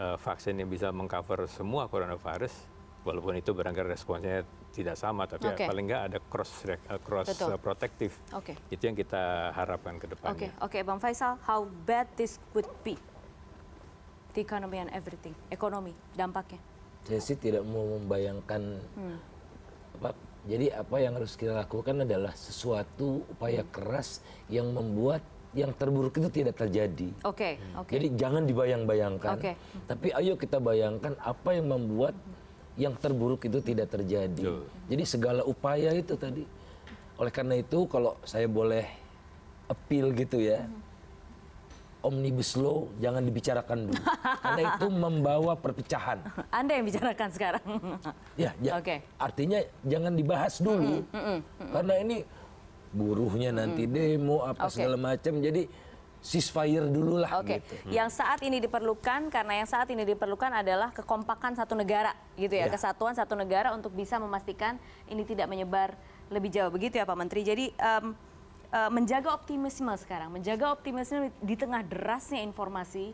vaksin yang bisa mengcover cover semua coronavirus walaupun itu barangkali responsnya tidak sama, tapi okay. paling nggak ada cross eh, cross Betul. Eh, protective. Okay. Itu yang kita harapkan ke depannya. Oke, okay. oke, okay, Bang Faisal, how bad this would be? The economy and everything, ekonomi, dampaknya. Saya sih tidak mau membayangkan hmm. apa. Jadi apa yang harus kita lakukan adalah sesuatu upaya hmm. keras yang membuat yang terburuk itu tidak terjadi. Oke, okay, hmm. oke. Okay. Jadi jangan dibayang-bayangkan. Okay. Tapi ayo kita bayangkan apa yang membuat hmm yang terburuk itu tidak terjadi. Yeah. Jadi segala upaya itu tadi. Oleh karena itu kalau saya boleh appeal gitu ya. Omnibus Law jangan dibicarakan dulu. Karena itu membawa perpecahan. Anda yang bicarakan sekarang. ya, ya. okay. artinya jangan dibahas dulu. Mm -hmm. Karena ini buruhnya nanti mm -hmm. demo apa okay. segala macam. Jadi ceasefire dulu lah. Oke, okay. gitu. yang hmm. saat ini diperlukan karena yang saat ini diperlukan adalah kekompakan satu negara, gitu ya, ya. kesatuan satu negara untuk bisa memastikan ini tidak menyebar lebih jauh, begitu ya Pak Menteri. Jadi um, uh, menjaga optimisme sekarang, menjaga optimisme di tengah derasnya informasi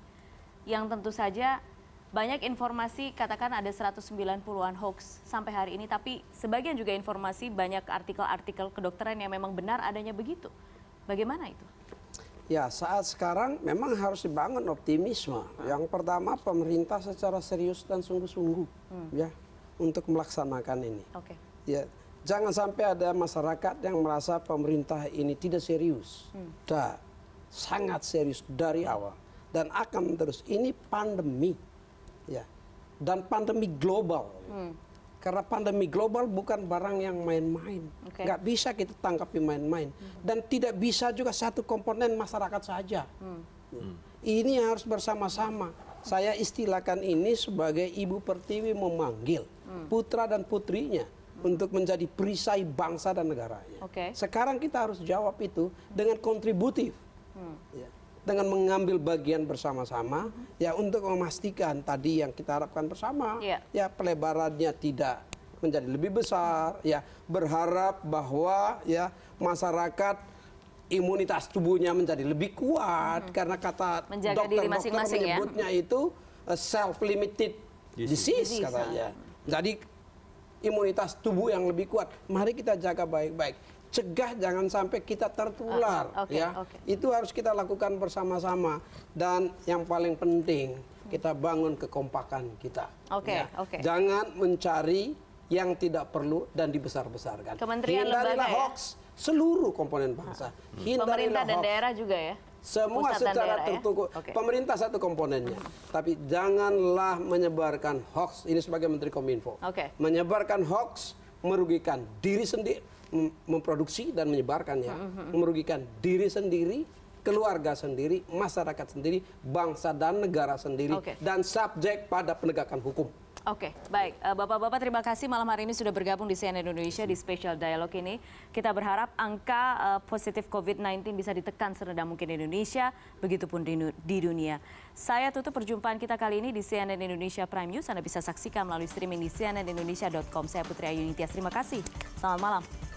yang tentu saja banyak informasi katakan ada 190-an hoax sampai hari ini, tapi sebagian juga informasi banyak artikel-artikel kedokteran yang memang benar adanya begitu. Bagaimana itu? Ya, saat sekarang memang harus dibangun optimisme. Yang pertama pemerintah secara serius dan sungguh-sungguh hmm. ya untuk melaksanakan ini. Oke. Okay. Ya, jangan sampai ada masyarakat yang merasa pemerintah ini tidak serius. Hmm. sangat serius dari awal dan akan terus. Ini pandemi. Ya. Dan pandemi global. Hmm karena pandemi global bukan barang yang main-main. Okay. Nggak bisa kita tangkapi main-main. Hmm. Dan tidak bisa juga satu komponen masyarakat saja. Hmm. hmm. Ini harus bersama-sama. Saya istilahkan ini sebagai Ibu Pertiwi memanggil hmm. putra dan putrinya hmm. untuk menjadi perisai bangsa dan negaranya. Okay. Sekarang kita harus jawab itu dengan kontributif. Hmm. Ya dengan mengambil bagian bersama-sama ya untuk memastikan tadi yang kita harapkan bersama ya, ya pelebarannya tidak menjadi lebih besar ya berharap bahwa ya masyarakat imunitas tubuhnya menjadi lebih kuat hmm. karena kata Menjaga dokter dokter ya. menyebutnya ya? itu eh, self limited disease, disease katanya ya. jadi imunitas tubuh yang lebih kuat mari kita jaga baik-baik cegah jangan sampai kita tertular uh, ah, ah, okay, ya. Okay. Itu harus kita lakukan bersama-sama dan yang paling penting kita bangun kekompakan kita. Oke, okay, ya. oke. Okay. Jangan mencari yang tidak perlu dan dibesar-besarkan. Kementerian Hindarilah ya? hoax seluruh komponen bangsa. uh, Hindarilah Pemerintah dan daerah juga ya. Semua Pusat secara tertutup. Ya? Okay. Pemerintah satu komponennya. Tapi janganlah menyebarkan hoax. Ini sebagai Menteri Kominfo. Okay. Menyebarkan hoax merugikan diri sendiri memproduksi dan menyebarkannya mm-hmm. merugikan diri sendiri keluarga sendiri, masyarakat sendiri, bangsa dan negara sendiri, okay. dan subjek pada penegakan hukum. Oke, okay, baik. Eh, Bapak-bapak terima kasih malam hari ini sudah bergabung di CNN Indonesia di Special Dialog ini. Kita berharap angka uh, positif COVID-19 bisa ditekan serendah mungkin di Indonesia, begitupun di, di dunia. Saya tutup perjumpaan kita kali ini di CNN Indonesia Prime News. Anda bisa saksikan melalui streaming di cnnindonesia.com. Saya Putri Ayu Terima kasih. Selamat malam.